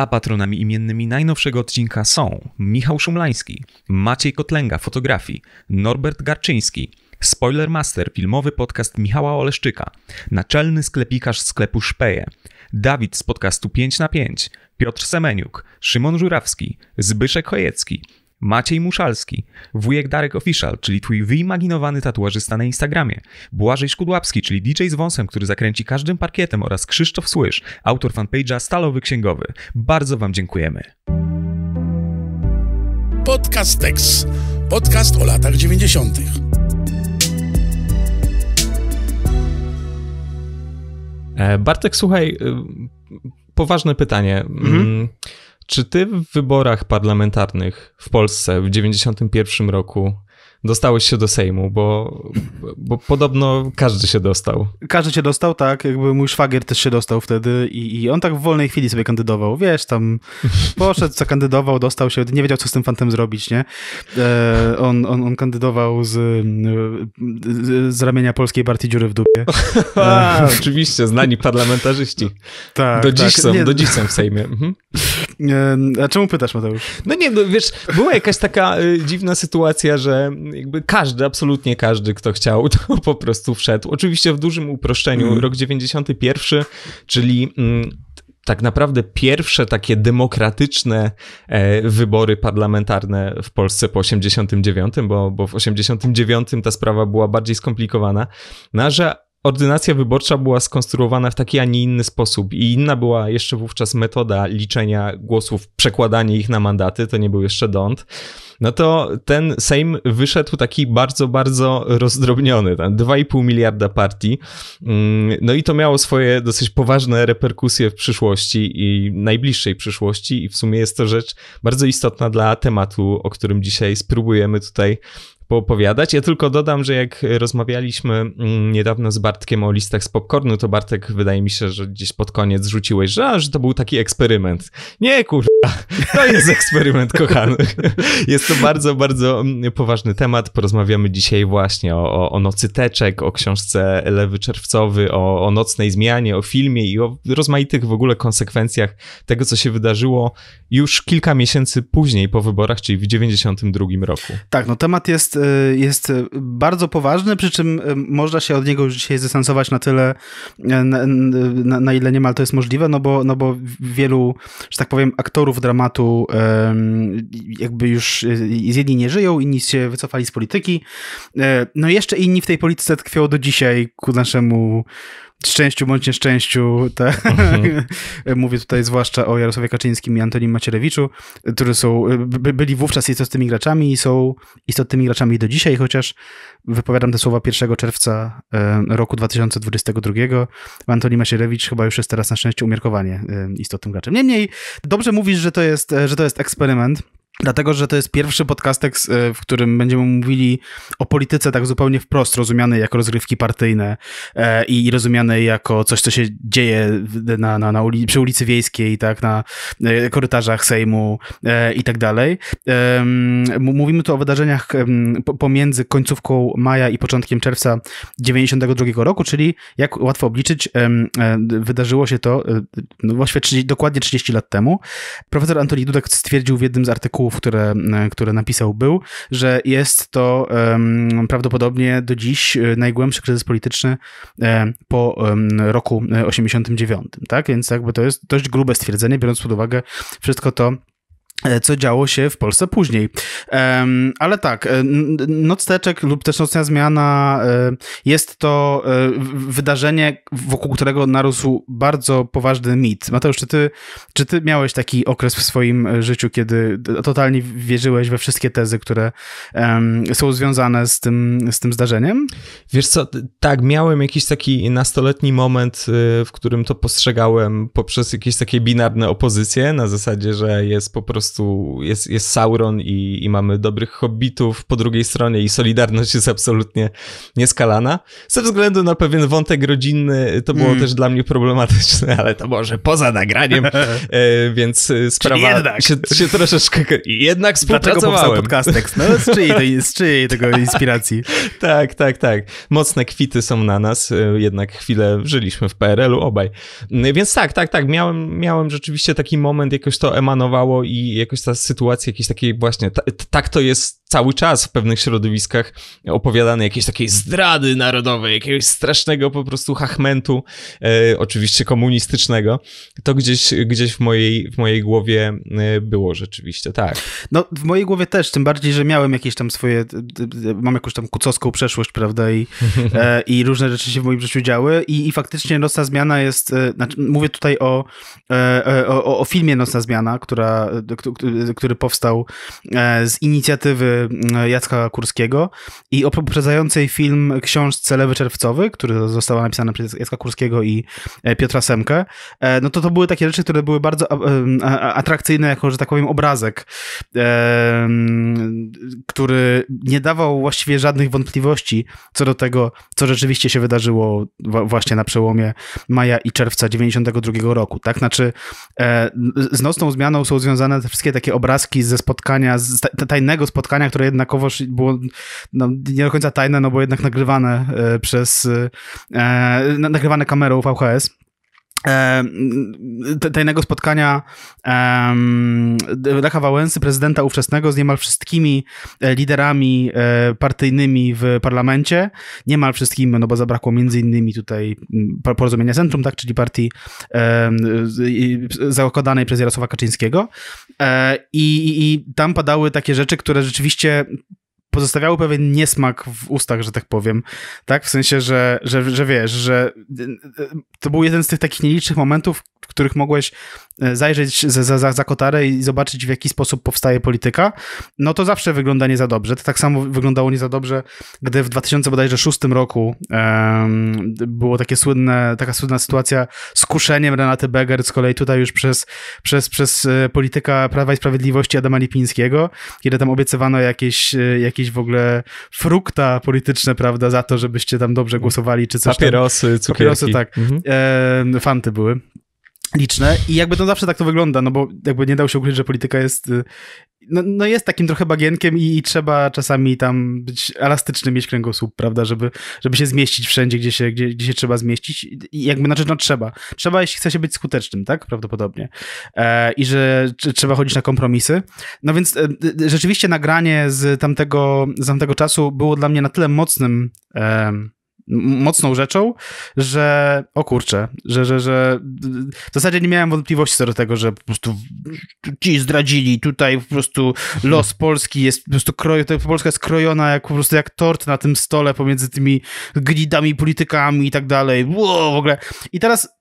A patronami imiennymi najnowszego odcinka są Michał Szumlański, Maciej Kotlęga, fotografii, Norbert Garczyński, Spoilermaster, filmowy podcast Michała Oleszczyka, naczelny sklepikarz sklepu Szpeje, Dawid z podcastu 5 na 5, Piotr Semeniuk, Szymon Żurawski, Zbyszek Hojecki. Maciej Muszalski, wujek Darek Official, czyli twój wyimaginowany tatuażysta na Instagramie, Błażej Szkudłapski, czyli DJ z wąsem, który zakręci każdym parkietem oraz Krzysztof Słysz, autor fanpage'a Stalowy Księgowy. Bardzo wam dziękujemy. Podcast Tex. Podcast o latach 90. E, Bartek, słuchaj, y, poważne pytanie. Mhm. Mm, czy ty w wyborach parlamentarnych w Polsce w 91 roku dostałeś się do Sejmu, bo, bo podobno każdy się dostał. Każdy się dostał, tak. Jakby mój szwagier też się dostał wtedy i, i on tak w wolnej chwili sobie kandydował. Wiesz, tam poszedł, zakandydował, dostał się, nie wiedział, co z tym fantem zrobić, nie? E, on, on, on kandydował z, z ramienia Polskiej Partii Dziury w dupie. A, oczywiście, znani parlamentarzyści. Tak, do tak. dziś tak. są, nie. do dziś są w Sejmie. Mhm. A czemu pytasz, Mateusz? No nie, no wiesz, była jakaś taka y, dziwna sytuacja, że jakby każdy, absolutnie każdy, kto chciał, to po prostu wszedł. Oczywiście w dużym uproszczeniu. Mm. Rok 91, czyli... Mm, tak naprawdę pierwsze takie demokratyczne e, wybory parlamentarne w Polsce po 89, bo, bo w 89 ta sprawa była bardziej skomplikowana, na że ordynacja wyborcza była skonstruowana w taki, a nie inny sposób i inna była jeszcze wówczas metoda liczenia głosów, przekładanie ich na mandaty, to nie był jeszcze DONT, no to ten Sejm wyszedł taki bardzo, bardzo rozdrobniony, tam 2,5 miliarda partii, mm, no i to miało swoje dosyć poważne reperkusje w przyszłości i najbliższej przyszłości i w sumie jest to rzecz bardzo istotna dla tematu, o którym dzisiaj spróbujemy tutaj poopowiadać. Ja tylko dodam, że jak rozmawialiśmy mm, niedawno z Bartkiem o listach z popcornu, to Bartek wydaje mi się, że gdzieś pod koniec rzuciłeś, że, że to był taki eksperyment. Nie, kur... To jest eksperyment kochanych. Jest to bardzo, bardzo mm, poważny temat. Porozmawiamy dzisiaj właśnie o, o Nocy Teczek, o książce Lewy Czerwcowy, o, o nocnej zmianie, o filmie i o rozmaitych w ogóle konsekwencjach tego, co się wydarzyło już kilka miesięcy później po wyborach, czyli w 92 roku. Tak, no temat jest, y, jest y, bardzo poważny, przy czym y, można się od niego już dzisiaj zdystansować na tyle, na, na, na ile niemal to jest możliwe, no bo, no bo wielu, że tak powiem, aktorów aktorów dramatu jakby już y, jedni nie żyją, inni się wycofali z polityki. E, no jeszcze inni w tej polityce tkwią do dzisiaj ku naszemu szczęściu bądź nieszczęściu, te, mhm. mówię tutaj zwłaszcza o Jarosławie Kaczyńskim i Antonim Macierewiczu, którzy są, by, byli wówczas istotnymi graczami i są istotnymi graczami do dzisiaj, chociaż wypowiadam te słowa 1 czerwca e, roku 2022. Antoni Macierewicz chyba już jest teraz na szczęście umiarkowanie e, istotnym graczem. Niemniej, dobrze mówisz, że to jest, e, że to jest eksperyment, Dlatego, że to jest pierwszy podcastek, e, w którym będziemy mówili o polityce tak zupełnie wprost, rozumianej jako rozgrywki partyjne e, i rozumianej jako coś, co się dzieje na, na, na ulicy, przy ulicy Wiejskiej, tak, na e, korytarzach Sejmu i tak dalej. Mówimy tu o wydarzeniach pomiędzy końcówką maja i początkiem czerwca 92 roku, czyli jak łatwo obliczyć, wydarzyło się to no, właściwie 30, dokładnie 30 lat temu. Profesor Antoni Dudek stwierdził w jednym z artykułów artykułów, które, e, które napisał, był, że jest to um, prawdopodobnie do dziś e, najgłębszy kryzys polityczny um, po um, roku 89, tak? Więc jakby to jest dość grube stwierdzenie, biorąc pod uwagę wszystko to, E, co działo się w Polsce później. Ale tak, e, Nocteczek lub też Nocna Zmiana e, jest to wydarzenie, wokół którego narósł bardzo poważny mit. Mateusz, czy ty, czy ty miałeś taki okres w swoim życiu, kiedy totalnie wierzyłeś we wszystkie tezy, które są związane z tym, z tym zdarzeniem? Wiesz co, tak, miałem jakiś taki nastoletni moment, w którym to postrzegałem poprzez jakieś takie binarne opozycje na zasadzie, że jest po prostu prostu jest, jest Sauron i, i mamy dobrych hobbitów po drugiej stronie i solidarność jest absolutnie nieskalana. Ze względu na pewien wątek rodzinny to było mm. też dla mnie problematyczne, ale to może poza nagraniem, e, więc sprawa się, się, troszeczkę jednak współpracowałem. podcast no z czyjej, z czyjej tego tak. inspiracji? tak, tak, tak. Mocne kwity są na nas, e, jednak chwilę żyliśmy w PRL-u obaj. Więc tak, tak, tak, miałem, miałem rzeczywiście taki moment, jakoś to emanowało i jakoś ta sytuacja jakiejś takiej właśnie, tak to jest cały czas w pewnych środowiskach opowiadane jakieś takiej zdrady narodowej, jakiegoś strasznego po prostu hachmentu, e, oczywiście komunistycznego. To gdzieś, gdzieś w, mojej, w mojej głowie e, było rzeczywiście, tak. No w mojej głowie też, tym bardziej, że miałem jakieś tam swoje, mam jakąś tam kucowską przeszłość, prawda, i, e, i różne rzeczy się w moim życiu działy i, i faktycznie Nocna Zmiana jest, e, znaczy, mówię tutaj o, e, o, o, o filmie Nocna Zmiana, która, który powstał z inicjatywy Jacka Kurskiego i o poprzedzającej film książce Lewy Czerwcowy, który została napisana przez Jacka Kurskiego i e, Piotra Semkę, e, no to to były takie rzeczy, które były bardzo atrakcyjne jako, że tak powiem, obrazek, który nie dawał właściwie żadnych wątpliwości co do tego, co rzeczywiście się wydarzyło właśnie na przełomie maja i czerwca 92 roku, tak? Znaczy e, z nocną zmianą są związane wszystkie takie obrazki ze spotkania, z tajnego spotkania, które jednakowoż było no, nie do końca tajne, no bo jednak nagrywane e, przez, e, nagrywane kamerą VHS. E, tajnego spotkania Lecha Wałęsy, prezydenta ówczesnego, z niemal wszystkimi e, liderami e, partyjnymi w parlamencie. Niemal wszystkimi no bo zabrakło między innymi tutaj Porozumienia Centrum, tak, czyli partii zakładanej przez Jarosława Kaczyńskiego. I, I tam padały takie rzeczy, które rzeczywiście pozostawiały pewien niesmak w ustach, że tak powiem. Tak? W sensie, że, że, że wiesz, że y, y, to był jeden z tych takich nielicznych momentów, w których mogłeś E, zajrzeć za, za, za kotarę i zobaczyć, w jaki sposób powstaje polityka, no to zawsze wygląda nie za dobrze. To tak samo wyglądało nie za dobrze, gdy w 2006 roku um, było takie słynne, taka słynna sytuacja z kuszeniem Renaty Beger, z kolei tutaj już przez, przez, przez e, polityka Prawa i Sprawiedliwości Adama Lipińskiego, kiedy tam obiecywano jakieś, e, jakieś w ogóle frukta polityczne, prawda, za to, żebyście tam dobrze głosowali, czy coś Papierosy, tam. Papierosy, cukierki. Papierosy, tak. Mhm. E, fanty były liczne i jakby to zawsze tak to wygląda, no bo jakby nie dał się ukryć, że polityka jest y, no, no jest takim trochę bagienkiem i, i, trzeba czasami tam być elastycznym, mieć kręgosłup, prawda, żeby, żeby się zmieścić wszędzie, gdzie się, gdzie, gdzie się trzeba zmieścić i jakby, znaczy no trzeba. Trzeba, jeśli chce się być skutecznym, tak, prawdopodobnie. E, I że trzeba chodzić na kompromisy. No więc e, rzeczywiście nagranie z tamtego, z tamtego czasu było dla mnie na tyle mocnym e, mocną rzeczą, że o kurczę, że, że, że w zasadzie nie miałem wątpliwości co do tego, że po prostu ci zdradzili tutaj po prostu los Polski jest po prostu kroj, Polska jest krojona jak po prostu jak tort na tym stole pomiędzy tymi gnidami, politykami i tak dalej. w ogóle. I teraz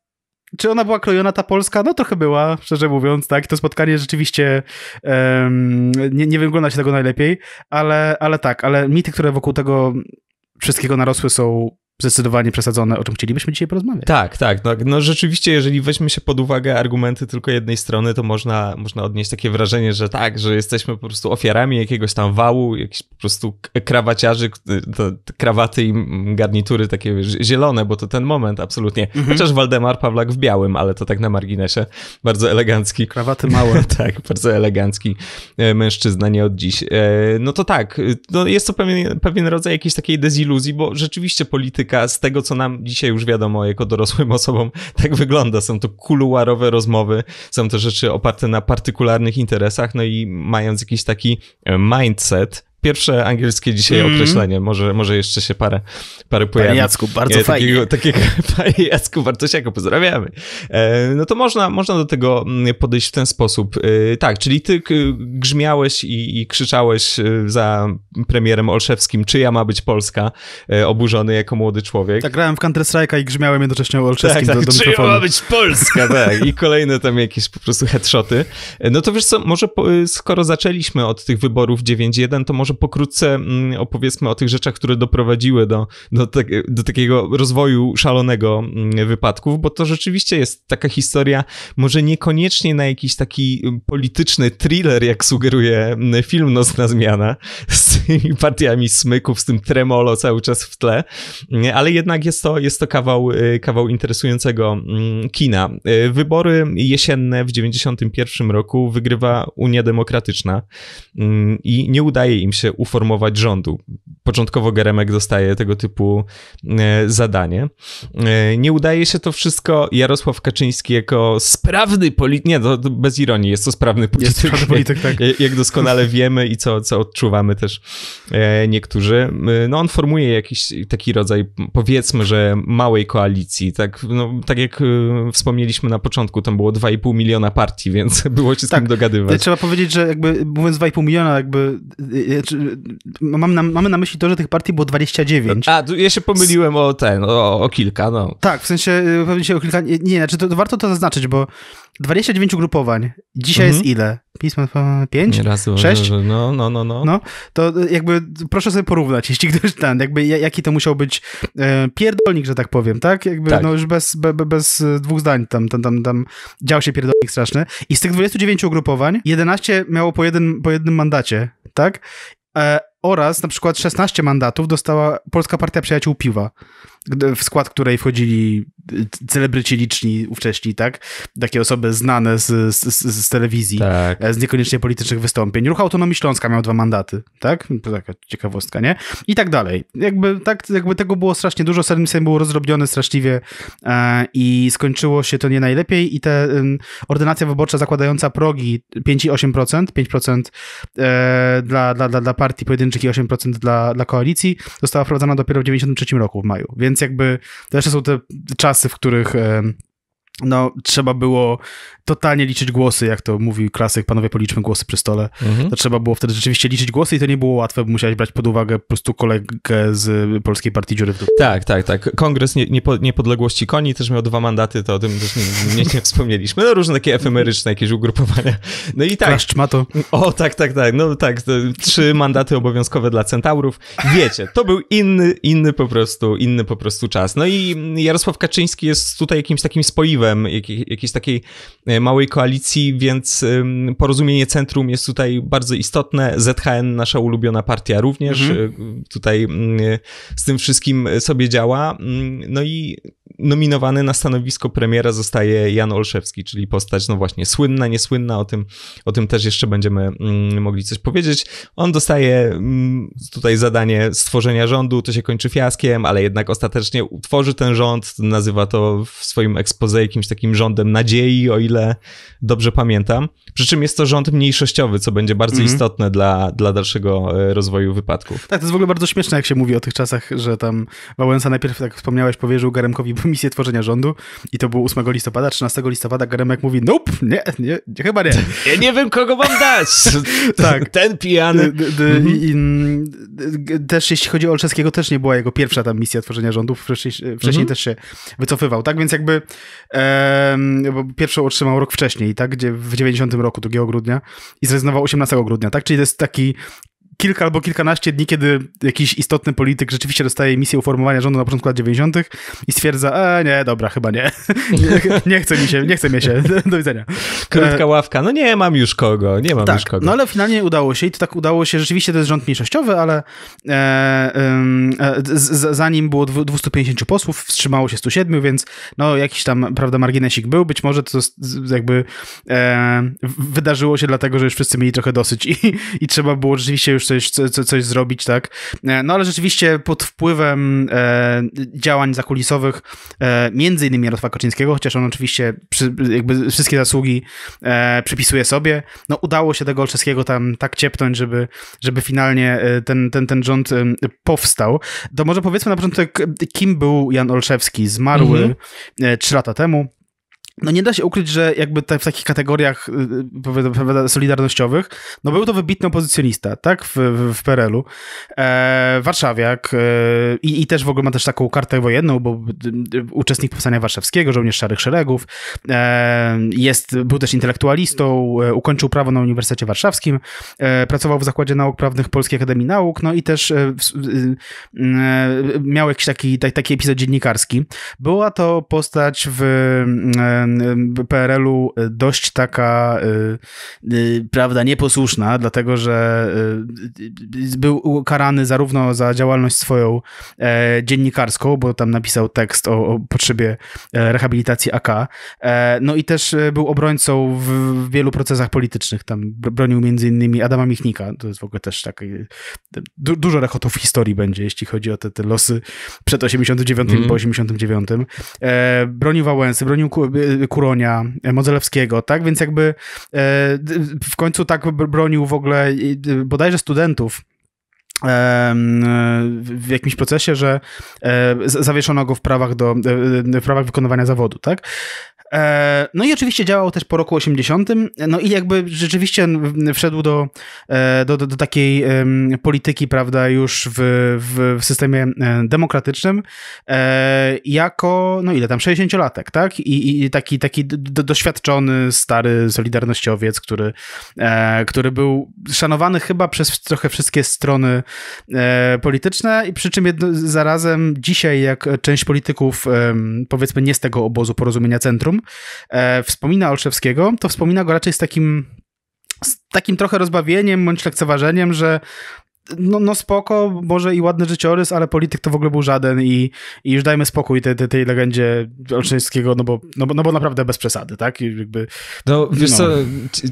czy ona była krojona, ta Polska? No trochę była, szczerze mówiąc, tak. To spotkanie rzeczywiście um, nie, nie wygląda się tego najlepiej, ale, ale tak, ale mity, które wokół tego wszystkiego narosły są zdecydowanie przesadzone, o czym chcielibyśmy dzisiaj porozmawiać. Tak, tak. No, no rzeczywiście, jeżeli weźmy się pod uwagę argumenty tylko jednej strony, to można, można odnieść takie wrażenie, że tak, że jesteśmy po prostu ofiarami jakiegoś tam wału, jakichś po prostu krawaciarzy, to, to krawaty i garnitury takie zielone, bo to ten moment absolutnie. Mhm. Chociaż Waldemar Pawlak w białym, ale to tak na marginesie. Bardzo elegancki. Krawaty małe. tak, bardzo elegancki e, mężczyzna, nie od dziś. E, no to tak, e, no jest to pewien, pewien rodzaj jakiejś takiej deziluzji, bo rzeczywiście polityk polityka, z tego co nam dzisiaj już wiadomo jako dorosłym osobom, tak wygląda. Są to kuluarowe rozmowy, są to rzeczy oparte na partykularnych interesach, no i mając jakiś taki e, mindset, pierwsze angielskie dzisiaj mm. określenie. Może, może jeszcze się parę, parę pojawi. Panie Jacku, bardzo takiego, fajnie. Takiego, panie Jacku jako pozdrawiamy. E, no to można, można do tego mm, podejść w ten sposób. E, tak, czyli ty grzmiałeś i, i krzyczałeś e, za premierem Olszewskim, czyja ma być Polska, oburzony jako młody człowiek. Tak, grałem w Counter-Strike'a i grzmiałem jednocześnie o Olszewskim tak, tak, do, do Czyja ma być Polska, tak. I kolejne tam jakieś po prostu headshoty. No to wiesz co, może po, skoro zaczęliśmy od tych wyborów 9-1, to może może pokrótce mm, opowiedzmy o tych rzeczach, które doprowadziły do, do, te, tak, do takiego rozwoju szalonego mm, wypadków, bo to rzeczywiście jest taka historia, może niekoniecznie na jakiś taki polityczny thriller, jak sugeruje mm, film Nocna Zmiana, z tymi partiami smyków, z tym tremolo cały czas w tle, ale jednak jest to, jest to kawał, y, kawał interesującego kina. Y, wybory jesienne w 1991 roku wygrywa Unia Demokratyczna i nie udaje im się się uformować rządu. Początkowo Geremek dostaje tego typu e, zadanie. E, nie udaje się to wszystko. Jarosław Kaczyński jako sprawny polityk, nie, to bez ironii, jest to sprawny polityk, jest polityk tak. jak, jak doskonale wiemy i co, co odczuwamy też e, niektórzy. No on formuje jakiś taki rodzaj, powiedzmy, że małej koalicji, tak, no, tak jak wspomnieliśmy na początku, tam było 2,5 miliona partii, więc było się z tak. tym dogadywać. Trzeba powiedzieć, że jakby mówiąc 2,5 miliona, jakby czy, mam na, mamy na myśli to, że tych partii było 29. A, ja się pomyliłem o ten, o, o kilka, no. Tak, w sensie y, pewnie się o kilka, nie, nie znaczy to, to warto to zaznaczyć, bo 29 grupowań, dzisiaj mhm. jest ile? Pismo 5? Raz, 6? No, no, no, no, no. No, to y, jakby proszę sobie porównać, jeśli ktoś ten, jakby jaki to musiał być e, pierdolnik, że tak powiem, tak? Jakby, tak. no już bez, be, bez dwóch zdań tam, tam, tam, tam dział się pierdolnik straszny. I z tych 29 ugrupowań, 11 miało po, jeden, po jednym mandacie, tak? E, oraz na przykład 16 mandatów dostała Polska Partia Przyjaciół Piwa w skład której wchodzili y, celebryci liczni ówcześni, tak? Takie osoby znane z, z, z telewizji, tak. E, z niekoniecznie politycznych wystąpień. Ruch Autonomii Śląska miał dwa mandaty, tak? To taka ciekawostka, nie? I tak dalej. Jakby, tak, jakby tego było strasznie dużo, Sejm był rozrobiony straszliwie e, i skończyło się to nie najlepiej i ta ordynacja wyborcza zakładająca progi 5,8%, 5% e, dla, dla, dla, dla partii pojedynczych i 8% dla, dla koalicji została wprowadzona dopiero w 93 roku w maju, więc więc jakby też są te czasy, w których no, trzeba było totalnie liczyć głosy, jak to mówi klasyk, panowie policzmy głosy przy stole. Mhm. To trzeba było wtedy rzeczywiście liczyć głosy i to nie było łatwe, bo musiałeś brać pod uwagę po prostu kolegę z Polskiej Partii Dziury. Tak, tak, tak. Kongres nie, nie, Niepodległości Koni też miał dwa mandaty, to o tym też nie, nie, nie wspomnieliśmy. No różne takie efemeryczne jakieś ugrupowania. No i tak. Klaszcz ma to. O, tak, tak, tak. No tak, trzy mandaty obowiązkowe dla centaurów. Wiecie, to był inny, inny po prostu, inny po prostu czas. No i Jarosław Kaczyński jest tutaj jakimś takim spoiwem centrum, jakiejś takiej e, małej koalicji, więc porozumienie centrum jest tutaj bardzo istotne. ZHN, nasza ulubiona partia również mhm. Y, tutaj mm, y, z tym wszystkim y, sobie działa. Mm, no i nominowany na stanowisko premiera zostaje Jan Olszewski, czyli postać, no właśnie, słynna, niesłynna, o tym, o tym też jeszcze będziemy mm, mogli coś powiedzieć. On dostaje mm, tutaj zadanie stworzenia rządu, to się kończy fiaskiem, ale jednak ostatecznie utworzy ten rząd, nazywa to w swoim expose jakimś takim rządem nadziei, o ile dobrze pamiętam. Przy czym jest to rząd mniejszościowy, co będzie bardzo mhm. istotne dla, dla dalszego e, rozwoju wypadków. Tak, to jest w ogóle bardzo śmieszne, jak się mówi o tych czasach, że tam Wałęsa najpierw, tak wspomniałeś, powierzył Garemkowi misję tworzenia rządu i to było 8 listopada, 13 listopada Garemek mówi, nope, nie, nie, chyba nie. Ja nie wiem, kogo mam dać. tak. Ten pijany. Mhm. I, też jeśli chodzi o Olszewskiego, też nie była jego pierwsza tam misja tworzenia rządu. wcześniej, wcześniej mhm. też się wycofywał, tak? Więc jakby pierwszą otrzymał rok wcześniej, tak? Gdzie w 90 roku, 2 grudnia i zrezygnował 18 grudnia, tak? Czyli to jest taki kilka albo kilkanaście dni, kiedy jakiś istotny polityk rzeczywiście dostaje misję uformowania rządu na początku lat 90. i stwierdza, e, nie, dobra, chyba nie. nie. nie chce mi się, nie chce mi się. Do widzenia. Krótka e, ławka, no nie mam już kogo, nie mam tak, już kogo. No ale finalnie udało się i to tak udało się, rzeczywiście to jest rząd mniejszościowy, ale e, e, zanim było 250 posłów, wstrzymało się 107, więc no jakiś tam, prawda, marginesik był, być może to jakby e, wydarzyło się dlatego, że już wszyscy mieli trochę dosyć i, i trzeba było rzeczywiście już coś, coś zrobić, tak? E, no ale rzeczywiście pod wpływem e, działań zakulisowych, e, między innymi Jarosława Kaczyńskiego, chociaż on oczywiście przy, jakby wszystkie zasługi e, przypisuje sobie, no udało się tego Olszewskiego tam tak ciepnąć, żeby, żeby finalnie e, ten, ten, ten rząd e, powstał. To może powiedzmy na początek, kim był Jan Olszewski? Zmarły mhm. lata temu no nie da się ukryć, że jakby te, w takich kategoriach y, y, solidarnościowych, no był to wybitny opozycjonista, tak, w, w PRL-u, e, warszawiak e, i, i, też w ogóle ma też taką kartę wojenną, bo y, uczestnik Powstania Warszawskiego, żołnierz Szarych Szeregów, e, jest, był też intelektualistą, e, ukończył prawo na Uniwersytecie Warszawskim, e, pracował w Zakładzie Nauk Prawnych Polskiej Akademii Nauk, no i też e, miał jakiś taki, taki, taki epizod dziennikarski. Była to postać w PRL-u y, dość taka, y, y, prawda, nieposłuszna, dlatego że był ukarany zarówno za działalność swoją e, dziennikarską, bo tam napisał tekst o, o potrzebie e, rehabilitacji AK, e, no i też był obrońcą w, w wielu procesach politycznych. Tam bronił między innymi Adama Michnika, to jest w ogóle też tak du dużo rechotów historii będzie, jeśli chodzi o te, te losy przed 89 mm. po 89. Mhm. E, bronił Wałęsy, bronił Kuronia, e, Modzelewskiego, tak? Więc jakby e, w końcu tak bronił w ogóle bodajże studentów w jakimś procesie, że e, zawieszono go w prawach, do, e, w prawach wykonywania zawodu, tak? E, no i oczywiście działał też po roku 80. No i jakby rzeczywiście wszedł do, do, do, do takiej polityki, prawda, już w, w, w, systemie demokratycznym jako, no ile tam, 60-latek, tak? I, I, taki, taki doświadczony, stary solidarnościowiec, który, który był szanowany chyba przez trochę wszystkie strony E, polityczne, i przy czym jedno, zarazem dzisiaj, jak część polityków, e, powiedzmy nie z tego obozu porozumienia centrum, e, wspomina Olszewskiego, to wspomina go raczej z takim z takim trochę rozbawieniem bądź lekceważeniem, że no, no spoko, może i ładny życiorys, ale polityk to w ogóle był żaden i, i już dajmy spokój tej, tej, tej legendzie Olszyńskiego, no bo, no, bo, no bo naprawdę bez przesady, tak? I jakby, no wiesz no. co,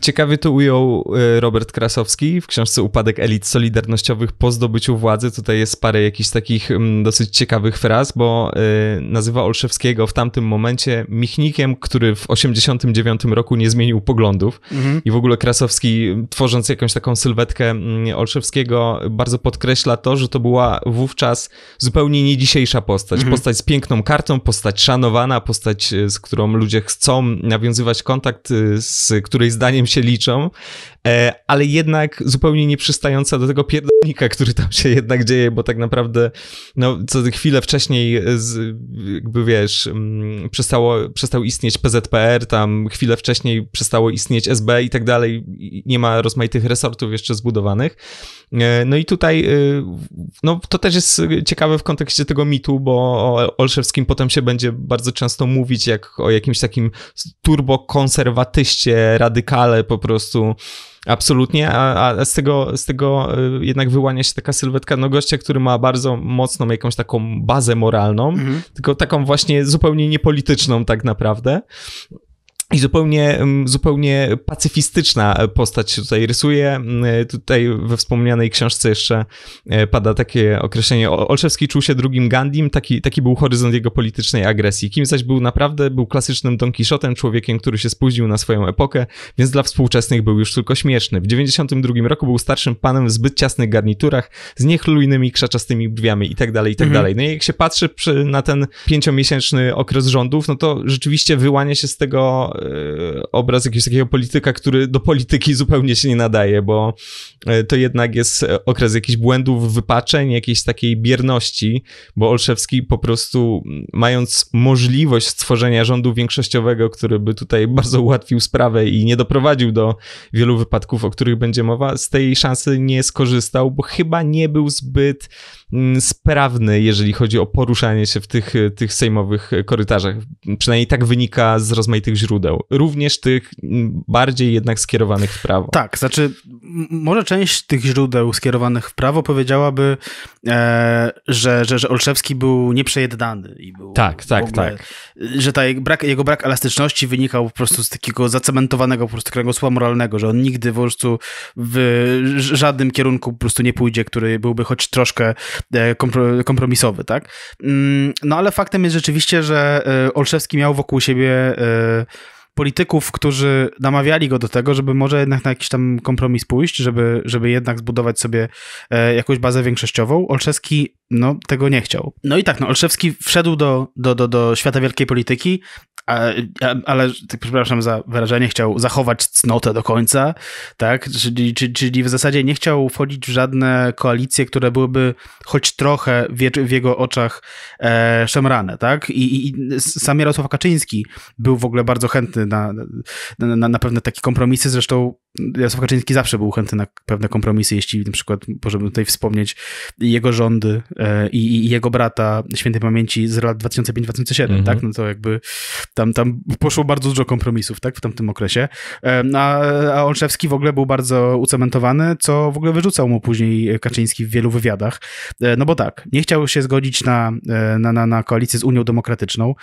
ciekawie to ujął e, Robert Krasowski w książce Upadek elit solidarnościowych po zdobyciu władzy. Tutaj jest parę jakichś takich mm, dosyć ciekawych fraz, bo e, nazywa Olszewskiego w tamtym momencie michnikiem, który w 89 roku nie zmienił poglądów mhm. i w ogóle Krasowski tworząc jakąś taką sylwetkę mm, Olszewskiego bardzo podkreśla to, że to była wówczas zupełnie nie dzisiejsza postać. Mhm. Postać z piękną kartą, postać szanowana, postać, e, z którą ludzie chcą nawiązywać kontakt, e, z której zdaniem się liczą, e, ale jednak zupełnie nie przystająca do tego pierdolnika, który tam się jednak dzieje, bo tak naprawdę no, co chwilę wcześniej z, jakby wiesz, mm, przestało, przestał istnieć PZPR, tam chwilę wcześniej przestało istnieć SB i tak dalej, nie ma rozmaitych resortów jeszcze zbudowanych. No no i tutaj, y, no to też jest ciekawe w kontekście tego mitu, bo o Olszewskim potem się będzie bardzo często mówić jak o jakimś takim turbokonserwatyście, radykale po prostu. Absolutnie, a, a, z, tego, z tego y, jednak wyłania się taka sylwetka no gościa, który ma bardzo mocną jakąś taką bazę moralną, mhm. tylko taką właśnie zupełnie niepolityczną tak naprawdę. I zupełnie, mm, zupełnie pacyfistyczna postać się tutaj rysuje. Mm, e, tutaj we wspomnianej książce jeszcze e, pada takie określenie. Olszewski czuł się drugim Gandim, taki, taki był horyzont jego politycznej agresji. Kim zaś był naprawdę, był klasycznym Don Quixotem, człowiekiem, który się spóźnił na swoją epokę, więc dla współczesnych był już tylko śmieszny. W 92 roku był starszym panem w zbyt ciasnych garniturach, z niechlujnymi, krzaczastymi brwiami itd., tak itd. Tak mhm. No i jak się patrzy przy, na ten pięciomiesięczny okres rządów, no to rzeczywiście wyłania się z tego E, obraz jakiegoś takiego polityka, który do polityki zupełnie się nie nadaje, bo e, to jednak jest okres jakichś błędów, wypaczeń, jakiejś takiej bierności, bo Olszewski po prostu mm, mając możliwość stworzenia rządu większościowego, który by tutaj bardzo ułatwił sprawę i nie doprowadził do wielu wypadków, o których będzie mowa, z tej szansy nie skorzystał, bo chyba nie był zbyt Mm, sprawny, jeżeli chodzi o poruszanie się w tych, e, tych sejmowych e, korytarzach. Przynajmniej tak wynika z rozmaitych źródeł. Również tych mm, bardziej jednak skierowanych w prawo. Tak, znaczy może część tych źródeł skierowanych w prawo powiedziałaby, e, że, że, że Olszewski był nieprzejednany. I był tak, tak, ogóle, tak. Że ta, brak, jego brak elastyczności wynikał po prostu z takiego zacementowanego po prostu kręgosłupa moralnego, że on nigdy po prostu w żadnym kierunku po prostu nie pójdzie, który byłby choć troszkę E, kompromisowy, tak? Mm, no ale faktem jest rzeczywiście, że e, Olszewski miał wokół siebie e, polityków, którzy namawiali go do tego, żeby może jednak na jakiś tam kompromis pójść, żeby, żeby jednak zbudować sobie jakąś bazę większościową. Olszewski no, tego nie chciał. No i tak, no, Olszewski wszedł do, do, do, do świata wielkiej polityki ale, przepraszam za wyrażenie, chciał zachować cnotę do końca, tak? Czyli, czyli w zasadzie nie chciał wchodzić w żadne koalicje, które byłyby choć trochę w, jego oczach e, szemrane, tak? I, I, sam Jarosław Kaczyński był w ogóle bardzo chętny na, na, na pewne takie kompromisy, zresztą Jarosław Kaczyński zawsze był chętny na pewne kompromisy, jeśli na przykład możemy tutaj wspomnieć jego rządy e, i, i jego brata świętej pamięci z lat 2005-2007, mhm. tak? No to jakby tam, tam poszło bardzo dużo kompromisów, tak, w tamtym okresie. A, a Olszewski w ogóle był bardzo ucementowany, co w ogóle wyrzucał mu później Kaczyński w wielu wywiadach. E, no bo tak, nie chciał się zgodzić na, e, na, na, na koalicję z Unią Demokratyczną,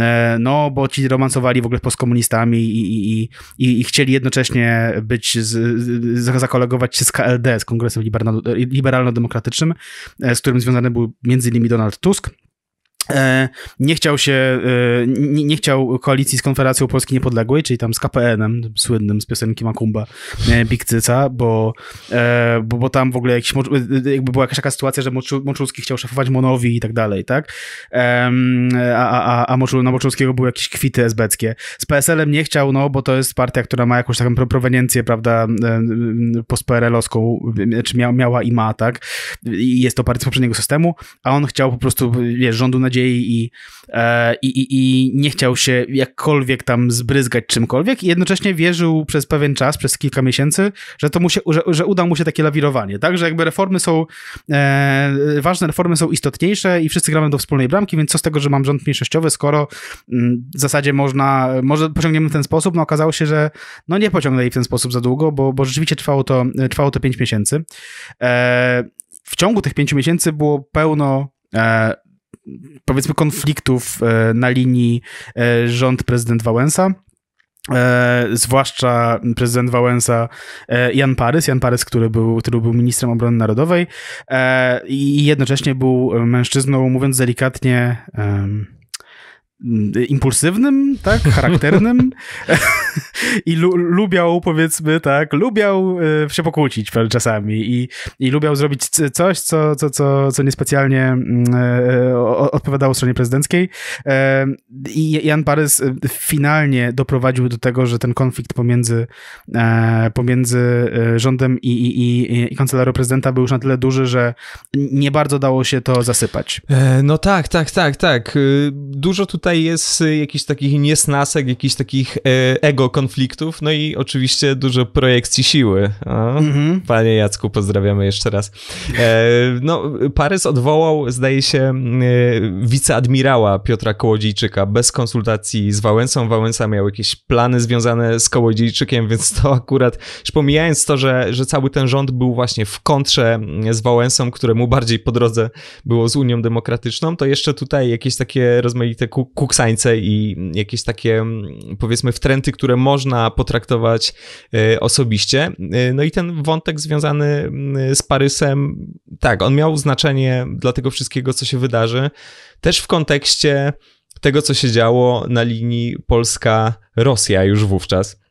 e, no bo ci romansowali w ogóle z postkomunistami i, i, i, i chcieli jednocześnie być, z, zakolegować się z KLD, z Kongresem Liberalno-Demokratycznym, z którym związany był między innymi Donald Tusk. E, nie chciał się, e, nie, nie, chciał koalicji z Konferencją Polski Niepodległej, czyli tam z KPN-em, słynnym z piosenki Makumba, e, Bikcyca, bo, bo, bo tam w ogóle jakiś, jakby była jakaś taka sytuacja, że Moczulski chciał szefować Monowi i tak dalej, tak? A, a, a Moczul, na Moczulskiego były jakieś kwity esbeckie. Z PSL-em nie chciał, no bo to jest partia, która ma jakąś taką proweniencję, prawda, post post-PRL-owską, czy znaczy miała i ma, tak? I jest to partia z poprzedniego systemu, a on chciał po prostu, wiesz, rządu na E, i, i, i nie chciał się jakkolwiek tam zbryzgać czymkolwiek i jednocześnie wierzył przez pewien czas, przez kilka miesięcy, że to mu się, że, że uda mu się takie lawirowanie, tak, że jakby reformy są, e, ważne reformy są istotniejsze i wszyscy gramy do wspólnej bramki, więc co z tego, że mam rząd mniejszościowy, skoro mm, w zasadzie można, może pociągniemy w ten sposób, no okazało się, że no nie pociągnęli w ten sposób za długo, bo, bo rzeczywiście trwało to, trwało to pięć miesięcy. E, w ciągu tych pięciu miesięcy było pełno e, powiedzmy konfliktów e, na linii e, rząd-prezydent Wałęsa. E, zwłaszcza prezydent Wałęsa e, Jan Parys, Jan Parys, który był, który był ministrem obrony narodowej e, i jednocześnie był mężczyzną, mówiąc delikatnie, Y, impulsywnym, tak, charakternym i lu lubiał, powiedzmy, tak, lubiał y, się pokłócić czasami i, i lubiał zrobić coś, co, co, co, co niespecjalnie mm, e, odpowiadało stronie prezydenckiej e, i Jan Parys y, finalnie doprowadził do tego, że ten konflikt pomiędzy, e, pomiędzy rządem i, i, i, i kancelarią prezydenta był już na tyle duży, że nie bardzo dało się to zasypać. No tak, tak, tak, tak. Dużo tutaj tutaj jest y, jakiś takich niesnasek, jakichś takich y, ego konfliktów, no i oczywiście dużo projekcji siły. O, mhm. Panie Jacku, pozdrawiamy jeszcze raz. E, no, Parys odwołał, zdaje się, y, wiceadmirała Piotra Kołodziejczyka bez konsultacji z Wałęsą. Wałęsa miał jakieś plany związane z Kołodziejczykiem, więc to akurat, już pomijając to, że, że cały ten rząd był właśnie w kontrze z Wałęsą, któremu bardziej po drodze było z Unią Demokratyczną, to jeszcze tutaj jakieś takie rozmaite ku kuksańce i jakieś takie, mm, powiedzmy, wtręty, które można potraktować e, osobiście. E, no i ten wątek związany mm, z Parysem, tak, on miał znaczenie dla tego wszystkiego, co się wydarzy, też w kontekście tego, co się działo na linii Polska-Rosja już wówczas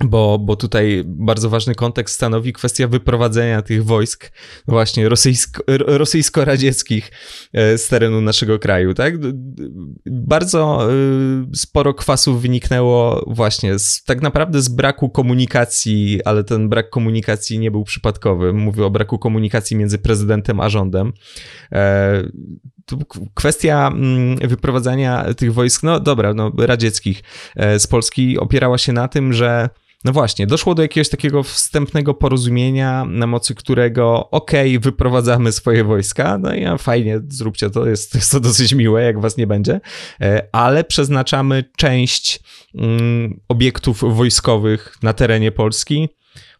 bo, bo tutaj bardzo ważny kontekst stanowi kwestia wyprowadzenia tych wojsk właśnie rosyjsko, rosyjsko-radzieckich e, z terenu naszego kraju, tak? Bardzo y, sporo kwasów wyniknęło właśnie z, tak naprawdę z braku komunikacji, ale ten brak komunikacji nie był przypadkowy. Mówię o braku komunikacji między prezydentem a rządem e, kwestia mm, wyprowadzania tych wojsk, no dobra, no radzieckich e, z Polski opierała się na tym, że no właśnie, doszło do jakiegoś takiego wstępnego porozumienia, na mocy którego okej, okay, wyprowadzamy swoje wojska, no i fajnie, zróbcie to, jest, jest to dosyć miłe, jak was nie będzie, e, ale przeznaczamy część mm, obiektów wojskowych na terenie Polski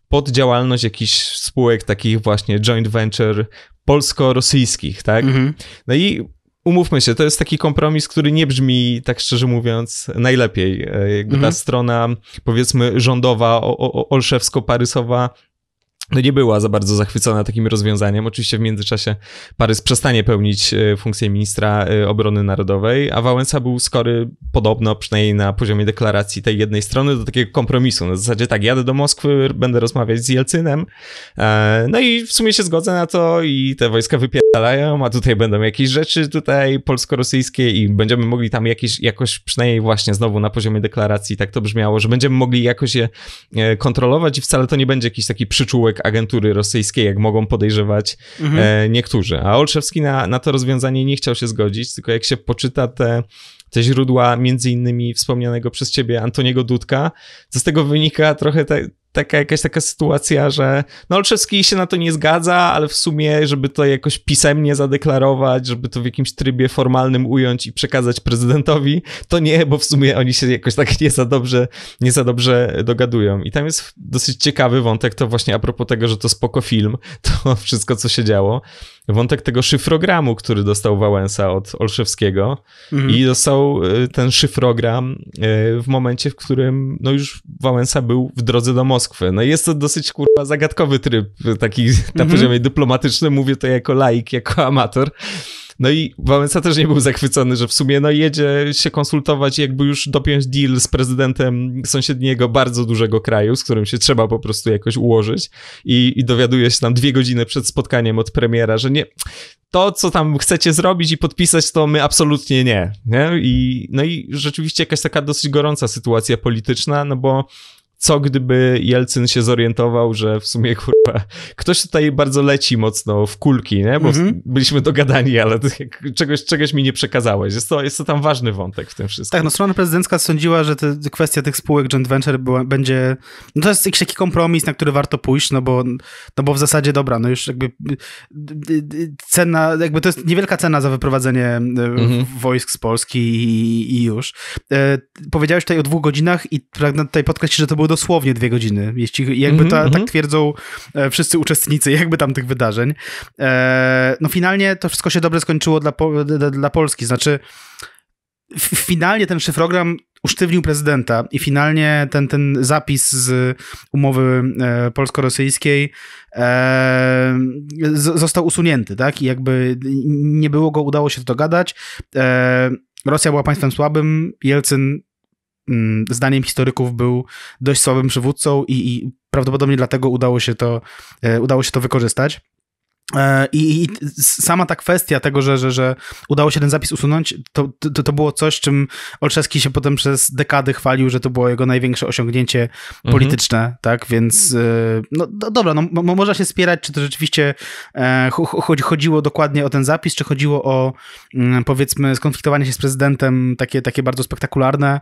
pod działalność jakichś spółek takich właśnie joint venture polsko-rosyjskich, tak? Mhm. No i umówmy się, to jest taki kompromis, który nie brzmi, tak szczerze mówiąc, najlepiej. E, jakby mhm. ta strona, powiedzmy, rządowa, olszewsko-parysowa no nie była za bardzo zachwycona takim rozwiązaniem. Oczywiście w międzyczasie Paryż przestanie pełnić e, funkcję ministra e, obrony narodowej, a Wałęsa był skory podobno, przynajmniej na poziomie deklaracji tej jednej strony, do takiego kompromisu. Na zasadzie tak, jadę do Moskwy, będę rozmawiać z Jelcynem, e, no i w sumie się zgodzę na to i te wojska wypierdalają, a tutaj będą jakieś rzeczy tutaj polsko-rosyjskie i będziemy mogli tam jakieś, jakoś przynajmniej właśnie znowu na poziomie deklaracji tak to brzmiało, że będziemy mogli jakoś je kontrolować i wcale to nie będzie jakiś taki przyczółek placówek agentury rosyjskiej, jak mogą podejrzewać mhm. E, niektórzy. A Olszewski na, na to rozwiązanie nie chciał się zgodzić, tylko jak się poczyta te te źródła między innymi wspomnianego przez ciebie Antoniego Dudka, co z tego wynika trochę tak, taka jakaś taka sytuacja, że no Olszewski się na to nie zgadza, ale w sumie, żeby to jakoś pisemnie zadeklarować, żeby to w jakimś trybie formalnym ująć i przekazać prezydentowi, to nie, bo w sumie oni się jakoś tak nie za dobrze, nie za dobrze dogadują. I tam jest dosyć ciekawy wątek, to właśnie a propos tego, że to spoko film, to wszystko, co się działo. Wątek tego szyfrogramu, który dostał Wałęsa od Olszewskiego mhm. i dostał y, ten szyfrogram y, w momencie, w którym no już Wałęsa był w drodze do Moskwy Moskwę. No jest to dosyć kurwa zagadkowy tryb, taki na mm-hmm. poziomie dyplomatycznym, mówię to jako laik, jako amator. No i Wałęsa też nie był zachwycony, że w sumie no jedzie się konsultować, jakby już dopiąć deal z prezydentem sąsiedniego bardzo dużego kraju, z którym się trzeba po prostu jakoś ułożyć i, i dowiaduje się tam dwie godziny przed spotkaniem od premiera, że nie, to co tam chcecie zrobić i podpisać to my absolutnie nie, nie? I, no i rzeczywiście jakaś taka dosyć gorąca sytuacja polityczna, no bo co gdyby Jelcyn się zorientował, że w sumie kurwa, ktoś tutaj bardzo leci mocno w kulki, nie? bo mm -hmm. byliśmy dogadani, ale czegoś, czegoś mi nie przekazałeś. Jest to, jest to tam ważny wątek w tym wszystkim. Tak, no strona prezydencka sądziła, że te, kwestia tych spółek joint venture była, będzie, no to jest jakiś taki kompromis, na który warto pójść, no bo, no bo w zasadzie dobra, no już jakby cena, jakby to jest niewielka cena za wyprowadzenie mm -hmm. wojsk z Polski i, i już. E, powiedziałeś tutaj o dwóch godzinach i pragnę tutaj podkreślić, że to było dosłownie dwie godziny, jeśli jakby mhm, ta, mm -hmm. tak mhm. twierdzą e, wszyscy uczestnicy jakby tam tych wydarzeń. E, no finalnie to wszystko się dobrze skończyło dla, dla Polski, znaczy finalnie ten szyfrogram usztywnił prezydenta i finalnie ten, ten zapis z umowy e, polsko-rosyjskiej e, został usunięty, tak? I jakby nie było go, udało się to dogadać. E, Rosja była państwem słabym, Jelcyn Mm, zdaniem historyków był dość słabym przywódcą i, i prawdopodobnie dlatego udało się to, e, udało się to wykorzystać. E, I, sama ta kwestia tego, że, że, że udało się ten zapis usunąć, to, to, to było coś, czym Olszewski się potem przez dekady chwalił, że to było jego największe osiągnięcie mhm. polityczne, mhm. tak? Więc e, no dobra, no, można się spierać, czy to rzeczywiście e, chodziło dokładnie o ten zapis, czy chodziło o mm, powiedzmy skonfliktowanie się z prezydentem, takie, takie bardzo spektakularne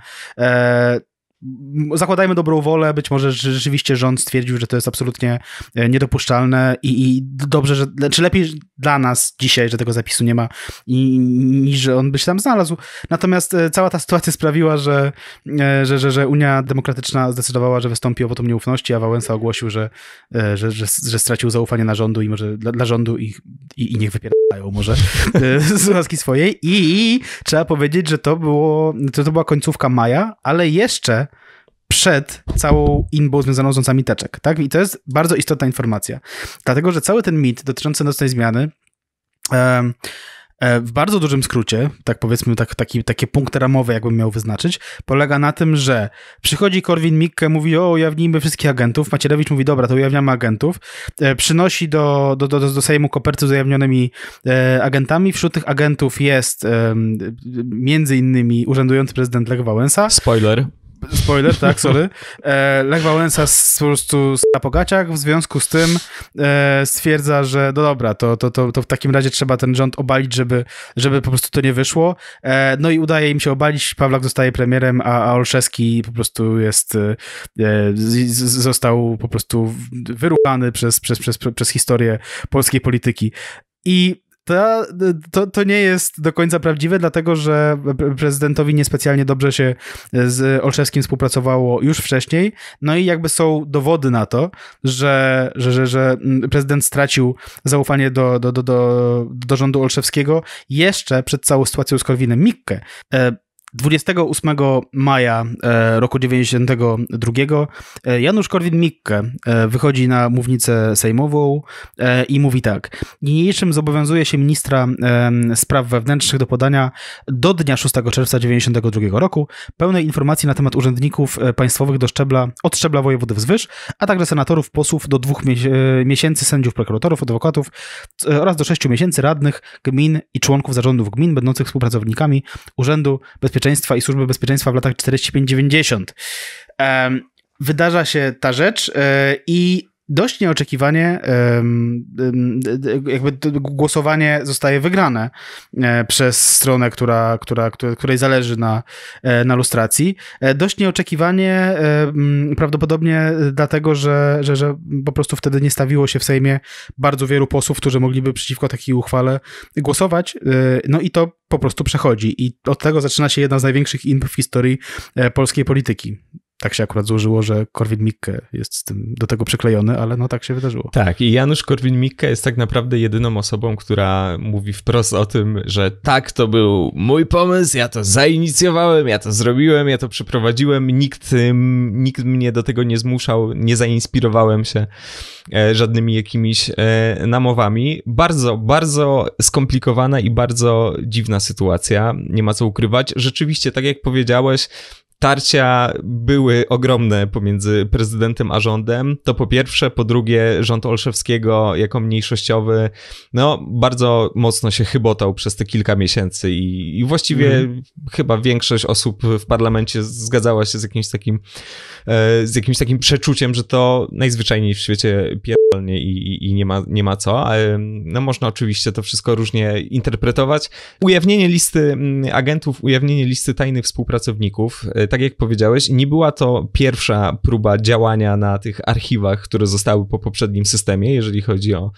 zakładajmy dobrą wolę, być może rzeczywiście rząd stwierdził, że to jest absolutnie e, niedopuszczalne i, i dobrze, że, czy znaczy lepiej dla nas dzisiaj, że tego zapisu nie ma, i, niż że on by się tam znalazł. Natomiast e, cała ta sytuacja sprawiła, że, e, że, że, że Unia Demokratyczna zdecydowała, że wystąpi o wotum nieufności, a Wałęsa ogłosił, że, że, że, że stracił zaufanie na rządu i może dla, dla rządu i, i, i niech wypierają może z łaski swojej. I, I trzeba powiedzieć, że to było, to, to była końcówka maja, ale jeszcze przed całą inbą związaną z nocami teczek, tak? I to jest bardzo istotna informacja, dlatego, że cały ten mit dotyczący nocnej zmiany e, w bardzo dużym skrócie, tak powiedzmy, tak, taki, takie punkty ramowe, jakbym miał wyznaczyć, polega na tym, że przychodzi Korwin Mikke, mówi, o, ujawnijmy wszystkich agentów. Macierewicz mówi, dobra, to ujawniamy agentów. E, przynosi do, do, do, do Sejmu koperty z ujawnionymi e, agentami. Wśród tych agentów jest e, między innymi urzędujący prezydent Lech Wałęsa. Spoiler spoiler, tak, sorry. E, Lech Wałęsa z, po prostu na pogaciach, w związku z tym e, stwierdza, że no dobra, to, to, to, to w takim razie trzeba ten rząd obalić, żeby, żeby po prostu to nie wyszło. E, no i udaje im się obalić, Pawlak zostaje premierem, a, a Olszewski po prostu jest, e, e, z, został po prostu wyruchany przez, przez, przez, przez historię polskiej polityki. I to, to, to nie jest do końca prawdziwe, dlatego że prezydentowi niespecjalnie dobrze się e, z Olszewskim współpracowało już wcześniej. No i jakby są dowody na to, że, że, że, że mm, prezydent stracił zaufanie do, do, do, do, do rządu Olszewskiego jeszcze przed całą sytuacją z Korwinem Mikke. E, 28 maja e, roku 92 e, Janusz Korwin-Mikke e, wychodzi na mównicę sejmową i mówi tak. Niniejszym zobowiązuje się ministra spraw wewnętrznych do podania do dnia 6 czerwca 92 roku pełnej informacji na temat urzędników państwowych do szczebla, od szczebla wojewody wzwyż, a także senatorów, posłów do dwóch miesięcy, sędziów, prokuratorów, adwokatów oraz do sześciu miesięcy radnych, gmin i członków zarządów gmin będących współpracownikami Urzędu Bezpieczeństwa Bezpieczeństwa i Służby Bezpieczeństwa w latach 45-90. Wydarza się ta rzecz e, i dość nieoczekiwanie jakby głosowanie zostaje wygrane e, przez stronę, która, która, której zależy na, e, na lustracji. E, dość nieoczekiwanie prawdopodobnie dlatego, że, że, że po prostu wtedy nie stawiło się w Sejmie bardzo wielu posłów, którzy mogliby przeciwko takiej uchwale głosować. No i to po prostu przechodzi. I od tego zaczyna się jedna z największych imp w historii polskiej polityki tak się akurat złożyło, że Korwin-Mikke jest tym, do tego przyklejony, ale no tak się wydarzyło. Tak, i Janusz Korwin-Mikke jest tak naprawdę jedyną osobą, która mówi wprost o tym, że tak, to był mój pomysł, ja to zainicjowałem, ja to zrobiłem, ja to przeprowadziłem, nikt, nikt mnie do tego nie zmuszał, nie zainspirowałem się e, żadnymi jakimiś e, namowami. Bardzo, bardzo skomplikowana i bardzo dziwna sytuacja, nie ma co ukrywać. Rzeczywiście, tak jak powiedziałeś, tarcia były ogromne pomiędzy prezydentem a rządem. To po pierwsze, po drugie, rząd Olszewskiego jako mniejszościowy, no, bardzo mocno się chybotał przez te kilka miesięcy i, i właściwie mm. chyba większość osób w parlamencie zgadzała się z jakimś takim, e, z jakimś takim przeczuciem, że to najzwyczajniej w świecie pierdolnie i, i, i nie, ma, nie ma co. E, no, można oczywiście to wszystko różnie interpretować. Ujawnienie listy mm, agentów, ujawnienie listy tajnych współpracowników, e, tak jak powiedziałeś, nie była to pierwsza próba działania na tych archiwach, które zostały po poprzednim systemie, jeżeli chodzi o,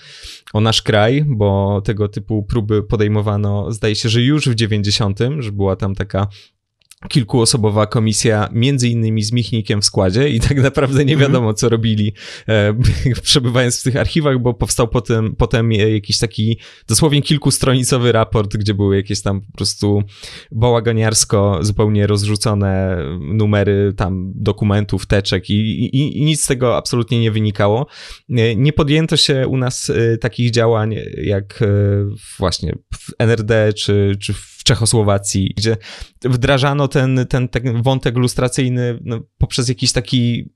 o nasz kraj, bo tego typu próby podejmowano, zdaje się, że już w 90., że była tam taka kilkuosobowa komisja, między innymi z Michnikiem w składzie i tak naprawdę nie mhm. wiadomo, co robili e, przebywając w tych archiwach, bo powstał potem, potem jakiś taki dosłownie kilkustronicowy raport, gdzie były jakieś tam po prostu bałaganiarsko zupełnie rozrzucone numery tam dokumentów, teczek i, i, i nic z tego absolutnie nie wynikało. E, nie podjęto się u nas e, takich działań jak e, właśnie w NRD czy, czy w Czechosłowacji, gdzie wdrażano ten, ten, ten wątek lustracyjny no, poprzez jakiś taki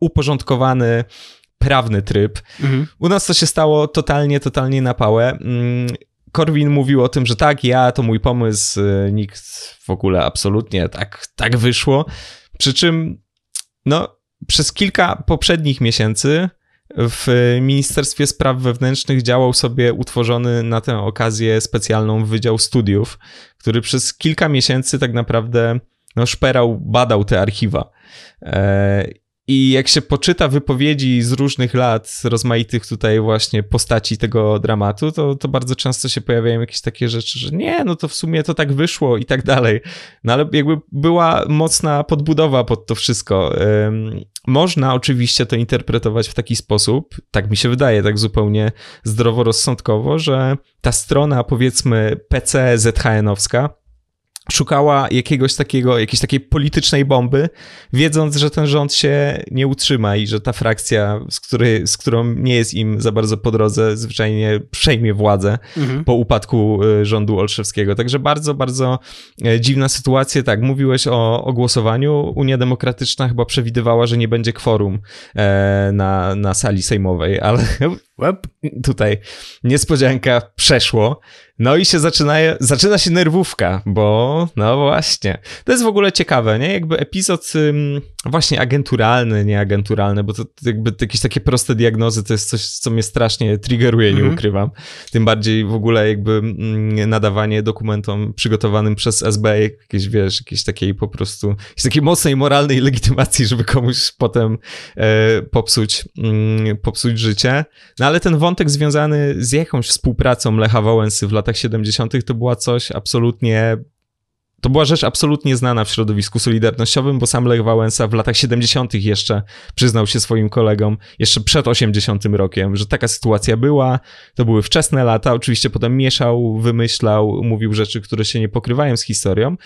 uporządkowany, prawny tryb. Mhm. U nas to się stało totalnie, totalnie na pałę. Mm, Korwin mówił o tym, że tak, ja, to mój pomysł, y, nikt w ogóle absolutnie tak, tak wyszło. Przy czym, no, przez kilka poprzednich miesięcy w Ministerstwie Spraw Wewnętrznych działał sobie utworzony na tę okazję specjalną Wydział Studiów, który przez kilka miesięcy tak naprawdę no, szperał, badał te archiwa. E, i jak się poczyta wypowiedzi z różnych lat, z rozmaitych tutaj właśnie postaci tego dramatu, to, to bardzo często się pojawiają jakieś takie rzeczy, że nie, no to w sumie to tak wyszło i tak dalej. No ale jakby była mocna podbudowa pod to wszystko. można oczywiście to interpretować w taki sposób, tak mi się wydaje, tak zupełnie zdroworozsądkowo, że ta strona powiedzmy PC ZHN-owska, szukała jakiegoś takiego, jakiejś takiej politycznej bomby, wiedząc, że ten rząd się nie utrzyma i że ta frakcja, z, który, z którą nie jest im za bardzo po drodze, zwyczajnie przejmie władzę mhm. po upadku y, rządu Olszewskiego. Także bardzo, bardzo e, dziwna sytuacja. Tak, mówiłeś o, o głosowaniu. Unia Demokratyczna chyba przewidywała, że nie będzie kworum e, na, na sali sejmowej, ale tutaj niespodzianka przeszło. No i się zaczyna, zaczyna się nerwówka, bo no właśnie. To jest w ogóle ciekawe, nie? Jakby epizod. Ym no właśnie agenturalny, nie bo to jakby jakieś takie proste diagnozy to jest coś, co mnie strasznie triggeruje, nie mhm. ukrywam. Tym bardziej w ogóle jakby mm, nadawanie dokumentom przygotowanym przez SB jakieś, wiesz, jakiejś takiej po prostu, jakiejś takiej mocnej moralnej legitymacji, żeby komuś potem e, popsuć, mm, popsuć życie. No ale ten wątek związany z jakąś współpracą Lecha Wałęsy w latach 70. to była coś absolutnie to była rzecz absolutnie znana w środowisku solidarnościowym, bo sam Lech Wałęsa w latach 70. jeszcze przyznał się swoim kolegom, jeszcze przed 80. rokiem, że taka sytuacja była. To były wczesne lata. Oczywiście potem mieszał, wymyślał, mówił rzeczy, które się nie pokrywają z historią,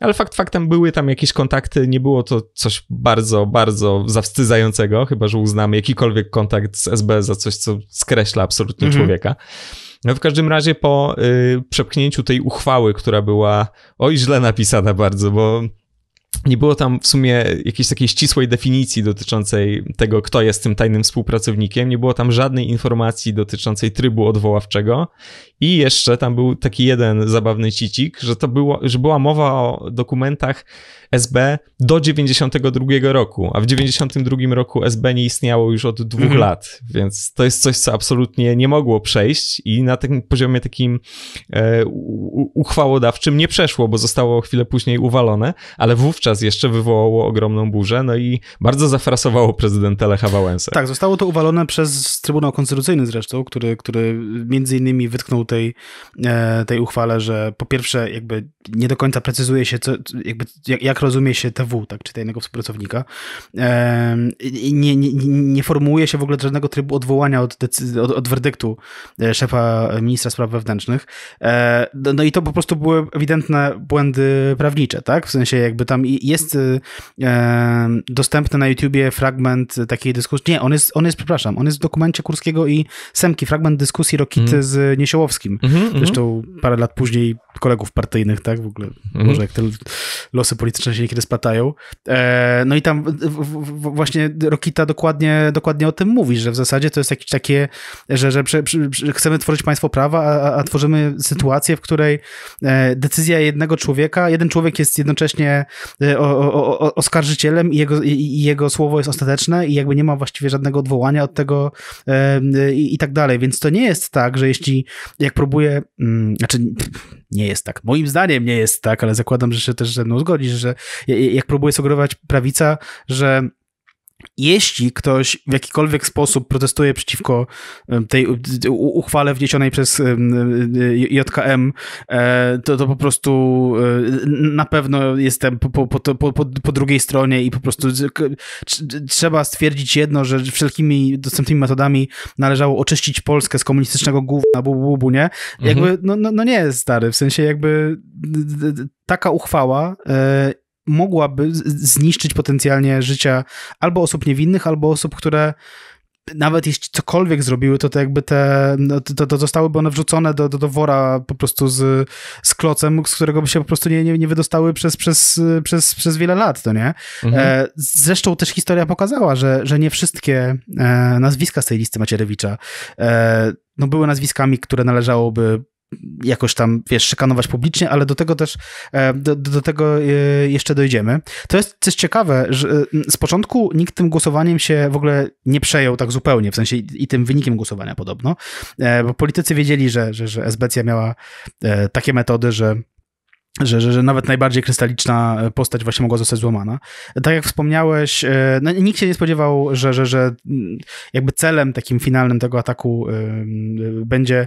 ale fakt faktem były tam jakieś kontakty. Nie było to coś bardzo, bardzo zawstydzającego, chyba że uznamy jakikolwiek kontakt z SB za coś, co skreśla absolutnie mhm. człowieka. No w każdym razie po y, przepchnięciu tej uchwały, która była oj źle napisana bardzo, bo nie było tam w sumie jakiejś takiej ścisłej definicji dotyczącej tego, kto jest tym tajnym współpracownikiem, nie było tam żadnej informacji dotyczącej trybu odwoławczego i jeszcze tam był taki jeden zabawny cicik, że to było, że była mowa o dokumentach SB do 92 roku, a w 92 roku SB nie istniało już od dwóch mhm. lat, więc to jest coś, co absolutnie nie mogło przejść i na tym poziomie takim e, uchwałodawczym nie przeszło, bo zostało chwilę później uwalone, ale wówczas jeszcze wywołało ogromną burzę, no i bardzo zafrasowało prezydenta Lecha Wałęsę. Tak, zostało to uwalone przez Trybunał Konstytucyjny zresztą, który, który między innymi wytknął tej, e, tej uchwale, że po pierwsze jakby nie do końca precyzuje się, co, jakby jak, jak rozumie się TW, tak, czy tajnego współpracownika. nie, nie, nie formułuje się w ogóle żadnego trybu odwołania od, decyzji, od, od werdyktu e, szefa ministra spraw wewnętrznych. E, no, no i to po prostu były ewidentne błędy prawnicze, tak? W sensie jakby tam jest e, dostępny na YouTubie fragment takiej dyskusji. Nie, on jest, on jest, przepraszam, on jest w dokumencie Kurskiego i Semki, fragment dyskusji Rokity mm. z Niesiołowskim. Mm -hmm, Zresztą parę lat później kolegów partyjnych, tak? W ogóle, mm -hmm. może jak te losy polityczne sensie niekiedy splatają. E, no i tam właśnie Rokita dokładnie, dokładnie o tym mówi, że w zasadzie to jest jakieś takie, że, że chcemy tworzyć państwo prawa, a, a tworzymy sytuację, w której e, decyzja jednego człowieka, jeden człowiek jest jednocześnie e, oskarżycielem i jego, i jego słowo jest ostateczne i jakby nie ma właściwie żadnego odwołania od tego i, i tak dalej. Więc to nie jest tak, że jeśli jak próbuję, mm, znaczy nie jest tak, moim zdaniem nie jest tak, ale zakładam, że się też ze mną zgodzisz, że jak próbuje sugerować prawica, że jeśli ktoś w jakikolwiek sposób protestuje przeciwko tej uchwale wniesionej przez JKM, y, e, to, to po prostu e, na pewno jestem po, po, po, po, drugiej stronie i po prostu trzeba stwierdzić jedno, że wszelkimi dostępnymi metodami należało oczyścić Polskę z komunistycznego gówna, bubu, nie? Jakby, mhm. no, no, no nie, stary, w sensie jakby taka uchwała e, mogłaby zniszczyć potencjalnie życia albo osób niewinnych, albo osób, które nawet jeśli cokolwiek zrobiły, to, to jakby te, no, to, to zostałyby one wrzucone do, do, do wora po prostu z, z klocem, z którego by się po prostu nie, nie, nie wydostały przez, przez, przez, przez wiele lat, to nie? Mhm. E, zresztą też historia pokazała, że, że nie wszystkie e, nazwiska z tej listy Macierewicza e, no, były nazwiskami, które należałoby jakoś tam, wiesz, szykanować publicznie, ale do tego też, e, do, do tego e, jeszcze dojdziemy. To jest coś ciekawe, że e, z początku nikt tym głosowaniem się w ogóle nie przejął tak zupełnie, w sensie i, tym wynikiem głosowania podobno, bo politycy wiedzieli, że, że, że SBC miała takie metody, że że, że, że nawet najbardziej krystaliczna e, postać właśnie mogła zostać złamana. Tak jak wspomniałeś, e, no, nikt się nie spodziewał, że, że, że mm, jakby celem takim finalnym tego ataku e, będzie,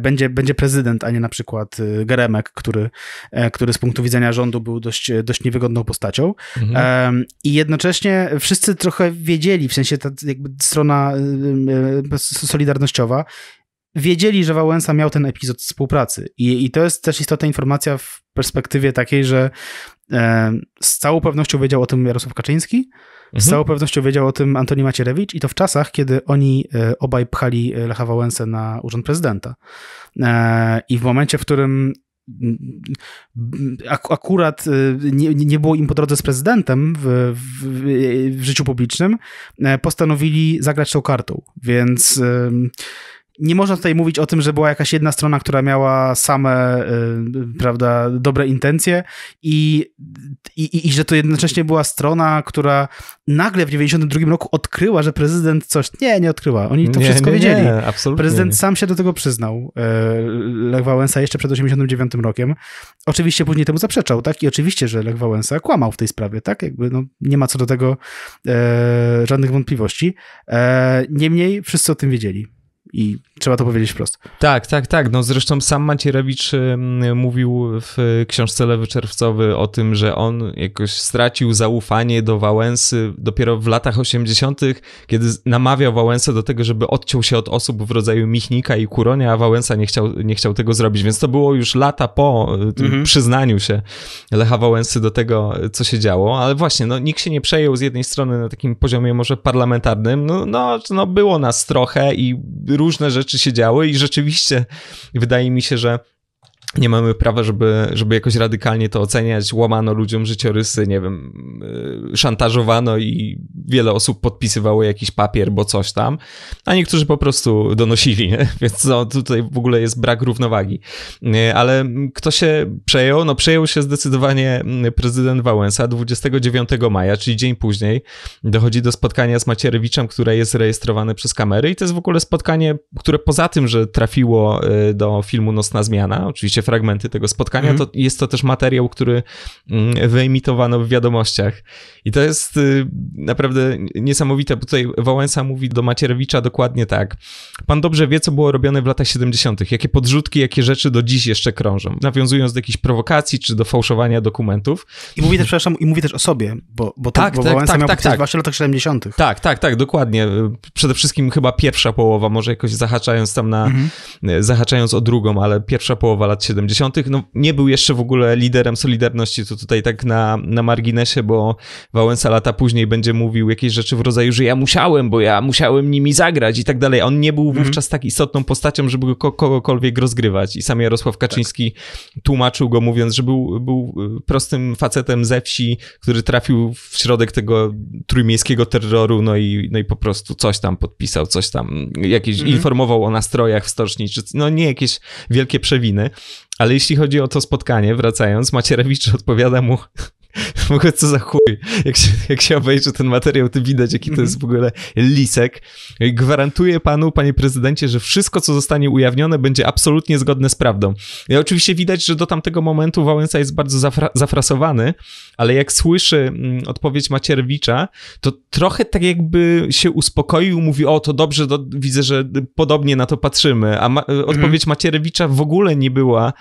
będzie, będzie prezydent, a nie na przykład Geremek, który, który z punktu widzenia rządu był dość, dość niewygodną postacią. Mhm. I jednocześnie wszyscy trochę wiedzieli, w sensie ta jakby strona solidarnościowa, wiedzieli, że Wałęsa miał ten epizod współpracy. I, i to jest też istotna informacja w perspektywie takiej, że e, z całą pewnością wiedział o tym Jarosław Kaczyński, mhm. z całą pewnością wiedział o tym Antoni Macierewicz i to w czasach, kiedy oni e, obaj pchali e, Lecha Wałęsę na urząd prezydenta. E, I w momencie, w którym akurat e, nie, nie było im po drodze z prezydentem w, w, w, życiu publicznym, e, postanowili zagrać tą kartą. Więc nie można tutaj mówić o tym, że była jakaś jedna strona, która miała same, y, prawda, dobre intencje i, i, i że to jednocześnie była strona, która nagle w 92 roku odkryła, że prezydent coś... Nie, nie odkryła. Oni to nie, wszystko nie, wiedzieli. Nie, absolutnie. Prezydent sam się do tego przyznał. Y, Lech Wałęsa jeszcze przed 89 rokiem. Oczywiście później temu zaprzeczał, tak? I oczywiście, że Lech Wałęsa kłamał w tej sprawie, tak? Jakby no, nie ma co do tego e, żadnych wątpliwości. E, niemniej wszyscy o tym wiedzieli i trzeba to powiedzieć wprost. Tak, tak, tak. No zresztą sam Macierewicz mówił w książce Lewy Czerwcowy o tym, że on jakoś stracił zaufanie do Wałęsy dopiero w latach 80., kiedy namawiał Wałęsę do tego, żeby odciął się od osób w rodzaju Michnika i Kuronia, a Wałęsa nie chciał, nie chciał tego zrobić. Więc to było już lata po y, tym mhm. przyznaniu się Lecha Wałęsy do tego, co się działo. Ale właśnie, no nikt się nie przejął z jednej strony na takim poziomie może parlamentarnym. No, no, no było nas trochę i różne rzeczy się działy i rzeczywiście wydaje mi się, że nie mamy prawa, żeby, żeby jakoś radykalnie to oceniać. Łamano ludziom życiorysy, nie wiem, y, szantażowano i wiele osób podpisywało jakiś papier, bo coś tam, a niektórzy po prostu donosili, nie? więc no, tutaj w ogóle jest brak równowagi. Y, ale kto się przejął? No przejął się zdecydowanie mm, prezydent Wałęsa 29 maja, czyli dzień później dochodzi do spotkania z Macierewiczem, które jest rejestrowane przez kamery i to jest w ogóle spotkanie, które poza tym, że trafiło y, do filmu Nocna Zmiana, oczywiście fragmenty tego spotkania, mm. to jest to też materiał, który mm, wyemitowano w wiadomościach. I to jest y, naprawdę niesamowite, bo tutaj Wałęsa mówi do Macierewicza dokładnie tak. Pan dobrze wie, co było robione w latach 70., jakie podrzutki, jakie rzeczy do dziś jeszcze krążą, nawiązując do jakichś prowokacji czy do fałszowania dokumentów. I mówi też, przepraszam, i mówi też o sobie, bo, bo, to, tak, bo tak, Wałęsa tak, miał tak, tak. zwłaszcza w latach 70. Tak, tak, tak, dokładnie. Przede wszystkim chyba pierwsza połowa, może jakoś zahaczając tam na, mhm. zahaczając o drugą, ale pierwsza połowa lat 70. 70. No, nie był jeszcze w ogóle liderem Solidarności, to tutaj tak na, na marginesie, bo Wałęsa lata później będzie mówił jakieś rzeczy w rodzaju, że ja musiałem, bo ja musiałem nimi zagrać i tak dalej. On nie był mhm. wówczas tak istotną postacią, żeby go, kogokolwiek rozgrywać. I sam Jarosław Kaczyński tak. tłumaczył go, mówiąc, że był, był y, prostym facetem ze wsi, który trafił w środek tego trójmiejskiego terroru, no i, no i po prostu coś tam podpisał, coś tam, mm, jakieś mhm. informował o nastrojach w stoczni, czy, no nie jakieś wielkie przewiny. Ale jeśli chodzi o to spotkanie, wracając, Macierewicz odpowiada mu w ogóle co za chuj. Jak się, jak się obejrzy ten materiał, to widać, jaki to jest w ogóle lisek. Gwarantuję panu, panie prezydencie, że wszystko, co zostanie ujawnione, będzie absolutnie zgodne z prawdą. I oczywiście widać, że do tamtego momentu Wałęsa jest bardzo zafra zafrasowany, ale jak słyszy mm, odpowiedź Macierewicza, to trochę tak jakby się uspokoił, mówi, o to dobrze, widzę, że podobnie na to patrzymy. A ma e, odpowiedź mhm. Macierewicza w ogóle nie była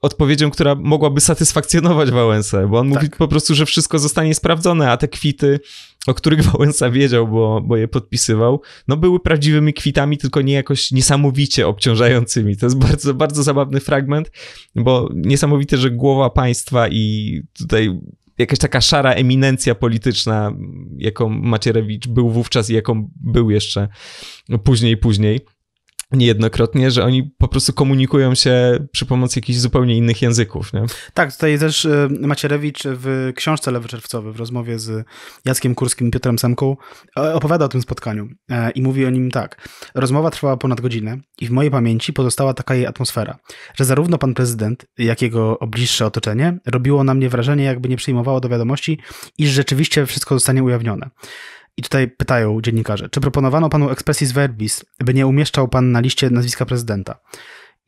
odpowiedzią, która mogłaby satysfakcjonować Wałęsę, bo on tak. mówi po prostu, że wszystko zostanie sprawdzone, a te kwity, o których Wałęsa wiedział, bo, bo je podpisywał, no były prawdziwymi kwitami, tylko nie jakoś niesamowicie obciążającymi. To jest bardzo, bardzo zabawny fragment, bo niesamowite, że głowa państwa i tutaj jakaś taka szara eminencja polityczna, jaką Macierewicz był wówczas i jaką był jeszcze później, później niejednokrotnie, że oni po prostu komunikują się przy pomocy jakichś zupełnie innych języków. Nie? Tak, tutaj też e, Macierewicz w książce Lewy Czerwcowy w rozmowie z Jackiem Kurskim i Piotrem Semką opowiada o tym spotkaniu e, i mówi o nim tak. Rozmowa trwała ponad godzinę i w mojej pamięci pozostała taka jej atmosfera, że zarówno pan prezydent, jak jego bliższe otoczenie robiło na mnie wrażenie, jakby nie przyjmowało do wiadomości, iż rzeczywiście wszystko zostanie ujawnione. I tutaj pytają dziennikarze, czy proponowano panu expressis verbis, by nie umieszczał pan na liście nazwiska prezydenta?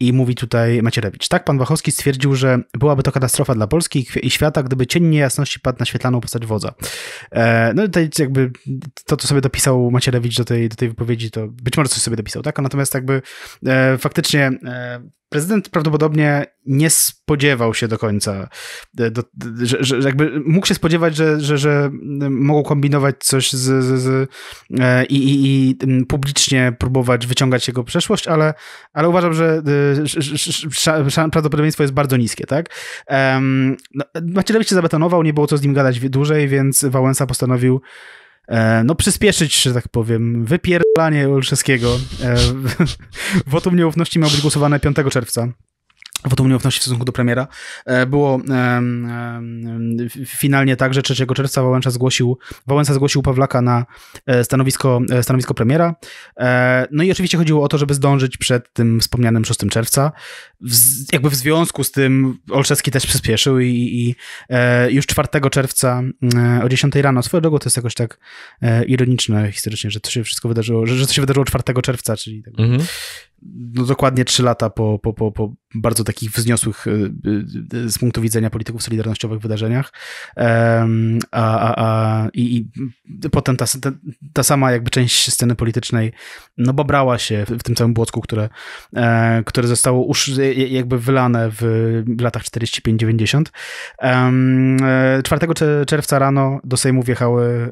I mówi tutaj Macierewicz. Tak, pan Wachowski stwierdził, że byłaby to katastrofa dla Polski i świata, gdyby cień niejasności padł na świetlaną postać wodza. E, no i tutaj jakby to, co sobie dopisał Macierewicz do tej, do tej wypowiedzi, to być może coś sobie dopisał, tak? Natomiast jakby e, faktycznie e, prezydent prawdopodobnie nie spodziewał się do końca, e, do, że, że, jakby mógł się spodziewać, że, że, że mogą kombinować coś z, z, z e, i, i, i, publicznie próbować wyciągać jego przeszłość, ale, ale uważam, że e, prawdopodobieństwo jest bardzo niskie, tak? Um, no, Macierewicz się zabetonował, nie było co z nim gadać dłużej, więc Wałęsa postanowił E, no przyspieszyć, że tak powiem, wypierdalanie Olszewskiego. E, wotum nieufności miał być głosowane 5 czerwca wotum nieufności w stosunku do premiera. E, było um, um, finalnie tak, że 3 czerwca Wałęsa zgłosił, Wałęsa zgłosił Pawlaka na e, stanowisko, e, stanowisko premiera. No i oczywiście chodziło o to, żeby zdążyć przed tym wspomnianym 6 czerwca. W, jakby w związku z tym Olszewski też przyspieszył i, i już 4 czerwca o 10 rano, swoją drogą to jest jakoś tak ironiczne historycznie, że to się wszystko wydarzyło, że, że to się wydarzyło 4 czerwca, czyli tak mhm no dokładnie trzy lata po, po, po, po bardzo takich wzniosłych y, y, y, z punktu widzenia polityków solidarnościowych wydarzeniach. A, a, a, i, i potem ta, ta, ta, sama jakby część sceny politycznej no babrała się w tym całym błocku, które, e, które zostało już jakby wylane w latach 45-90. 4 e, czerwca rano do Sejmu wjechały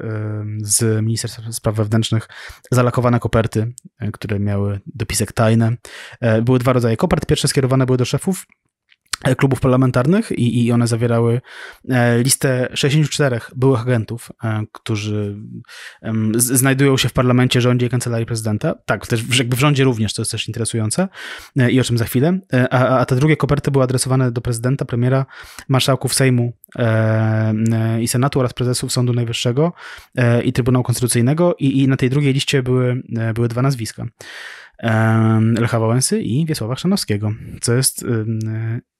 z Ministerstwa Spraw Wewnętrznych zalakowane koperty, e, które miały dopisek tajny kolejne, e, były dwa rodzaje kopert. Pierwsze skierowane były do szefów e, klubów parlamentarnych i, i one zawierały e, listę 64 byłych agentów, którzy znajdują się w parlamencie, rządzie i kancelarii prezydenta. Tak, też jakby w rządzie również, to jest też interesujące i o czym za chwilę. A, a te drugie koperty były adresowane do prezydenta, premiera, marszałków Sejmu i Senatu oraz prezesów Sądu Najwyższego i Trybunału Konstytucyjnego i, i na tej drugiej liście były, były dwa nazwiska. Lecha Wałęsy i Wiesława Chrzanowskiego, co jest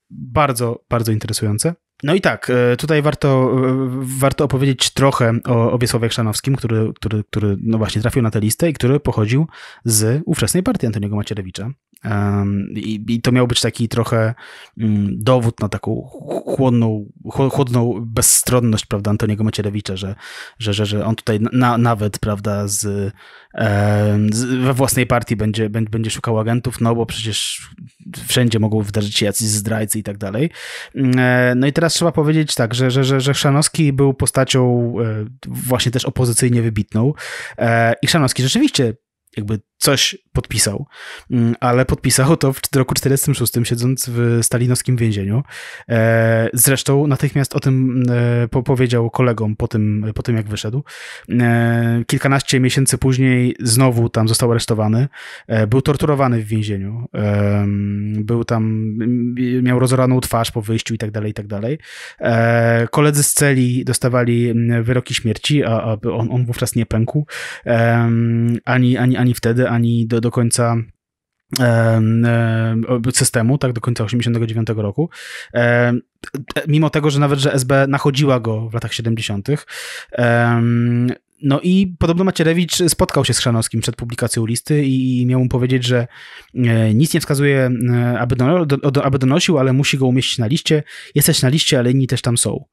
bardzo, bardzo interesujące. No i tak, e, tutaj warto, warto opowiedzieć trochę o, o Wiesławie Chrzanowskim, który, który, który no właśnie trafił na tę listę i który pochodził z ówczesnej partii Antoniego Macierewicza. I, to miał być taki trochę mm, dowód na taką chłodną, chłodną bezstronność, prawda, Antoniego Macierewicza, że, że, że, że on tutaj na, nawet, prawda, z, z, we własnej partii będzie, będzie szukał agentów, no bo przecież wszędzie mogą wydarzyć się jacyś zdrajcy i tak dalej. Mm, e, no i teraz trzeba powiedzieć tak, że, że, że, że Chrzanowski był postacią e, właśnie też opozycyjnie wybitną e, i Chrzanowski rzeczywiście jakby coś podpisał, mm, ale podpisał to w roku 46, siedząc w stalinowskim więzieniu. E, zresztą natychmiast o tym e, powiedział kolegom po tym, po tym jak wyszedł. E, kilkanaście miesięcy później znowu tam został aresztowany. Był torturowany w więzieniu. Był tam, miał rozoraną twarz po wyjściu i tak dalej, i tak dalej. Koledzy z celi dostawali wyroki śmierci, a on, on wówczas nie pękł. Ani, ani ani wtedy, ani do, do końca systemu, tak, do końca 89 roku. E, mimo tego, że nawet, że SB nachodziła go w latach 70., no i podobno Macierewicz spotkał się z Chrzanowskim przed publikacją listy i miał mu powiedzieć, że e, nic nie wskazuje, e, aby, donosił, ale musi go umieścić na liście. Jesteś na liście, ale inni też tam są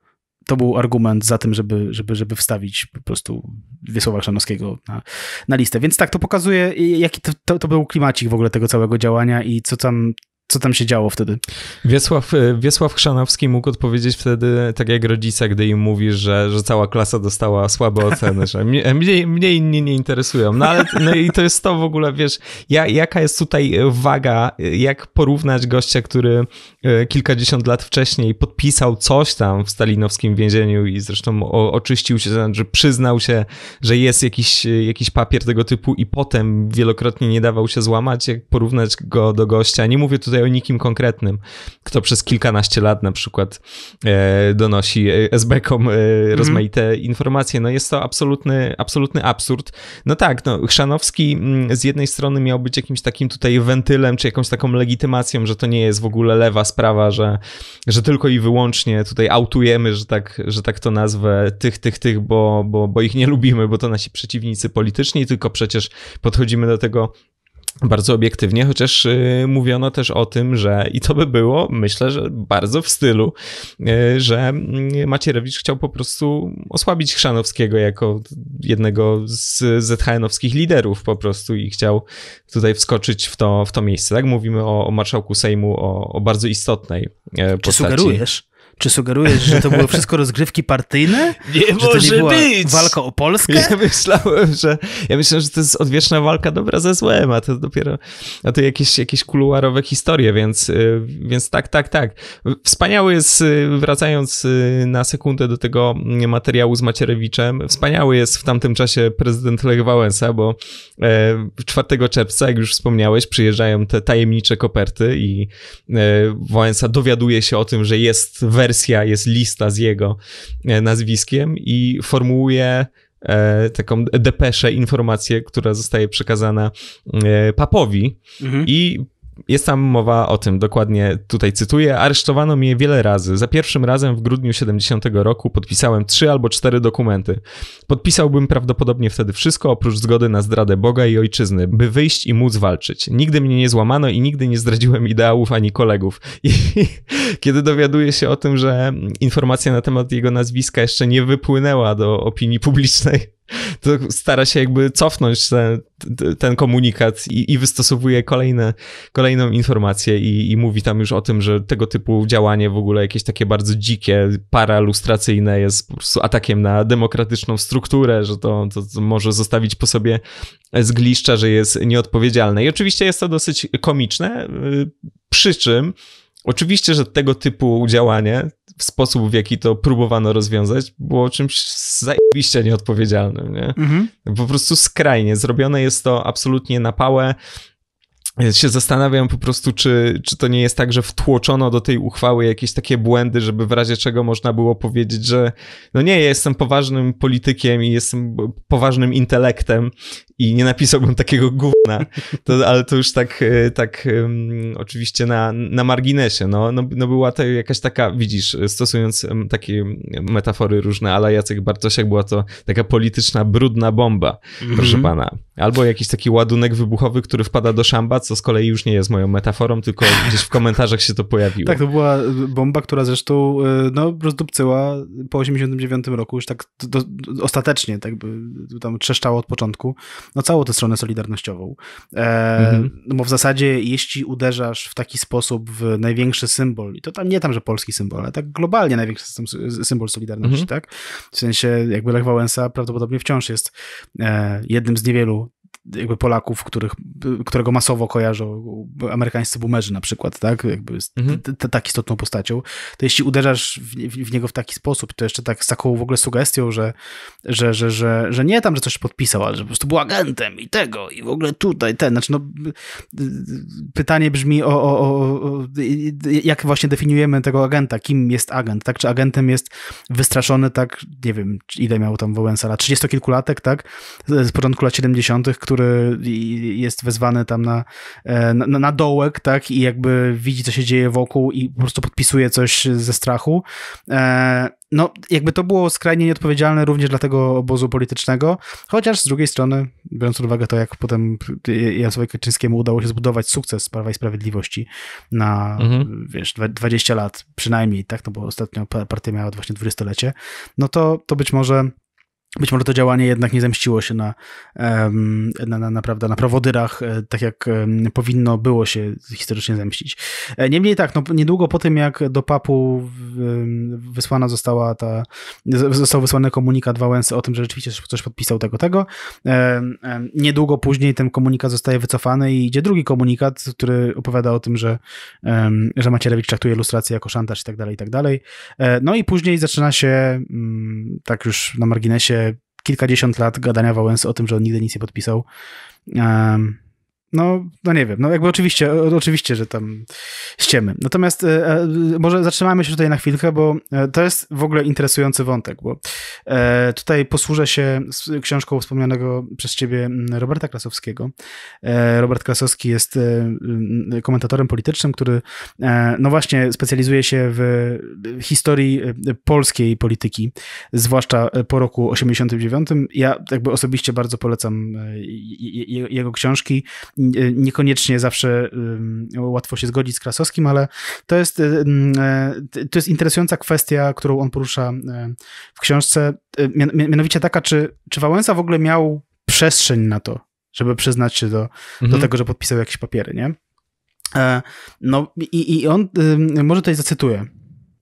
to był argument za tym, żeby, żeby, żeby wstawić po prostu Wiesława Chrzanowskiego na, na listę. Więc tak, to pokazuje, jaki to, to, to, był klimacik w ogóle tego całego działania i co tam, co tam się działo wtedy? Wiesław, e, Wiesław Chrzanowski mógł odpowiedzieć wtedy tak jak rodzice, gdy im mówisz, że, że cała klasa dostała słabe oceny, że e, mniej, mniej inni nie interesują. No ale no i to jest to w ogóle, wiesz, ja, jaka jest tutaj waga, jak porównać gościa, który e, kilkadziesiąt lat wcześniej podpisał coś tam w stalinowskim więzieniu i zresztą o, oczyścił się, że znaczy przyznał się, że jest jakiś, jakiś papier tego typu i potem wielokrotnie nie dawał się złamać, jak porównać go do gościa. Nie mówię tutaj tutaj o nikim konkretnym, kto przez kilkanaście lat na przykład e, donosi e, SB-kom e, mhm. rozmaite mm informacje. No jest to absolutny, absolutny absurd. No tak, no, Chrzanowski mm, z jednej strony miał być jakimś takim tutaj wentylem, czy jakąś taką legitymacją, że to nie jest w ogóle lewa sprawa, że, że tylko i wyłącznie tutaj autujemy, że tak, że tak to nazwę, tych, tych, tych, bo, bo, bo ich nie lubimy, bo to nasi przeciwnicy polityczni, tylko przecież podchodzimy do tego bardzo obiektywnie, chociaż y, mówiono też o tym, że i to by było, myślę, że bardzo w stylu, y, że mm, Macierewicz chciał po prostu osłabić Chrzanowskiego jako jednego z ZHN-owskich liderów po prostu i chciał tutaj wskoczyć w to, w to miejsce, tak? Mówimy o, o marszałku Sejmu, o, o bardzo istotnej e, postaci. Czy sugerujesz, czy sugerujesz, że to były wszystko rozgrywki partyjne? Nie że może to nie była być! walka o Polskę? Ja myślałem, że, ja myślałem, że to jest odwieczna walka dobra ze złem, a to dopiero a to jakieś, jakieś kuluarowe historie, więc, y, więc tak, tak, tak. Wspaniały jest, y, wracając y, na sekundę do tego materiału z Macierewiczem, wspaniały jest w tamtym czasie prezydent Lech Wałęsa, bo 4 e, czerwca, jak już wspomniałeś, przyjeżdżają te tajemnicze koperty i e, Wałęsa dowiaduje się o tym, że jest we wersja jest lista z jego e, nazwiskiem i formułuje e, taką depeszę, informację, która zostaje przekazana e, papowi mhm. i jest tam mowa o tym, dokładnie tutaj cytuję. Aresztowano mnie wiele razy. Za pierwszym razem w grudniu 70 roku podpisałem trzy albo cztery dokumenty. Podpisałbym prawdopodobnie wtedy wszystko oprócz zgody na zdradę Boga i ojczyzny, by wyjść i móc walczyć. Nigdy mnie nie złamano i nigdy nie zdradziłem ideałów ani kolegów. I kiedy dowiaduję się o tym, że informacja na temat jego nazwiska jeszcze nie wypłynęła do opinii publicznej, to stara się jakby cofnąć ten, ten komunikat i, i, wystosowuje kolejne, kolejną informację i, i, mówi tam już o tym, że tego typu działanie w ogóle jakieś takie bardzo dzikie, paralustracyjne jest po prostu atakiem na demokratyczną strukturę, że to, to, to może zostawić po sobie zgliszcza, że jest nieodpowiedzialne. I oczywiście jest to dosyć komiczne, y, przy czym Oczywiście, że tego typu działanie sposób, w jaki to próbowano rozwiązać, było czymś zajebiście nieodpowiedzialnym, nie? Mhm. Po prostu skrajnie. Zrobione jest to absolutnie na pałę się zastanawiam po prostu, czy, czy to nie jest tak, że wtłoczono do tej uchwały jakieś takie błędy, żeby w razie czego można było powiedzieć, że no nie, ja jestem poważnym politykiem i jestem poważnym intelektem i nie napisałbym takiego gówna, to, ale to już tak, e, tak um, oczywiście na, na marginesie, no, no, no była to jakaś taka, widzisz, stosując takie metafory różne, ale Jacek Bartosiak była to taka polityczna brudna bomba, mm -hmm. proszę mhm. pana. Albo jakiś taki ładunek wybuchowy, który wpada do szamba, co z kolei już nie jest moją metaforą, tylko gdzieś w komentarzach się to pojawiło. Tak, to była e, bomba, która zresztą e, no, rozdupcyła po 89 roku, już tak do, do, ostatecznie, tak by tam trzeszczało od początku, no całą tę stronę solidarnościową. E, mhm. no, bo w zasadzie, jeśli uderzasz w taki sposób w największy symbol, i to tam nie tam, że polski symbol, ale tak globalnie największy symbol Solidarności, mhm. tak? W sensie jakby Lech Wałęsa prawdopodobnie wciąż jest e, jednym z niewielu jakby Polaków, których, którego masowo kojarzą amerykańscy boomerzy na przykład, tak? Jakby mhm. tak istotną postacią. To jeśli uderzasz w, w, w, niego w taki sposób, to jeszcze tak z taką w ogóle sugestią, że, że, że, że, że nie tam, że coś podpisał, ale że po prostu był agentem i tego i w ogóle tutaj ten. Znaczy no, pytanie brzmi o, o, o jak właśnie definiujemy tego agenta, kim jest agent, tak? Czy agentem jest wystraszony tak, nie wiem, ile miał tam Wałęsa 30 kilkulatek, tak? Z początku lat 70., który który jest wezwany tam e, na, na, na dołek, tak, i jakby widzi, co się dzieje wokół i po prostu podpisuje coś ze strachu. E, no, jakby to było skrajnie nieodpowiedzialne również dla tego obozu politycznego, chociaż z drugiej strony, biorąc pod uwagę to, jak potem Jarosławowi Kaczyńskiemu udało się zbudować sukces Prawa i Sprawiedliwości na, mhm. wiesz, 20 lat przynajmniej, tak, no bo ostatnio partia miała właśnie 20-lecie, no to, to być może być może to działanie jednak nie zemściło się na, na, na, na, na prowodyrach, e, tak jak powinno było się historycznie zemścić. E, niemniej tak, no, niedługo po tym, jak do papu wysłana została ta, został wysłany komunikat Wałęsy o tym, że rzeczywiście coś podpisał tego, tego, niedługo później ten komunikat zostaje wycofany i idzie drugi komunikat, który opowiada o tym, że, że Macierewicz traktuje ilustrację jako szantaż i tak dalej, i tak dalej. E, no i później zaczyna się, mm, tak już na marginesie, kilkadziesiąt lat gadania Wałęsy o tym, że on nigdy nic nie podpisał. Um, no, no nie wiem, no jakby oczywiście, oczywiście, że tam ściemy. Natomiast e, e, może zatrzymajmy się tutaj na chwilkę, bo e, to jest w ogóle interesujący wątek, bo e, tutaj posłużę się książką wspomnianego przez ciebie Roberta Krasowskiego. E, Robert Krasowski jest e, komentatorem politycznym, który no właśnie specjalizuje się w historii polskiej polityki, zwłaszcza po roku 89. Ja jakby osobiście bardzo polecam jego książki niekoniecznie zawsze łatwo się zgodzić z Krasowskim, ale to jest, e, to jest interesująca kwestia, którą on porusza e, w książce, e, mianowicie taka, czy, czy Wałęsa w ogóle miał przestrzeń na to, żeby przyznać się do, mhm. do tego, że podpisał jakieś papiery, nie? No i, i on, może tutaj zacytuję,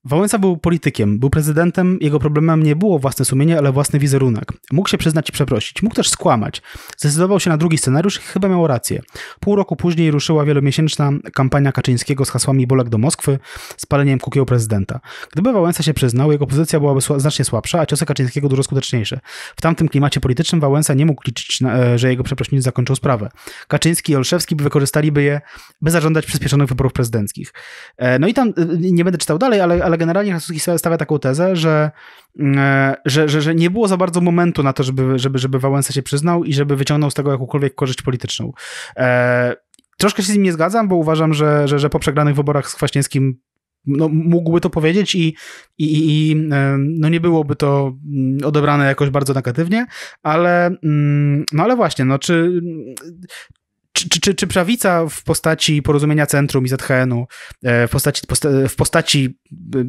Wałęsa był politykiem, był prezydentem, jego problemem nie było własne sumienie, ale własny wizerunek. Mógł się przyznać i przeprosić, mógł też skłamać. Zdecydował się na drugi scenariusz i chyba miał rację. Pół roku później ruszyła wielomiesięczna kampania Kaczyńskiego z hasłami Bolek do Moskwy "Spaleniem kukieł prezydenta. Gdyby Wałęsa się przyznał, jego pozycja byłaby znacznie słabsza, a ciosy Kaczyńskiego dużo skuteczniejsze. W tamtym klimacie politycznym Wałęsa nie mógł liczyć, na, e, że jego przeprosiny zakończą sprawę. Kaczyński i Olszewski wykorzystaliby je, by zażądać przyspieszonych wyborów prezydenckich. E, no i tam, e, nie będę czytał dalej, ale, ale ale generalnie Krasuski stawia taką tezę, że, mm, e, że, że, że nie było za bardzo momentu na to, żeby, żeby, żeby Wałęsa się przyznał i żeby wyciągnął z tego jakąkolwiek korzyść polityczną. E, troszkę się z nim nie zgadzam, bo uważam, że, że, że po przegranych wyborach z Kwaśniewskim no, mógłby to powiedzieć i, i, i e, no, nie byłoby to mm, odebrane jakoś bardzo negatywnie, ale, mm, no, ale właśnie, no, czy, czy, czy, czy prawica w postaci porozumienia centrum i ZHN-u, e, w postaci, w postaci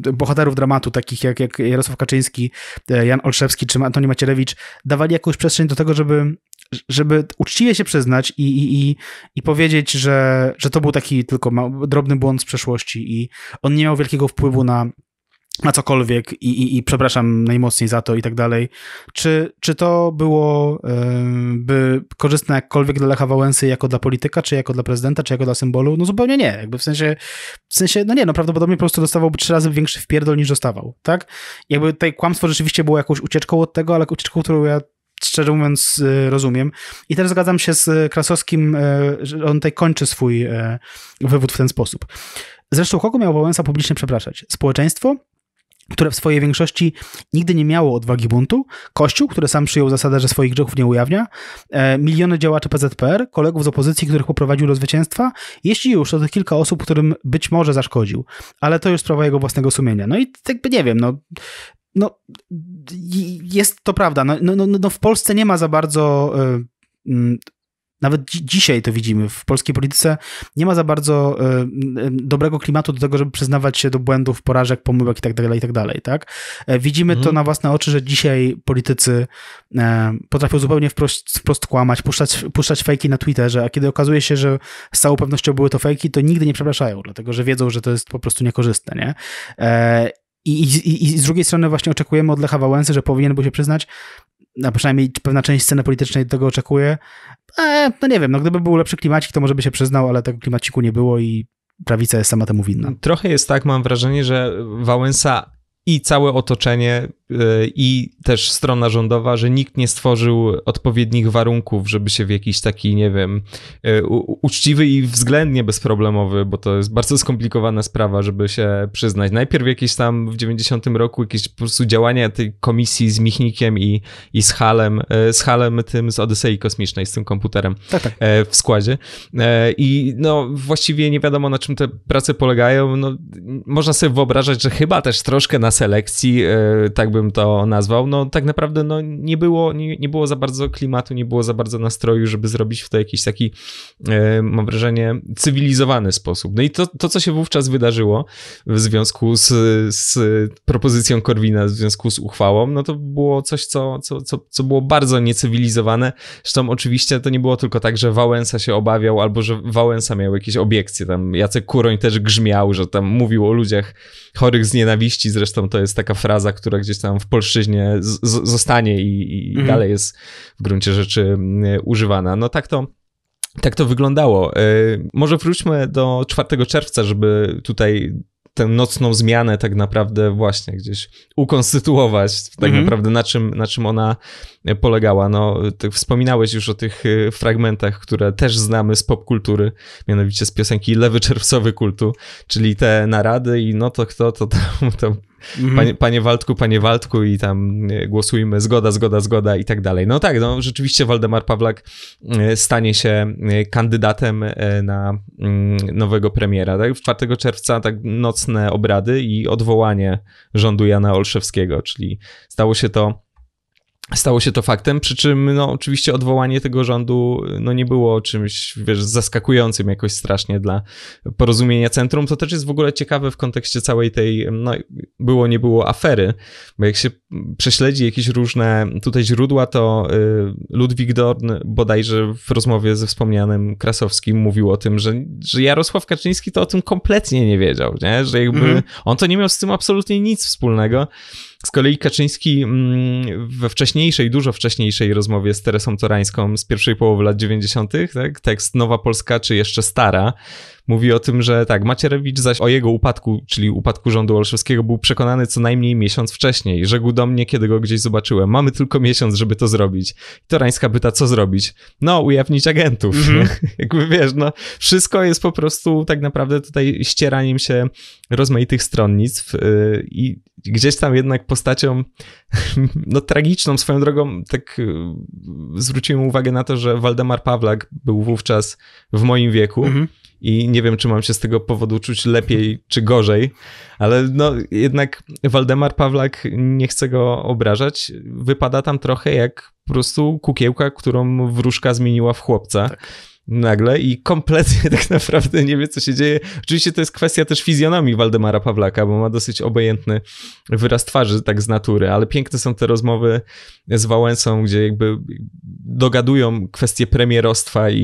e, bohaterów dramatu, takich jak, jak Jarosław Kaczyński, e, Jan Olszewski czy Antoni Macierewicz, dawali jakąś przestrzeń do tego, żeby, żeby uczciwie się przyznać i, i, i, i powiedzieć, że, że to był taki tylko drobny błąd z przeszłości i on nie miał wielkiego wpływu na na cokolwiek i, i, i, przepraszam najmocniej za to i tak dalej. Czy, czy to było e, by korzystne jakkolwiek dla Lecha Wałęsy jako dla polityka, czy jako dla prezydenta, czy jako dla symbolu? No zupełnie nie. Jakby w sensie, w sensie no nie, no prawdopodobnie po prostu dostawałby trzy razy większy wpierdol niż dostawał, tak? Jakby tutaj kłamstwo rzeczywiście było jakąś ucieczką od tego, ale ucieczką, którą ja szczerze mówiąc e, rozumiem. I też zgadzam się z e, Krasowskim, że on tutaj kończy swój wywód w ten sposób. Zresztą kogo miał Wałęsa publicznie przepraszać? Społeczeństwo? które w swojej większości nigdy nie miało odwagi buntu, Kościół, który sam przyjął zasadę, że swoich grzechów nie ujawnia, e, miliony działaczy PZPR, kolegów z opozycji, których poprowadził do zwycięstwa, jeśli już, to tych kilka osób, którym być może zaszkodził, ale to już sprawa jego własnego sumienia. No i jakby nie wiem, no no, jest to prawda. No, no, no, no, w Polsce nie ma za bardzo e, nawet dzisiaj to widzimy. W polskiej polityce nie ma za bardzo y, dobrego klimatu do tego, żeby przyznawać się do błędów, porażek, pomyłek itd. itd. Tak? tak, tak? E, widzimy mm. to mhm. na własne oczy, że dzisiaj politycy y, potrafią zupełnie wprost, wprost kłamać, puszczać, puszczać fejki na Twitterze, a kiedy okazuje się, że z całą pewnością były to fejki, to nigdy nie przepraszają, dlatego że wiedzą, że to jest po prostu niekorzystne. Nie? Y, i, i, I, z drugiej strony właśnie oczekujemy od Lecha Wałęsy, że powinien był się przyznać, a przynajmniej pewna część sceny politycznej tego oczekuje. E, no nie wiem, no gdyby był lepszy klimacik, to może by się przyznał, ale tego klimaciku nie było i prawica jest sama temu winna. Trochę jest tak, mam wrażenie, że Wałęsa i całe otoczenie E, i też strona rządowa, że nikt nie stworzył odpowiednich warunków, żeby się w jakiś taki, nie wiem, e, uczciwy i względnie bezproblemowy, bo to jest bardzo skomplikowana sprawa, żeby się przyznać. Najpierw jakieś tam w 90 roku jakieś po prostu działania tej komisji z Michnikiem i, i z Halem, e, z Halem tym z Odysei Kosmicznej, z tym komputerem tak, tak. w składzie. I no właściwie nie wiadomo na czym te prace polegają. No, można sobie wyobrażać, że chyba też troszkę na selekcji, tak by bym to nazwał, no tak naprawdę no, nie, było, nie, nie było za bardzo klimatu, nie było za bardzo nastroju, żeby zrobić w to jakiś taki, e, mam wrażenie, cywilizowany sposób. No i to, to co się wówczas wydarzyło w związku z, z propozycją Korwina, w związku z uchwałą, no to było coś, co, co, co, co było bardzo niecywilizowane. Zresztą oczywiście to nie było tylko tak, że Wałęsa się obawiał, albo że Wałęsa miał jakieś obiekcje. Tam Jacek Kuroń też grzmiał, że tam mówił o ludziach chorych z nienawiści. Zresztą to jest taka fraza, która gdzieś tam tam w polszczyźnie zostanie i, i mhm. dalej jest w gruncie rzeczy używana. No tak to tak to wyglądało. E, może wróćmy do 4 czerwca, żeby tutaj tę nocną zmianę tak naprawdę właśnie gdzieś ukonstytuować, tak mm -hmm. naprawdę na czym, na czym ona polegała. No, wspominałeś już o tych e, fragmentach, które też znamy z popkultury, mianowicie z piosenki Lewy Czerwcowy Kultu, czyli te narady i no to kto, to tam, Mhm. Panie, panie Waldku, panie Waldku i tam e, głosujmy zgoda, zgoda, zgoda i tak dalej. No tak, no rzeczywiście Waldemar Pawlak e, stanie się e, kandydatem na mm, nowego premiera. Tak? 4 czerwca tak nocne obrady i odwołanie rządu Jana Olszewskiego, czyli stało się to Stało się to faktem, przy czym no, oczywiście odwołanie tego rządu no, nie było czymś wiesz, zaskakującym jakoś strasznie dla porozumienia centrum. To też jest w ogóle ciekawe w kontekście całej tej, no, było, nie było afery, bo jak się prześledzi jakieś różne tutaj źródła, to y, Ludwik Dorn bodajże w rozmowie ze wspomnianym Krasowskim mówił o tym, że, że Jarosław Kaczyński to o tym kompletnie nie wiedział, nie? że jakby mm -hmm. on to nie miał z tym absolutnie nic wspólnego. Z kolei Kaczyński mm, we wcześniejszej, dużo wcześniejszej rozmowie z Teresą Torańską z pierwszej połowy lat 90., tak, tekst Nowa Polska czy jeszcze Stara, mówi o tym, że tak, Macierewicz zaś o jego upadku, czyli upadku rządu olszewskiego, był przekonany co najmniej miesiąc wcześniej. Rzekł do mnie, kiedy go gdzieś zobaczyłem. Mamy tylko miesiąc, żeby to zrobić. I Torańska pyta, co zrobić? No, ujawnić agentów. Mm -hmm. Jakby wiesz, no, wszystko jest po prostu tak naprawdę tutaj ścieraniem się rozmaitych stronnictw yy, i gdzieś tam jednak postacią, no tragiczną swoją drogą, tak yy, zwróciłem uwagę na to, że Waldemar Pawlak był wówczas w moim wieku. Mm -hmm i nie wiem, czy mam się z tego powodu czuć lepiej czy gorzej, ale no jednak Waldemar Pawlak, nie chcę go obrażać, wypada tam trochę jak po prostu kukiełka, którą wróżka zmieniła w chłopca. Tak nagle i kompletnie tak naprawdę nie wie, co się dzieje. Oczywiście to jest kwestia też fizjonomii Waldemara Pawlaka, bo ma dosyć obojętny wyraz twarzy tak z natury, ale piękne są te rozmowy z Wałęsą, gdzie jakby dogadują kwestie premierostwa i,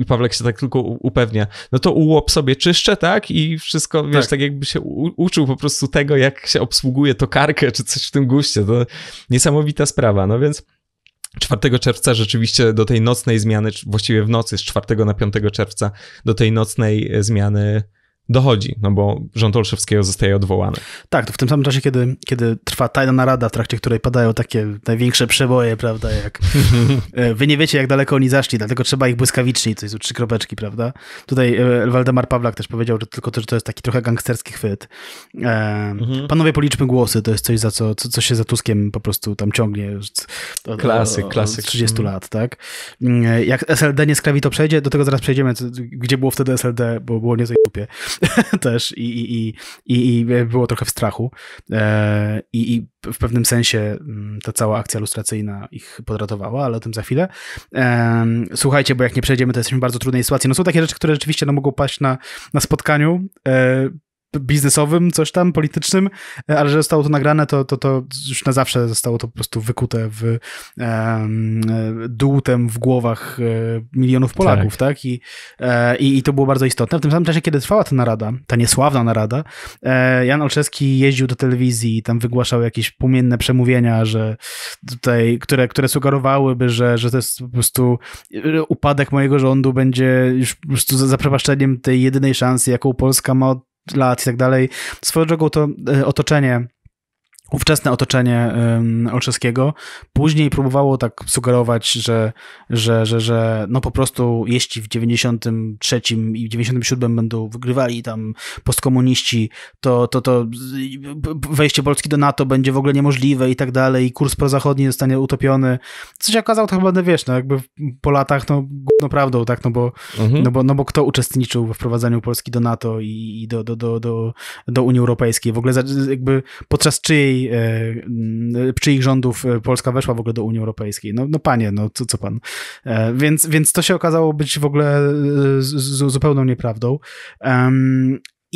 i się tak tylko upewnia, no to ułop sobie czyszczę, tak? I wszystko, tak. wiesz, tak jakby się u, uczył po prostu tego, jak się obsługuje to karkę, czy coś w tym guście. To niesamowita sprawa, no więc 4 czerwca rzeczywiście do tej nocnej zmiany, właściwie w nocy z 4 na 5 czerwca do tej nocnej zmiany dochodzi, no bo rząd Olszewskiego zostaje odwołany. Tak, to w tym samym czasie, kiedy, kiedy trwa tajna narada, w trakcie której padają takie największe przeboje, prawda, jak e, wy nie wiecie, jak daleko oni zaszli, dlatego trzeba ich błyskawicznie, coś, jest trzy kropeczki, prawda. Tutaj e, Waldemar Pawlak też powiedział, że tylko to, że to jest taki trochę gangsterski chwyt. E, mhm. Panowie, policzmy głosy, to jest coś, za co, co, co się za Tuskiem po prostu tam ciągnie. Od, klasyk, klasyk. 30 mhm. lat, tak. Mm, jak SLD nie skrawi, to przejdzie, do tego zaraz przejdziemy, gdzie było wtedy SLD, bo było niezłe głupie. też i, i, i, i było trochę w strachu. E, I, I w pewnym sensie mm, ta cała akcja lustracyjna ich podratowała, ale o tym za chwilę. Słuchajcie, bo jak nie przejdziemy, to jesteśmy w bardzo trudnej sytuacji. No są takie rzeczy, które rzeczywiście no, mogą paść na, na spotkaniu e, biznesowym, coś tam, politycznym, e, ale że zostało to nagrane, to, to, to już na zawsze zostało to po prostu wykute w um, dłutem w głowach e, milionów Polaków, tak? tak? I, i, I to było bardzo istotne. W tym samym czasie, kiedy trwała ta narada, ta niesławna narada, Jan Olszewski jeździł do telewizji i tam wygłaszał jakieś płomienne przemówienia, że tutaj, które, które sugerowałyby, że, że to jest po prostu upadek mojego rządu będzie już po prostu za, tej jedynej szansy, jaką Polska ma od lat i tak dalej. Swoją drogą to e, otoczenie ówczesne otoczenie Olszewskiego. Później próbowało tak sugerować, że, że, że, że no po prostu jeśli w 93 i 97 będą wygrywali tam postkomuniści, to, to, to wejście Polski do NATO będzie w ogóle niemożliwe i tak dalej, i kurs prozachodni zostanie utopiony. Co się okazało, to chyba, no wiesz, no jakby po latach, no gówno prawdą, tak, no bo, mhm. no bo, no bo kto uczestniczył we wprowadzaniu Polski do NATO i, i do, do, do, do, do Unii Europejskiej? W ogóle jakby podczas czyjej jej, e, ich rządów e, Polska weszła w ogóle do Unii Europejskiej. No, no panie, no co, co pan. E, więc, więc to się okazało być w ogóle z, z, zupełną nieprawdą.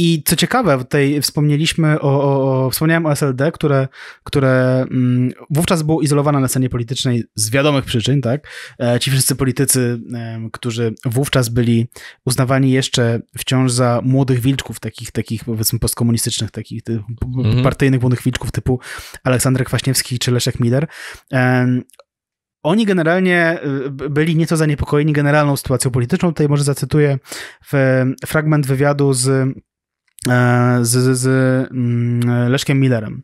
I co ciekawe, tutaj wspomnieliśmy o, o, o wspomniałem o SLD, które, które mm, wówczas było izolowane na scenie politycznej z wiadomych przyczyn, tak? E, ci wszyscy politycy, którzy wówczas byli uznawani jeszcze wciąż za młodych wilczków, takich, takich powiedzmy postkomunistycznych, takich ty, mhm. partyjnych młodych wilczków typu Aleksander Kwaśniewski czy Leszek Miller, oni generalnie y, byli nieco zaniepokojeni generalną sytuacją polityczną. Tutaj może zacytuję fragment wywiadu z E, z, z mm, e, Leszkiem Millerem.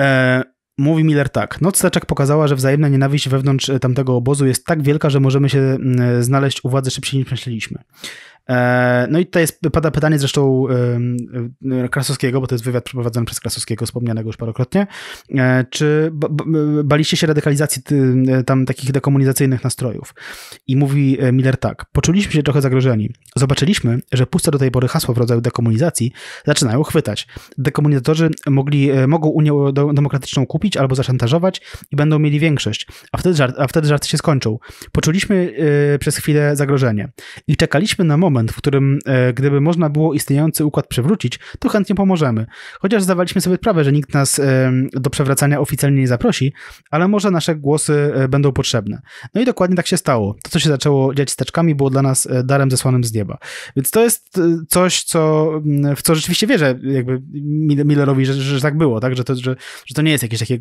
E, mówi Miller tak. Noc Steczek pokazała, że wzajemna nienawiść wewnątrz tamtego obozu jest tak wielka, że możemy się mm, znaleźć u władzy szybciej niż myśleliśmy. E, no i tutaj jest, pada pytanie zresztą e, Krasowskiego, bo to jest wywiad przeprowadzony przez Krasowskiego, wspomnianego już parokrotnie. E, czy baliście się radykalizacji tam takich dekomunizacyjnych nastrojów? I mówi Miller tak, poczuliśmy się trochę zagrożeni. Zobaczyliśmy, że puste do tej pory hasła w rodzaju dekomunizacji zaczynają chwytać. Dekomunizatorzy mogli, mogą Unię Demokratyczną kupić albo zaszantażować i będą mieli większość, a wtedy, żart, a wtedy żarty się skończą. Poczuliśmy przez chwilę zagrożenie i czekaliśmy na moment, moment, w którym e, gdyby można było istniejący układ przywrócić, to chętnie pomożemy. Chociaż zdawaliśmy sobie sprawę, że nikt nas e, do przewracania oficjalnie nie zaprosi, ale może nasze głosy e, będą potrzebne. No i dokładnie tak się stało. To, co się zaczęło dziać z teczkami, było dla nas darem zesłanym z nieba. Więc to jest coś, co, mm, w co rzeczywiście wierzę jakby Millerowi, że, że tak było, tak? Że, to, że, że to nie jest jakieś takie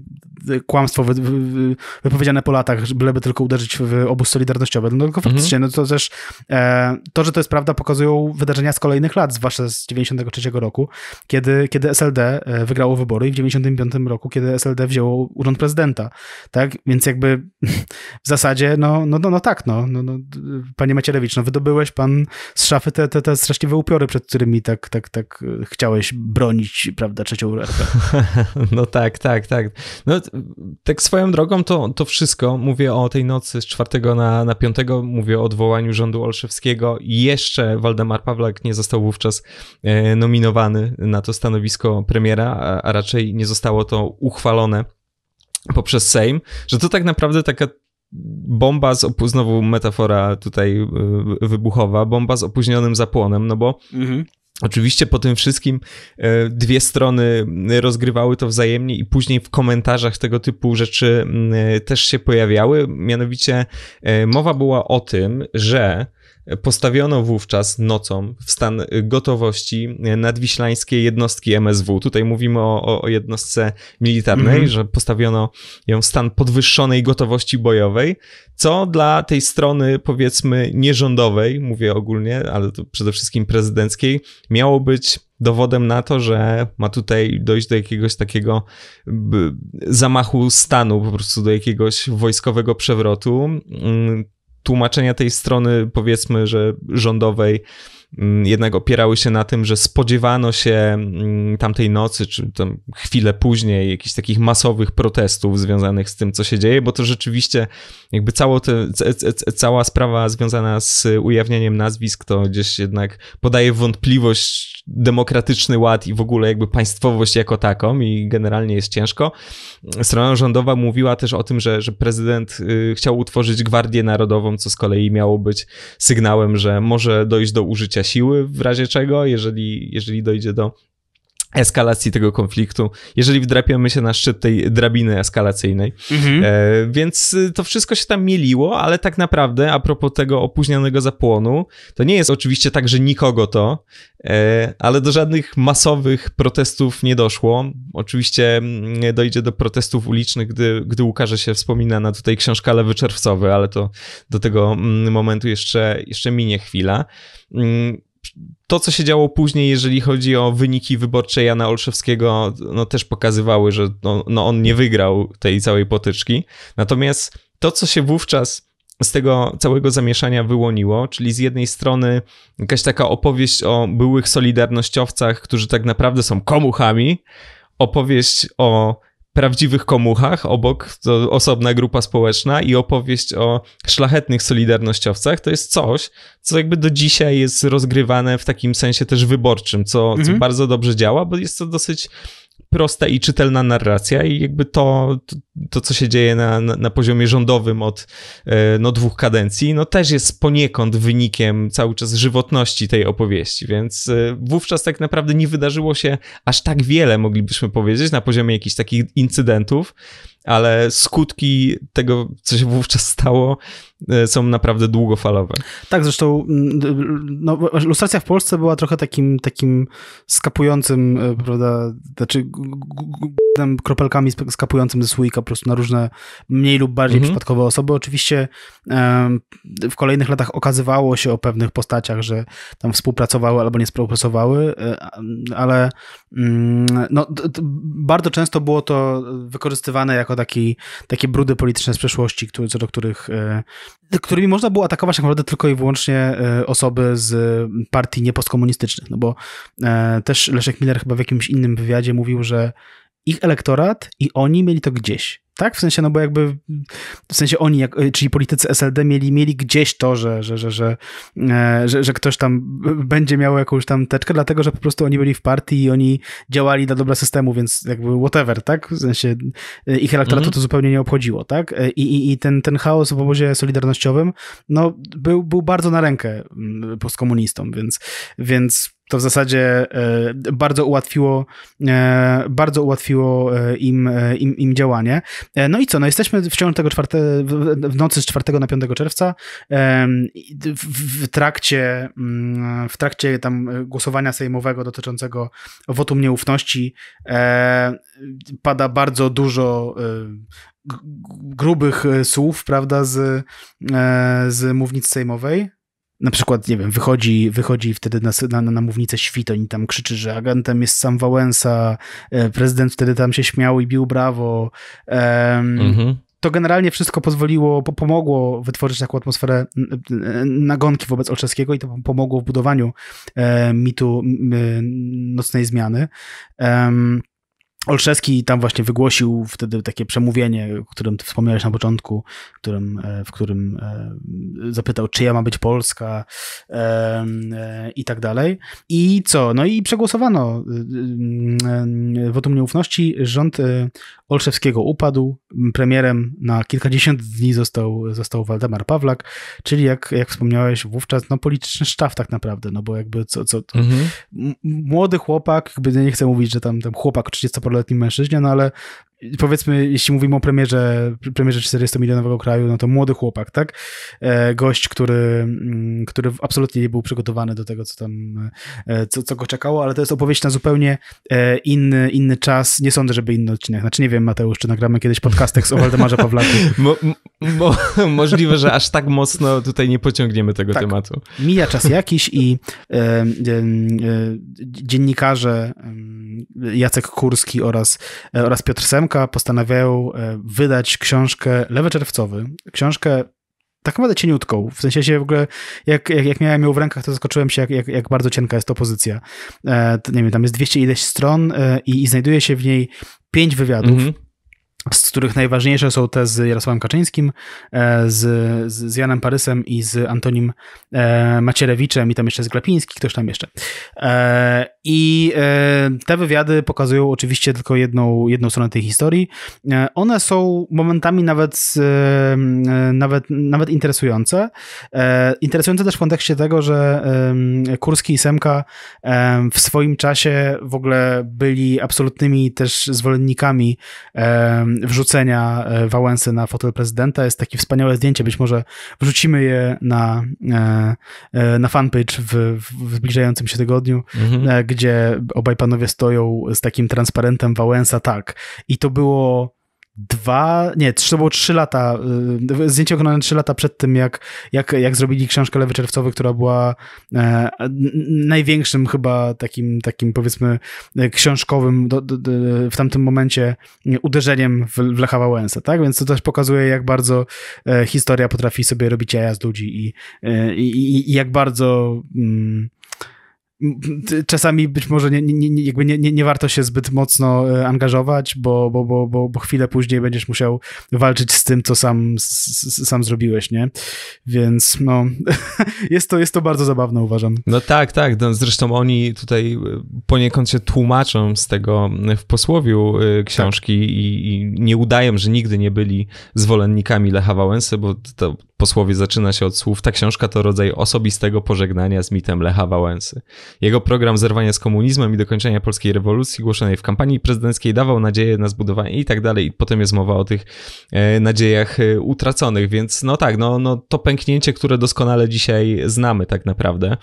kłamstwo wy, wy, wypowiedziane po latach, byleby tylko uderzyć w obóz solidarnościowy. No tylko mhm. faktycznie, mhm. no to też e, to, że to jest prawda, prawda pokazują wydarzenia z kolejnych lat, zwłaszcza z 93 roku, kiedy, kiedy SLD e, wygrało wybory i w 95 roku, kiedy SLD wzięło urząd prezydenta, tak? Więc jakby w zasadzie, no, no, no, no tak, no, no, no, panie Macierewicz, no wydobyłeś pan z szafy te, te, te straszliwe upiory, przed którymi tak, tak, tak e, chciałeś bronić, prawda, trzecią RP. No tak, tak, tak. No tak swoją drogą to, to wszystko, mówię o tej nocy z czwartego na, na 5, mówię o odwołaniu rządu Olszewskiego, jeszcze jeszcze Waldemar Pawlak nie został wówczas e, nominowany na to stanowisko premiera, a, raczej nie zostało to uchwalone poprzez Sejm, że to tak naprawdę taka bomba z opu- znowu metafora tutaj e, wybuchowa, bomba z opóźnionym zapłonem, no bo mhm. Oczywiście po tym wszystkim e, dwie strony rozgrywały to wzajemnie i później w komentarzach tego typu rzeczy mm, też się pojawiały. Mianowicie mowa była o tym, że postawiono wówczas nocą w stan gotowości nadwiślańskie jednostki MSW. Tutaj mówimy o, o jednostce militarnej, mhm. że postawiono ją w stan podwyższonej gotowości bojowej, co dla tej strony powiedzmy nierządowej, mówię ogólnie, ale to przede wszystkim prezydenckiej, miało być dowodem na to, że ma tutaj dojść do jakiegoś takiego zamachu stanu, po prostu do jakiegoś wojskowego przewrotu. Mm, tłumaczenia tej strony, powiedzmy, że rządowej, Mm, jednak opierały się na tym, że spodziewano się mm, tamtej nocy, czy tam chwilę później, jakichś takich masowych protestów związanych z tym, co się dzieje, bo to rzeczywiście jakby cało te, cała sprawa związana z ujawnieniem nazwisk to gdzieś jednak podaje wątpliwość demokratyczny ład i w ogóle jakby państwowość jako taką i generalnie jest ciężko. Strona rządowa mówiła też o tym, że, że prezydent y, chciał utworzyć Gwardię Narodową, co z kolei miało być sygnałem, że może dojść do użycia siły w razie czego, jeżeli, jeżeli dojdzie do eskalacji tego konfliktu, jeżeli wdrapiamy się na szczyt tej drabiny eskalacyjnej. Mhm. E, więc y, to wszystko się tam mieliło, ale tak naprawdę a propos tego opóźnionego zapłonu, to nie jest oczywiście tak, że nikogo to, e, ale do żadnych masowych protestów nie doszło. Oczywiście mm, dojdzie do protestów ulicznych, gdy, gdy ukaże się wspominana tutaj książka Lewy Czerwcowy, ale to do tego mm, momentu jeszcze, jeszcze minie chwila mm, to, co się działo później, jeżeli chodzi o wyniki wyborcze Jana Olszewskiego, no też pokazywały, że no, no on nie wygrał tej całej potyczki. Natomiast to, co się wówczas z tego całego zamieszania wyłoniło, czyli z jednej strony jakaś taka opowieść o byłych solidarnościowcach, którzy tak naprawdę są komuchami, opowieść o prawdziwych komuchach, obok to osobna grupa społeczna i opowieść o szlachetnych solidarnościowcach, to jest coś, co jakby do dzisiaj jest rozgrywane w takim sensie też wyborczym, co, co mhm. bardzo dobrze działa, bo jest to dosyć prosta i czytelna narracja i jakby to, to, to co się dzieje na, na, poziomie rządowym od e, no, dwóch kadencji, no też jest poniekąd wynikiem cały czas żywotności tej opowieści, więc e, wówczas tak naprawdę nie wydarzyło się aż tak wiele, moglibyśmy powiedzieć, na poziomie jakichś takich incydentów, ale skutki tego, co się wówczas stało, E, są naprawdę długofalowe. Tak, zresztą mm, no, lustracja w Polsce była trochę takim, takim skapującym, e, prawda, znaczy kropelkami skapującym ze słoika po prostu na różne mniej lub bardziej mhm. przypadkowe osoby. Oczywiście w kolejnych latach okazywało się o pewnych postaciach, że tam współpracowały albo nie współpracowały, e, ale mm, no, bardzo często było to wykorzystywane jako taki, takie brudy polityczne z przeszłości, do których którymi można było atakować tak naprawdę tylko i wyłącznie e, osoby z e, partii niepostkomunistycznych, no bo e, też Leszek Miller chyba w jakimś innym wywiadzie mówił, że ich elektorat i oni mieli to gdzieś tak? W sensie, no bo jakby, w sensie oni, jak, czyli politycy SLD mieli, mieli gdzieś to, że, że, że, że, e, że, że, ktoś tam będzie miał jakąś tam teczkę, dlatego, że po prostu oni byli w partii i oni działali dla dobra systemu, więc jakby whatever, tak? W sensie e, ich elektoratu mm -hmm. to zupełnie nie obchodziło, tak? E, I, i, i ten, ten chaos w obozie solidarnościowym, no, był, był bardzo na rękę mm, postkomunistom, więc, więc to w zasadzie e, bardzo ułatwiło, e, bardzo ułatwiło e, im, im, im działanie. No i co? No jesteśmy w ciągu tego czwarte, w nocy z 4 na 5 czerwca w trakcie, mm, w trakcie tam głosowania sejmowego dotyczącego wotum nieufności pada bardzo dużo grubych słów, prawda, z, z mównic sejmowej na przykład, nie wiem, wychodzi, wychodzi wtedy na, na, na mównicę świt, tam krzyczy, że agentem jest sam Wałęsa, e, prezydent wtedy tam się śmiał i bił brawo. Um, mhm to generalnie wszystko pozwoliło, pomogło wytworzyć taką atmosferę nagonki wobec Olszewskiego i to pomogło w budowaniu e, mitu nocnej zmiany. Um, Olszewski tam właśnie wygłosił wtedy takie przemówienie, o którym ty wspomniałeś na początku, e, w którym, w e, którym zapytał, czyja ma być Polska e, i tak dalej. I co? No i przegłosowano wotum nieufności. Rząd Olszewskiego upadł. Premierem na kilkadziesiąt dni został, został Waldemar Pawlak, czyli jak, jak wspomniałeś wówczas, no polityczny sztaf tak naprawdę, no bo jakby co, co mhm. młody chłopak, jakby nie chcę mówić, że tam, tam chłopak 30 nastoletnim mężczyźnie, no ale powiedzmy, jeśli mówimy o premierze, premierze 40-milionowego kraju, no to młody chłopak, tak? E, gość, który, mm, który absolutnie nie był przygotowany do tego, co tam, e, co, co go czekało, ale to jest opowieść na zupełnie e, inny, inny czas. Nie sądzę, żeby inny odcinek. Znaczy nie wiem, Mateusz, czy nagramy kiedyś podcastek tak z o Waldemarze Pawlaku. Mo, mo, możliwe, że aż tak mocno tutaj nie pociągniemy tego tak, tematu. Mija czas jakiś i e, e, dziennikarze mm, Jacek Kurski oraz, oraz Piotr Sem. Biedronka postanawiają e, wydać książkę Lewy Czerwcowy, książkę tak naprawdę cieniutką. W sensie się w ogóle, jak, jak, jak miałem ją w rękach, to zaskoczyłem się, jak, jak, jak bardzo cienka jest to pozycja. E, nie wiem, tam jest 200 ileś stron e, i, i znajduje się w niej pięć wywiadów. Mm -hmm. Z których najważniejsze są te z Jarosławem Kaczyńskim, z, z Janem Parysem i z Antonim Macierewiczem, i tam jeszcze z Glapiński, ktoś tam jeszcze. I e, te wywiady pokazują oczywiście tylko jedną, jedną stronę tej historii. E, one są momentami nawet, e, nawet, nawet interesujące. Interesujące też w kontekście tego, że Kurski i Semka w swoim czasie w ogóle byli absolutnymi też zwolennikami wrzucenia Wałęsy na fotel prezydenta. Jest takie wspaniałe zdjęcie, być może wrzucimy je na, na fanpage w, w zbliżającym się tygodniu, mhm gdzie obaj panowie stoją z takim transparentem Wałęsa, tak. I to było dwa, nie, to było trzy lata, y, zdjęcie wykonane trzy lata przed tym, jak, jak, jak zrobili książkę Lewy Czerwcowy, która była e, największym chyba takim, takim powiedzmy e, książkowym do, do, do, w tamtym momencie uderzeniem w, w Lecha Wałęsa, tak? Więc to też pokazuje, jak bardzo e, historia potrafi sobie robić jaja z ludzi i, e, i, i jak bardzo... Mm, czasami być może nie, nie, nie, jakby nie, nie, nie warto się zbyt mocno e, angażować, bo, bo, bo, bo, bo chwilę później będziesz musiał walczyć z tym, co sam, s, sam zrobiłeś, nie? Więc no, jest to, jest to bardzo zabawne, uważam. No tak, tak. No, zresztą oni tutaj e, poniekąd się tłumaczą z tego e, w posłowiu książki tak. i, i, nie udają, że nigdy nie byli zwolennikami Lecha Wałęsy, bo to posłowie zaczyna się od słów, ta książka to rodzaj osobistego pożegnania z mitem Lecha Wałęsy. Jego program zerwania z komunizmem i dokończenia polskiej rewolucji głoszonej w kampanii prezydenckiej dawał nadzieję na zbudowanie i tak dalej. I potem jest mowa o tych e, nadziejach e, utraconych, więc no tak, no, no to pęknięcie, które doskonale dzisiaj znamy tak naprawdę.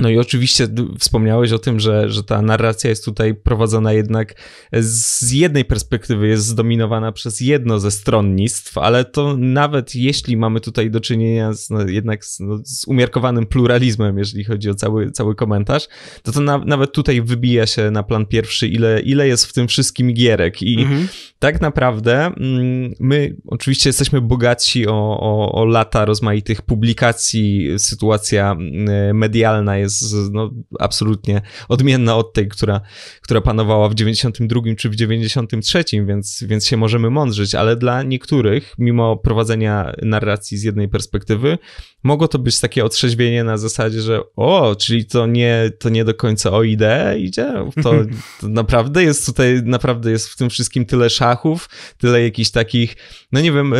No i oczywiście wspomniałeś o tym, że, że ta narracja jest tutaj prowadzona jednak z jednej perspektywy, jest zdominowana przez jedno ze stronnictw, ale to nawet jeśli mamy tutaj do czynienia z, no, jednak z, no, z, umiarkowanym pluralizmem, jeżeli chodzi o cały, cały komentarz, to to na, nawet tutaj wybija się na plan pierwszy, ile, ile jest w tym wszystkim gierek. I mhm. tak naprawdę mm, my oczywiście jesteśmy bogaci o, o, o lata rozmaitych publikacji, sytuacja mm, medialna jest jest no, absolutnie odmienna od tej, która, która panowała w 92 czy w 93, więc, więc się możemy mądrzyć, ale dla niektórych, mimo prowadzenia narracji z jednej perspektywy, mogło to być takie otrzeźwienie na zasadzie, że o, czyli to nie, to nie do końca o ideę idzie, to, to naprawdę jest tutaj, naprawdę jest w tym wszystkim tyle szachów, tyle jakichś takich, no nie wiem,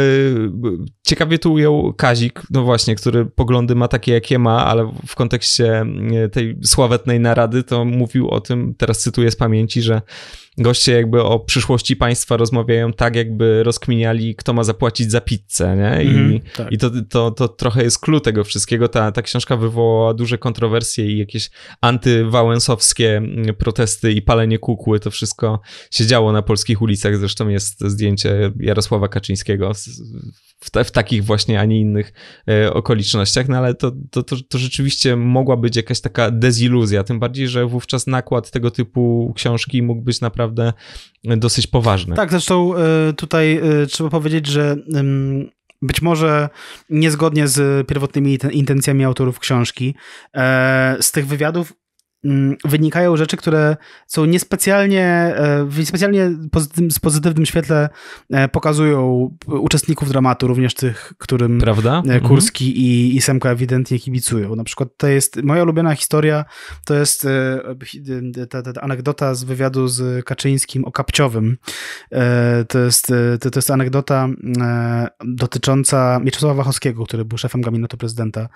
yy, ciekawie tu ujął Kazik, no właśnie, który poglądy ma takie, jakie ma, ale w kontekście tej sławetnej narady, to mówił o tym, teraz cytuję z pamięci, że goście jakby o przyszłości państwa rozmawiają tak, jakby rozkminiali, kto ma zapłacić za pizzę, nie? I, mm, tak. i to, to, to trochę jest klucz tego wszystkiego. Ta, ta książka wywołała duże kontrowersje i jakieś antywałęsowskie protesty i palenie kukły. To wszystko się działo na polskich ulicach. Zresztą jest zdjęcie Jarosława Kaczyńskiego w, te, w takich właśnie, a nie innych e, okolicznościach. No ale to, to, to, to rzeczywiście mogła być jakaś taka deziluzja. Tym bardziej, że wówczas nakład tego typu książki mógł być naprawdę naprawdę dosyć poważny. Tak, zresztą e, tutaj e, trzeba powiedzieć, że być może niezgodnie z pierwotnymi intencjami autorów książki. E, z tych wywiadów Mm, wynikają rzeczy, które są niespecjalnie, e, niespecjalnie pozytywnym, z pozytywnym świetle e, pokazują uczestników dramatu, również tych, którym Prawda? E, mhm. Kurski mhm. i, i Semka ewidentnie kibicują. Na przykład to jest moja ulubiona historia, to jest ta, ta, ta anegdota z wywiadu z Kaczyńskim o Kapciowym. To jest, to, to jest anegdota dotycząca Mieczysława Wachowskiego, który był szefem gabinetu prezydenta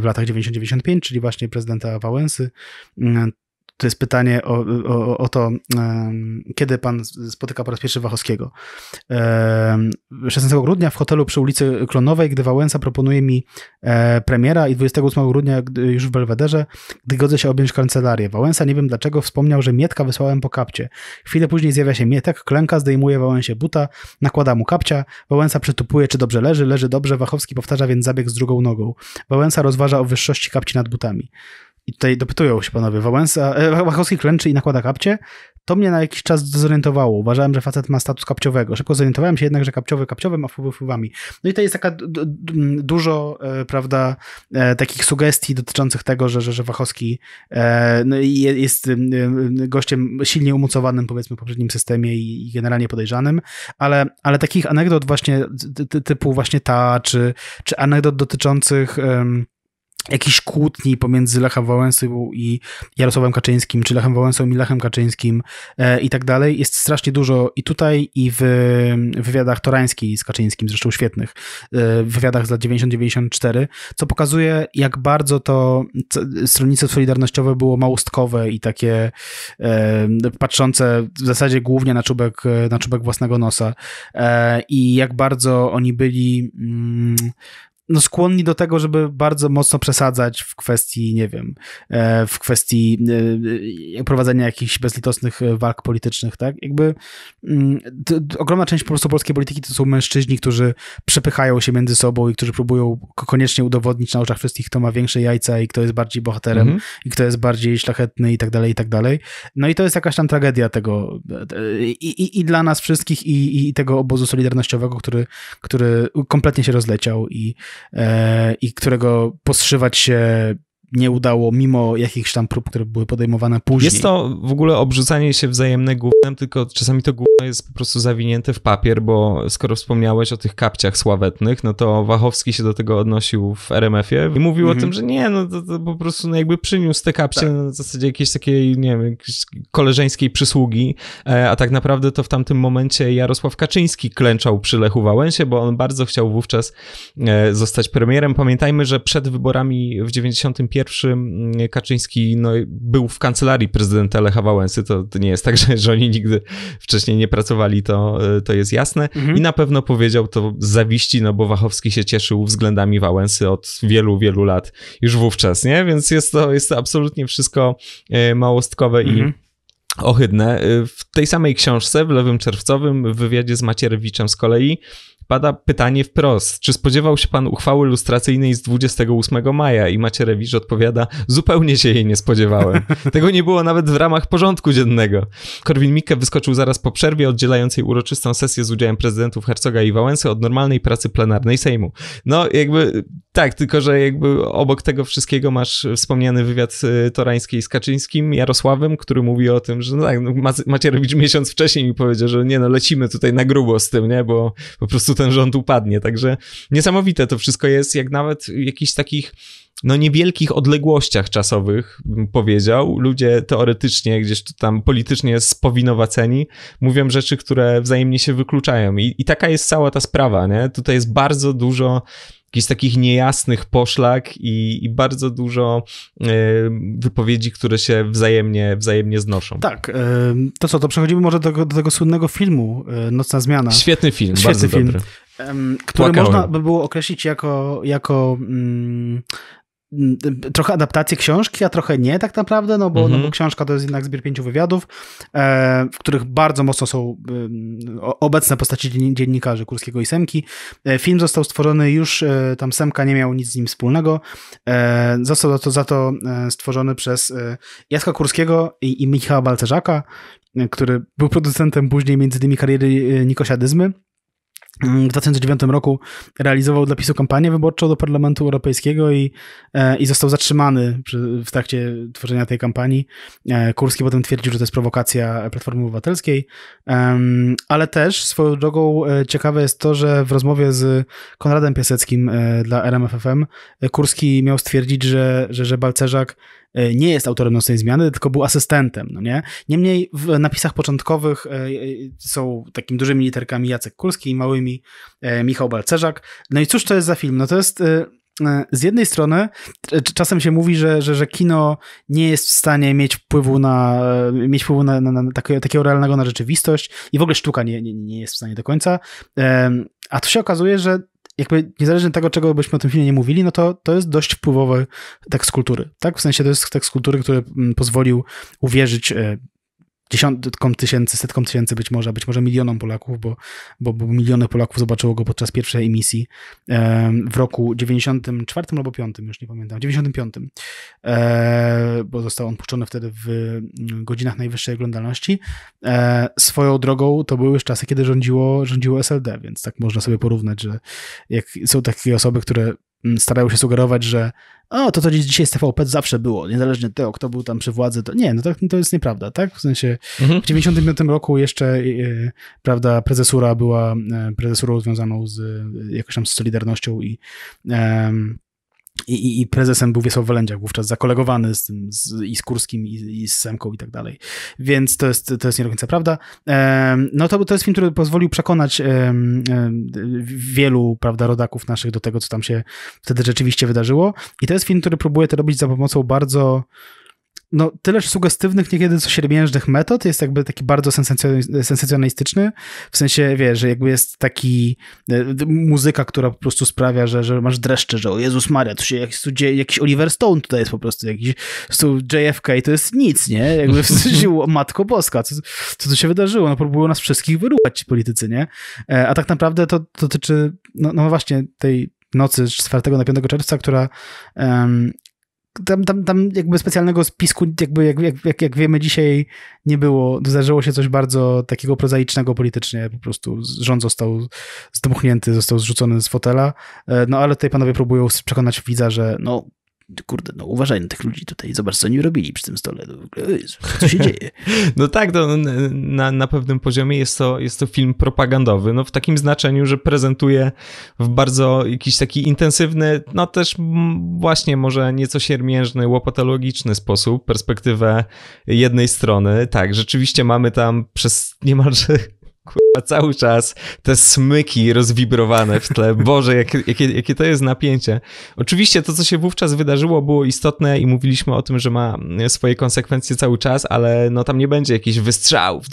w latach 90-95, czyli właśnie prezydenta Wałęsy Mm, to jest pytanie o, o, o to, kiedy pan spotyka po raz pierwszy Wachowskiego. 16 grudnia w hotelu przy ulicy Klonowej, gdy Wałęsa proponuje mi e, premiera i 28 grudnia już w Belwederze, gdy godzę się objąć kancelarię. Wałęsa, nie wiem dlaczego, wspomniał, że Mietka wysłałem po kapcie. Chwilę później zjawia się Mietek, klęka, zdejmuje Wałęsie buta, nakłada mu kapcia, Wałęsa przytupuje, czy dobrze leży, leży dobrze, Wachowski powtarza więc zabieg z drugą nogą. Wałęsa rozważa o wyższości kapci nad butami i tutaj dopytują się panowie, Wałęsa, e, Wachowski klęczy i nakłada kapcie, to mnie na jakiś czas zorientowało. Uważałem, że facet ma status kapciowego. Szybko zorientowałem się jednak, że kapciowy kapciowym, a wpływy wpływami. No i to jest taka dużo, e, prawda, e, takich sugestii dotyczących tego, że, że, że Wachowski e, no, jest e, e, gościem silnie umocowanym, powiedzmy, w poprzednim systemie i, i generalnie podejrzanym, ale, ale takich anegdot właśnie typu właśnie ta, czy, czy anegdot dotyczących jakichś kłótni pomiędzy Lechem Wałęsą i Jarosławem Kaczyńskim, czy Lechem Wałęsą i Lechem Kaczyńskim e, i tak dalej. Jest strasznie dużo i tutaj, i w wywiadach Torańskiej z Kaczyńskim, zresztą świetnych, e, wywiadach z lat 90-94, co pokazuje, jak bardzo to stronnictwo solidarnościowe było małostkowe i takie e, patrzące w zasadzie głównie na czubek, na czubek własnego nosa e, i jak bardzo oni byli mm, no, skłonni do tego, żeby bardzo mocno przesadzać w kwestii, nie wiem, e, w kwestii e, e, prowadzenia jakichś bezlitosnych walk politycznych, tak? Jakby mm, ogromna część po prostu polskiej polityki to są mężczyźni, którzy przepychają się między sobą i którzy próbują koniecznie udowodnić na oczach wszystkich, kto ma większe jajca i kto jest bardziej bohaterem mhm. i kto jest bardziej szlachetny i tak dalej, i tak dalej. No i to jest jakaś tam tragedia tego i, i, i dla nas wszystkich i, i tego obozu solidarnościowego, który, który kompletnie się rozleciał i E, i którego postrzewać się nie udało, mimo jakichś tam prób, które były podejmowane później. Jest to w ogóle obrzucanie się wzajemne głównym, tylko czasami to główne jest po prostu zawinięte w papier, bo skoro wspomniałeś o tych kapciach sławetnych, no to Wachowski się do tego odnosił w RMF-ie i mówił mhm. o tym, że nie, no to, to, po prostu no jakby przyniósł te kapcie tak. na zasadzie jakiejś takiej, nie wiem, koleżeńskiej przysługi, e, a tak naprawdę to w tamtym momencie Jarosław Kaczyński klęczał przy Lechu Wałęsie, bo on bardzo chciał wówczas e, zostać premierem. Pamiętajmy, że przed wyborami w 91 pierwszy mm, Kaczyński no, był w kancelarii prezydenta Lecha Wałęsy, to, to nie jest tak, że, że oni nigdy wcześniej nie pracowali, to, to jest jasne. Mhm. I na pewno powiedział to z zawiści, no bo Wachowski się cieszył względami Wałęsy od wielu, wielu lat już wówczas, nie? Więc jest to, jest to absolutnie wszystko e, małostkowe mhm. i ohydne. E, w tej samej książce, w Lewym Czerwcowym, w wywiadzie z Macierewiczem z kolei, pada pytanie wprost. Czy spodziewał się pan uchwały lustracyjnej z 28 maja? I Macierewicz odpowiada, zupełnie się jej nie spodziewałem. Tego nie było nawet w ramach porządku dziennego. Korwin-Mikke wyskoczył zaraz po przerwie oddzielającej uroczystą sesję z udziałem prezydentów Hercoga i Wałęsy od normalnej pracy plenarnej Sejmu. No jakby tak, tylko że jakby obok tego wszystkiego masz wspomniany wywiad y, Torańskiej z Kaczyńskim, Jarosławem, który mówi o tym, że no tak, no, Macierewicz miesiąc wcześniej mi powiedział, że nie no, lecimy tutaj na grubo z tym, nie, bo po prostu ten rząd upadnie. Także niesamowite to wszystko jest, jak nawet jakichś takich no niewielkich odległościach czasowych, bym powiedział. Ludzie teoretycznie, gdzieś tu tam politycznie spowinowaceni, mówią rzeczy, które wzajemnie się wykluczają. I, i taka jest cała ta sprawa, nie? Tutaj jest bardzo dużo jakichś takich niejasnych poszlak i, i bardzo dużo y, wypowiedzi, które się wzajemnie, wzajemnie znoszą. Tak, y, to co, to przechodzimy może do, do, tego słynnego filmu e, Nocna Zmiana. Świetny film, Świetny bardzo film. dobry. Który można by było określić jako, jako mm, Mm, trochę adaptację książki, a trochę nie tak naprawdę, no bo, mhm. no bo mhm. książka to jest jednak zbiór pięciu wywiadów, e, w których bardzo mocno są e, obecne postaci dziennikarzy Kurskiego i Semki. E, film został stworzony już, e, tam Semka nie miał nic z nim wspólnego. E, został za to, za to e, stworzony przez Jacka Kurskiego i, i Michała Balcerzaka, który był producentem później między innymi kariery Nikosiadyzmy w 2009 roku realizował dla PiSu kampanię wyborczą do Parlamentu Europejskiego i, e, i został zatrzymany przy, w trakcie tworzenia tej kampanii. E, Kurski potem twierdził, że to jest prowokacja Platformy Obywatelskiej, ale też swoją drogą e, ciekawe jest to, że w rozmowie z Konradem Piaseckim dla RMFFM Kurski miał stwierdzić, że, że, że Balcerzak E, nie jest autorem nocnej zmiany, tylko był asystentem, no nie? Niemniej w napisach początkowych e, e, są takimi dużymi literkami Jacek Kurski i małymi Michał Balcerzak. No i cóż to jest za film? No to jest z jednej strony czasem się mówi, że, że, że kino nie jest w stanie mieć wpływu na, mieć wpływu na, na, na takie, takiego realnego na rzeczywistość i w ogóle sztuka nie, nie, nie jest w stanie do końca. A tu się okazuje, że jakby niezależnie od tego, czego byśmy o tym filmie nie mówili, no to, to jest dość wpływowy tekst kultury, tak? W sensie to jest tekst kultury, który mm, pozwolił uwierzyć e, dziesiątkom tysięcy, setkom tysięcy być może, być może milionom Polaków, bo, bo, bo miliony Polaków zobaczyło go podczas pierwszej emisji w roku 94 albo 5, już nie pamiętam, 95, e, bo został on puszczony wtedy w mm, godzinach najwyższej oglądalności. E, swoją drogą to były już czasy, kiedy rządziło, rządziło SLD, więc tak można sobie porównać, że jak są takie osoby, które Mm, starają się sugerować, że o, to, co dzisiaj z TVP zawsze było, niezależnie od tego, kto był tam przy władzy, to nie, no to, to jest nieprawda, tak? W sensie mhm. w 95 roku jeszcze, yy, prawda, prezesura była yy, e, prezesurą związaną z yy, jakąś tam z Solidarnością i yy, i, i, I, prezesem był Wiesław Walędziak, wówczas zakolegowany z tym, z, i z Kurskim, i, i z Semką i tak dalej. Więc to jest, to jest nie do końca prawda. Ehm, no to, to jest film, który pozwolił przekonać em, em, wielu, prawda, rodaków naszych do tego, co tam się wtedy rzeczywiście wydarzyło. I to jest film, który próbuje to robić za pomocą bardzo no, tyleż sugestywnych, niekiedy co siermiężnych metod, jest jakby taki bardzo sensacjonalistyczny, w sensie, wiesz, że jakby jest taki e, muzyka, która po prostu sprawia, że, że masz dreszcze, że o Jezus Maria, tu się jak, tu dzieje, jakiś Oliver Stone tutaj jest po prostu, jakiś tu JFK, to jest nic, nie? Jakby w sensie, Matko Boska, co, co tu się wydarzyło? No, próbują nas wszystkich wyruchać ci politycy, nie? E, a tak naprawdę to, to dotyczy, no, no właśnie, tej nocy z 4 na 5 czerwca, która um, tam, tam, tam jakby specjalnego spisku, jakby jak, jak, jak, wiemy dzisiaj, nie było. Zdarzyło się coś bardzo takiego prozaicznego politycznie. Po prostu rząd został zdmuchnięty, został zrzucony z fotela. E, no ale tutaj panowie próbują przekonać widza, że no kurde, no uważaj na tych ludzi tutaj, zobacz, co oni robili przy tym stole, no co się dzieje. No tak, no, na, na pewnym poziomie jest to, jest to film propagandowy, no w takim znaczeniu, że prezentuje w bardzo jakiś taki intensywny, no też właśnie może nieco siermiężny, łopatologiczny sposób perspektywę jednej strony. Tak, rzeczywiście mamy tam przez niemalże a cały czas te smyki rozwibrowane w tle. Boże, jakie, jakie, jakie to jest napięcie. Oczywiście to, co się wówczas wydarzyło, było istotne i mówiliśmy o tym, że ma e, swoje konsekwencje cały czas, ale no tam nie będzie jakichś wystrzałów.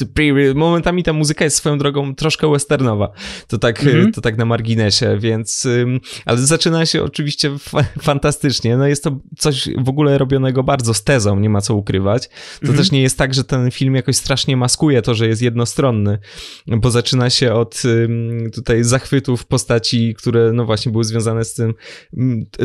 Momentami ta muzyka jest swoją drogą troszkę westernowa. To tak, e, mhm. to tak na marginesie, więc... Ale zaczyna się oczywiście fantastycznie. No jest to coś w ogóle robionego bardzo z tezą, nie ma co ukrywać. To mhm. też nie jest tak, że ten film jakoś strasznie maskuje to, że jest jednostronny, bo zaczyna się od tutaj zachwytów postaci, które no właśnie były związane z tym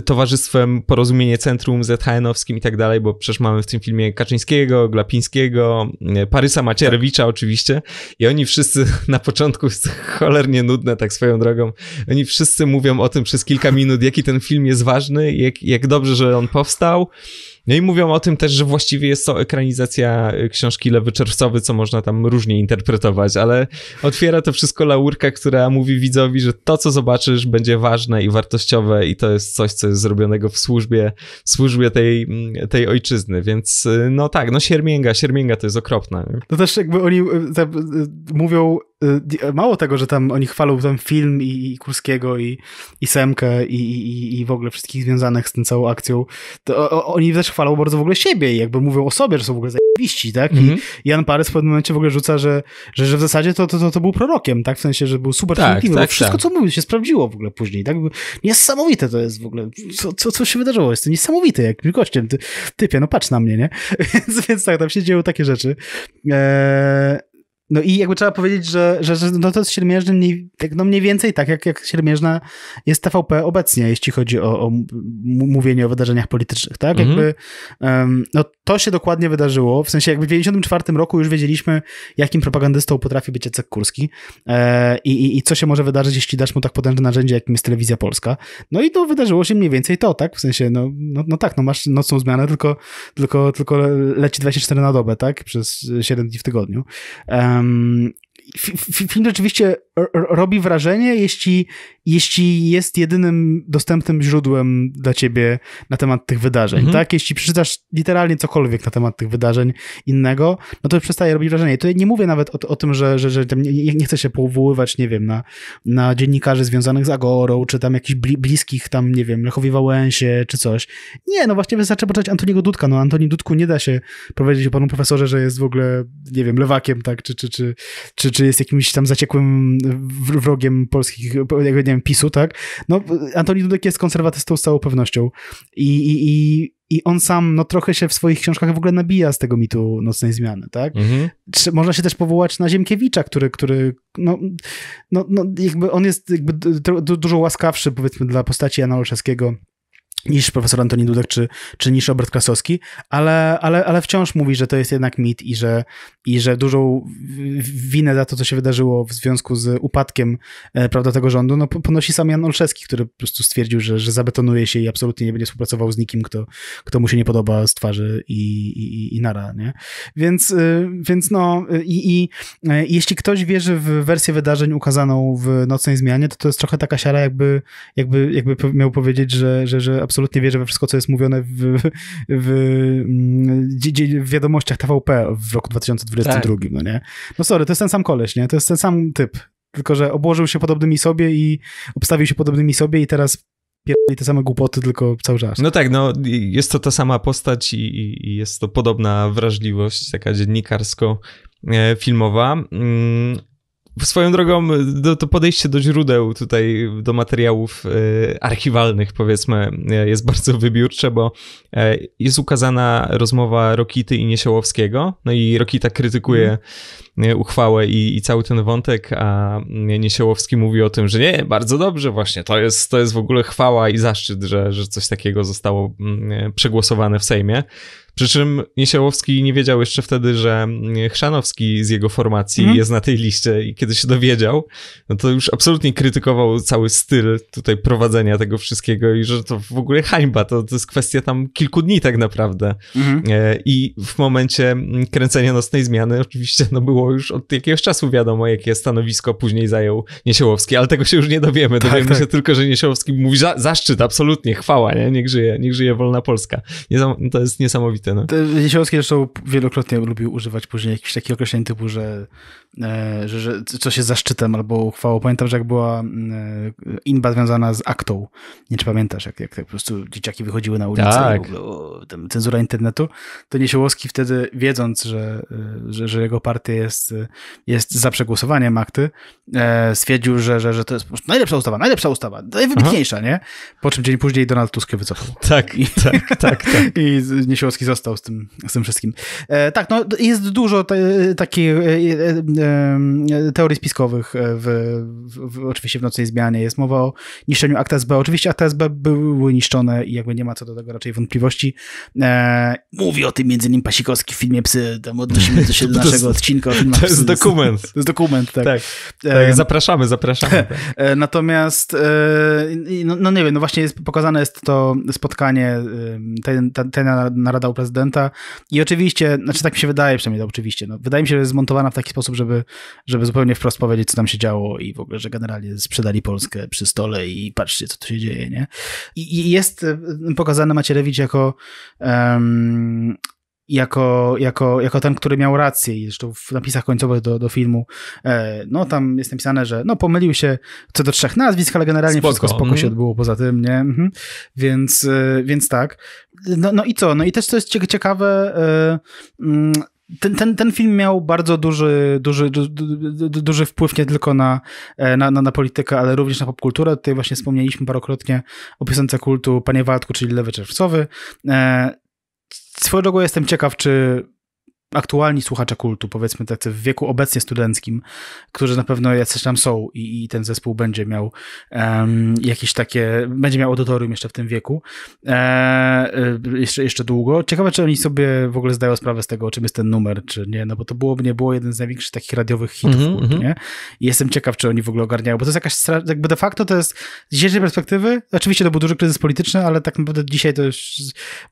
towarzystwem Porozumienie Centrum ZHN-owskim i tak dalej, bo przecież mamy w tym filmie Kaczyńskiego, Glapińskiego, y, Parysa Macierewicza tak. oczywiście i oni wszyscy na początku, jest cholernie nudne tak swoją drogą, oni wszyscy mówią o tym przez kilka minut, jaki ten film jest ważny, jak, jak dobrze, że on powstał, no i mówią o tym też, że właściwie jest to ekranizacja y, książki Lewy Czerwcowy, co można tam różnie interpretować, ale otwiera to wszystko laurka, która mówi widzowi, że to, co zobaczysz, będzie ważne i wartościowe i to jest coś, co jest zrobionego w służbie, w służbie tej, mm, tej ojczyzny, więc y, no tak, no siermięga, siermięga to jest okropne. To też jakby oni y, mówią Y, e, mało tego, że tam oni chwalą ten film i, i Kurskiego i, i Semkę i, i, i w ogóle wszystkich związanych z tym całą akcją, to o, oni też chwalą bardzo w ogóle siebie i jakby mówią o sobie, że są w ogóle zajebiści, tak? I mm -hmm. Jan Parys w pewnym momencie w ogóle rzuca, że, że, że w zasadzie to, to, to, to był prorokiem, tak? W sensie, że był super tak, filmikiem, tak, wszystko tak. co mówił się sprawdziło w ogóle później, tak? Niesamowite to jest w ogóle, co, co, co się wydarzyło, jest to niesamowite, jak gościem, ty, typie, no patrz na mnie, nie? więc, więc tak, tam się dzieją takie rzeczy. Eee, no i jakby trzeba powiedzieć, że, że, że no to jest siermiężny mniej, tak, no mniej więcej tak, jak, jak siermiężna jest TVP obecnie, jeśli chodzi o, o mówienie o wydarzeniach politycznych, tak? Mhm. Jakby, um, no to się dokładnie wydarzyło, w sensie jakby w 1994 roku już wiedzieliśmy, jakim propagandystą potrafi być Jacek Kurski e, i, i co się może wydarzyć, jeśli dasz mu tak potężne narzędzie, jakim jest Telewizja Polska. No i to wydarzyło się mniej więcej to, tak? W sensie, no, no, no tak, no masz nocną zmianę, tylko, tylko, tylko leci 24 na dobę, tak? Przez 7 dni w tygodniu. E, Um, film rzeczywiście robi wrażenie, jeśli, jeśli jest jedynym dostępnym źródłem dla ciebie na temat tych wydarzeń, mhm. tak? Jeśli przeczytasz literalnie cokolwiek na temat tych wydarzeń innego, no to przestaje robić wrażenie. To nie mówię nawet o, o tym, że, że, że nie, nie, chcę się powoływać, nie wiem, na, na dziennikarzy związanych z Agorą, czy tam jakichś bli, bliskich tam, nie wiem, Lechowi Wałęsie, czy coś. Nie, no właśnie wystarczy poczytać Antoniego Dudka. No Antoni Dudku nie da się powiedzieć o panu profesorze, że jest w ogóle, nie wiem, lewakiem, tak, czy, czy, czy, czy, czy jest jakimś tam zaciekłym wrogiem polskich, jakby nie wiem, PiSu, tak? No, Antoni Dudek jest konserwatystą z całą pewnością. I, i, i, i on sam, no trochę się w swoich książkach w ogóle nabija z tego mitu nocnej zmiany, tak? Mhm. Czy, można się też powołać na Ziemkiewicza, który, który no, no, no jakby on jest jakby du dużo łaskawszy, powiedzmy, dla postaci Jana Olszewskiego niż profesor Antoni Dudek czy, czy niż Robert Krasowski, ale, ale, ale wciąż mówi, że to jest jednak mit i że, i że dużą winę za to, co się wydarzyło w związku z upadkiem e, prawda, tego rządu, no, ponosi sam Jan Olszewski, który po prostu stwierdził, że, że zabetonuje się i absolutnie nie będzie współpracował z nikim, kto, kto mu się nie podoba z twarzy i, i, i nara. Nie? Więc, e, więc no e, i, i jeśli ktoś wierzy w wersję wydarzeń ukazaną w Nocnej Zmianie, to to jest trochę taka siara, jakby, jakby, jakby miał powiedzieć, że, że, że absolutnie absolutnie wierzę we wszystko, co jest mówione w, w, w, mm, w wiadomościach TVP w roku 2022, tak. no nie? No sorry, to jest ten sam koleś, nie? To jest ten sam typ, tylko że obłożył się podobnymi sobie i obstawił się podobnymi sobie i teraz pierdoli te same głupoty, tylko cały czas. No tak, no jest to ta sama postać i, i jest to podobna wrażliwość, taka dziennikarsko-filmowa. E, mm, Swoją drogą, do, no to podejście do źródeł tutaj, do materiałów e, archiwalnych, powiedzmy, e, jest bardzo wybiórcze, bo e, jest ukazana rozmowa Rokity i Niesiołowskiego. No i Rokita krytykuje mhm. uchwałę i, i, cały ten wątek, a Niesiołowski mówi o tym, że nie, bardzo dobrze, właśnie to jest, to jest w ogóle chwała i zaszczyt, że, że coś takiego zostało mm, przegłosowane w Sejmie. Przy czym Niesiałowski nie wiedział jeszcze wtedy, że mm, Chrzanowski z jego formacji mm. jest na tej liście i kiedy się dowiedział, no to już absolutnie krytykował cały styl tutaj prowadzenia tego wszystkiego i że to w ogóle hańba, to, to jest kwestia tam kilku dni tak naprawdę. Mm. I w momencie mm, kręcenia nocnej zmiany oczywiście no było już od jakiegoś czasu wiadomo, jakie stanowisko później zajął Niesiołowski, ale tego się już nie dowiemy. Tak, dowiemy tak. się tylko, że Niesiołowski mówi za, zaszczyt, absolutnie, chwała, nie? Niech żyje, niech żyje wolna Polska. to jest niesamowite niesamowite. No. zresztą wielokrotnie lubił używać później jakichś takich określeń typu, że, e, że, że coś jest zaszczytem albo uchwałą. Pamiętam, że jak była mm, e, inba związana z aktą, nie czy pamiętasz, jak, jak po prostu dzieciaki wychodziły na ulicę tak. w ogóle o, tam, cenzura internetu, to Niesiołowski wtedy, wiedząc, że, e, że, że jego partia jest, jest za przegłosowaniem akty, stwierdził, że, że, że to jest najlepsza ustawa, najlepsza ustawa, najwybitniejsza, Aha. nie? Po czym dzień później Donald Tusk wycofał. Tak, I, tak, tak, tak. I Niesiołowski został rozstał z tym, z tym wszystkim. E, tak, no jest dużo te, takich e, e, e, teorii spiskowych e, w, w, w, oczywiście w Nocnej Zmianie. Jest mowa o niszczeniu akta SB. Oczywiście akta SB były niszczone i jakby nie ma co do tego raczej wątpliwości. mówi o tym między innymi Pasikowski w filmie Psy. Tam odnosimy się do naszego odcinka To jest psy. dokument. To jest dokument, tak. tak, tak zapraszamy, zapraszamy. Tak. Natomiast no, no, nie wiem, no właśnie jest, pokazane jest to spotkanie, ten, ten, ten narada u prezydenta. I oczywiście, znaczy tak mi się wydaje, przynajmniej to no, oczywiście, no, wydaje mi się, że jest zmontowana w taki sposób, żeby, żeby zupełnie wprost powiedzieć, co tam się działo i w ogóle, że generalnie sprzedali Polskę przy stole i patrzcie, co tu się dzieje, nie? I, i jest y, pokazany Macierewicz jako um, jako, jako, jako ten, który miał rację. I zresztą w napisach końcowych do, do filmu, e, no tam jest napisane, że no pomylił się co do trzech nazwisk, ale generalnie spoko. wszystko spoko się mhm. odbyło poza tym, nie? Mhm. Więc, e, więc tak. No, no i co? No i też co jest ciekawe, e, mm, ten, ten, ten film miał bardzo duży, duży, du, du, du, duży wpływ nie tylko na, e, na, na, na, politykę, ale również na popkulturę. Tutaj właśnie wspomnieliśmy parokrotnie o piosence kultu Panie Władku, czyli Lewy Czerwcowy. E, Swoją drogą jestem ciekaw, czy aktualni słuchacze kultu, powiedzmy tacy w wieku obecnie studenckim, którzy na pewno jacyś tam są i, i ten zespół będzie miał um, jakieś takie, będzie miał audytorium jeszcze w tym wieku, e, e, jeszcze, jeszcze długo. Ciekawe, czy oni sobie w ogóle zdają sprawę z tego, czym jest ten numer, czy nie, no bo to byłoby nie było jeden z największych takich radiowych hitów, mm -hmm. nie? I jestem ciekaw, czy oni w ogóle ogarniają, bo to jest jakaś, jakby de facto to jest z dzisiejszej perspektywy, oczywiście to był duży kryzys polityczny, ale tak naprawdę dzisiaj to już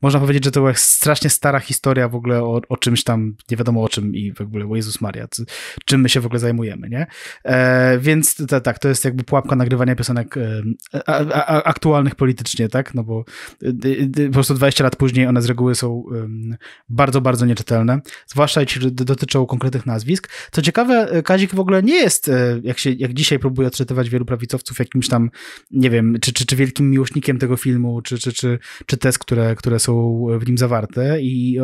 można powiedzieć, że to była strasznie stara historia w ogóle o, o czymś tam nie wiadomo o czym i w ogóle, o Jezus Maria, czym my się w ogóle zajmujemy, nie? E, więc to, tak, to jest jakby pułapka nagrywania piosenek e, a, a, aktualnych politycznie, tak? No bo e, po prostu 20 lat później one z reguły są bardzo, bardzo nieczytelne, zwłaszcza jeśli dotyczą konkretnych nazwisk. Co ciekawe, e, Kazik w ogóle nie jest, jak, się, jak dzisiaj próbuje odczytywać wielu prawicowców, jakimś tam, nie wiem, czy, czy, czy wielkim miłośnikiem tego filmu, czy, czy, czy, czy tez, które, które są w nim zawarte i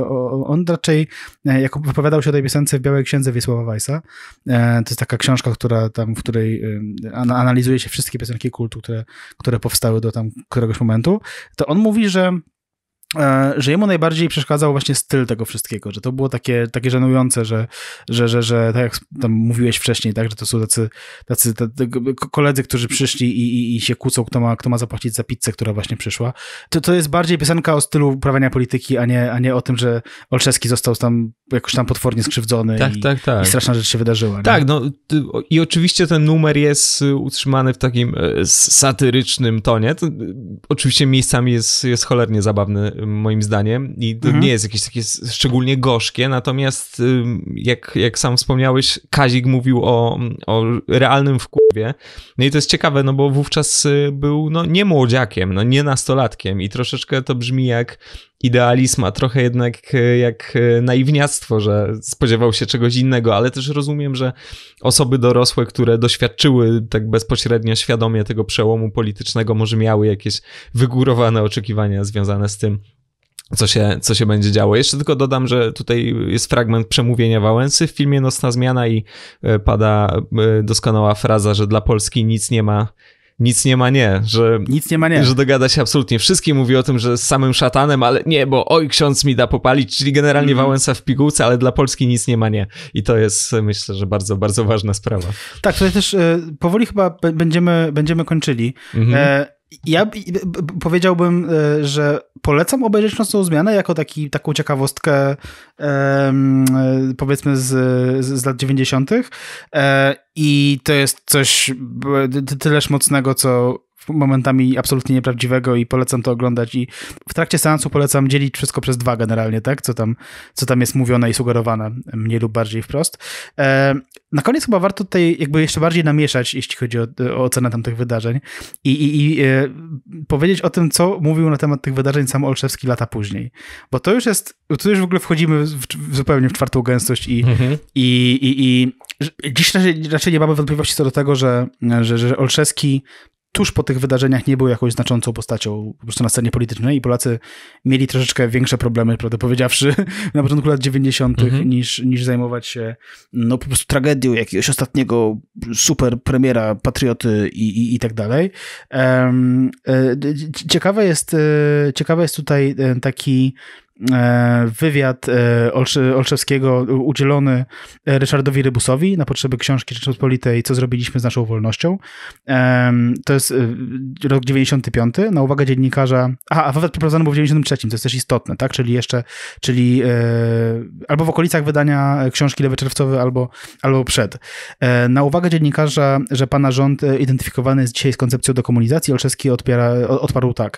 on raczej E, jak wypowiadał się o tej piosence w Białej Księdze Wiesława Weissa. E, to jest taka książka, która tam, w której e, analizuje się wszystkie piosenki kultu, które, które powstały do tam któregoś momentu. To on mówi, że E, że jemu najbardziej przeszkadzał właśnie styl tego wszystkiego, że to było takie, takie żenujące, że, że, że, że tak jak tam mówiłeś wcześniej, tak, że to są tacy, tacy, tacy koledzy, którzy przyszli i, i, i się kłócą, kto ma, kto ma zapłacić za pizzę, która właśnie przyszła. To, to jest bardziej piosenka o stylu uprawiania polityki, a nie, a nie o tym, że Olszewski został tam jakoś tam potwornie skrzywdzony tak, i, tak, tak. i straszna rzecz się wydarzyła. Tak, nie? no i oczywiście ten numer jest utrzymany w takim e, satyrycznym tonie. To, e, oczywiście miejscami jest, jest cholernie zabawny moim zdaniem, i to mhm. nie jest jakieś takie szczególnie gorzkie, natomiast y, jak, jak sam wspomniałeś, Kazik mówił o, o realnym wkurwie, no i to jest ciekawe, no bo wówczas y, był no, nie młodziakiem, no nie nastolatkiem i troszeczkę to brzmi jak idealizm, a trochę jednak e, jak e, naiwniactwo, że spodziewał się czegoś innego, ale też rozumiem, że osoby dorosłe, które doświadczyły tak bezpośrednio świadomie tego przełomu politycznego, może miały jakieś wygórowane oczekiwania związane z tym, co się, co się będzie działo. Jeszcze tylko dodam, że tutaj jest fragment przemówienia Wałęsy w filmie Nocna Zmiana i e, pada doskonała fraza, że dla Polski nic nie ma nic nie ma nie, że nic nie ma nie, że dogada się absolutnie wszystkim, mówi o tym, że z samym szatanem, ale nie, bo oj, ksiądz mi da popalić, czyli generalnie mm. Wałęsa w pigułce, ale dla Polski nic nie ma nie i to jest myślę, że bardzo, bardzo ważna sprawa. Tak, jest też e, powoli chyba będziemy, będziemy kończyli. Mhm. E ja powiedziałbym, e, że polecam obejrzeć Nocną Zmianę jako taki, taką ciekawostkę e, powiedzmy z, z lat 90. E, I to jest coś tyleż mocnego, co momentami absolutnie nieprawdziwego i polecam to oglądać i w trakcie seansu polecam dzielić wszystko przez dwa generalnie, tak? Co tam, co tam jest mówione i sugerowane, mniej lub bardziej wprost. E, na koniec chyba warto tutaj jakby jeszcze bardziej namieszać, jeśli chodzi o, o ocenę tamtych wydarzeń i, i, i e, powiedzieć o tym, co mówił na temat tych wydarzeń sam Olszewski lata później. Bo to już jest, tu już w ogóle wchodzimy w, w zupełnie w czwartą gęstość i, mhm. i, i, i dziś raczej, raczej nie mamy wątpliwości co do tego, że, że, że Olszewski tuż po tych wydarzeniach nie był jakąś znaczącą postacią po prostu na scenie politycznej no i Polacy mieli troszeczkę większe problemy, prawdę powiedziawszy, na początku lat 90. Mm -hmm. niż, niż zajmować się no, po prostu tragedią jakiegoś ostatniego super premiera, patrioty i, i, i tak dalej. E, ciekawe, jest, e, ciekawe jest tutaj e, taki E, wywiad e, Olszewskiego udzielony e, Ryszardowi Rybusowi na potrzeby książki rzeczpospolitej Co zrobiliśmy z naszą wolnością. To jest rok 95, na uwagę dziennikarza. Aha, a wywiad przeprowadzony był w 93, to jest też istotne, tak? Czyli jeszcze, czyli albo w okolicach wydania książki Lewy Czerwcowy, albo, albo przed. Na uwagę dziennikarza, że pana rząd identyfikowany jest dzisiaj z koncepcją dekomunizacji, Olszewski odpiera, odparł tak.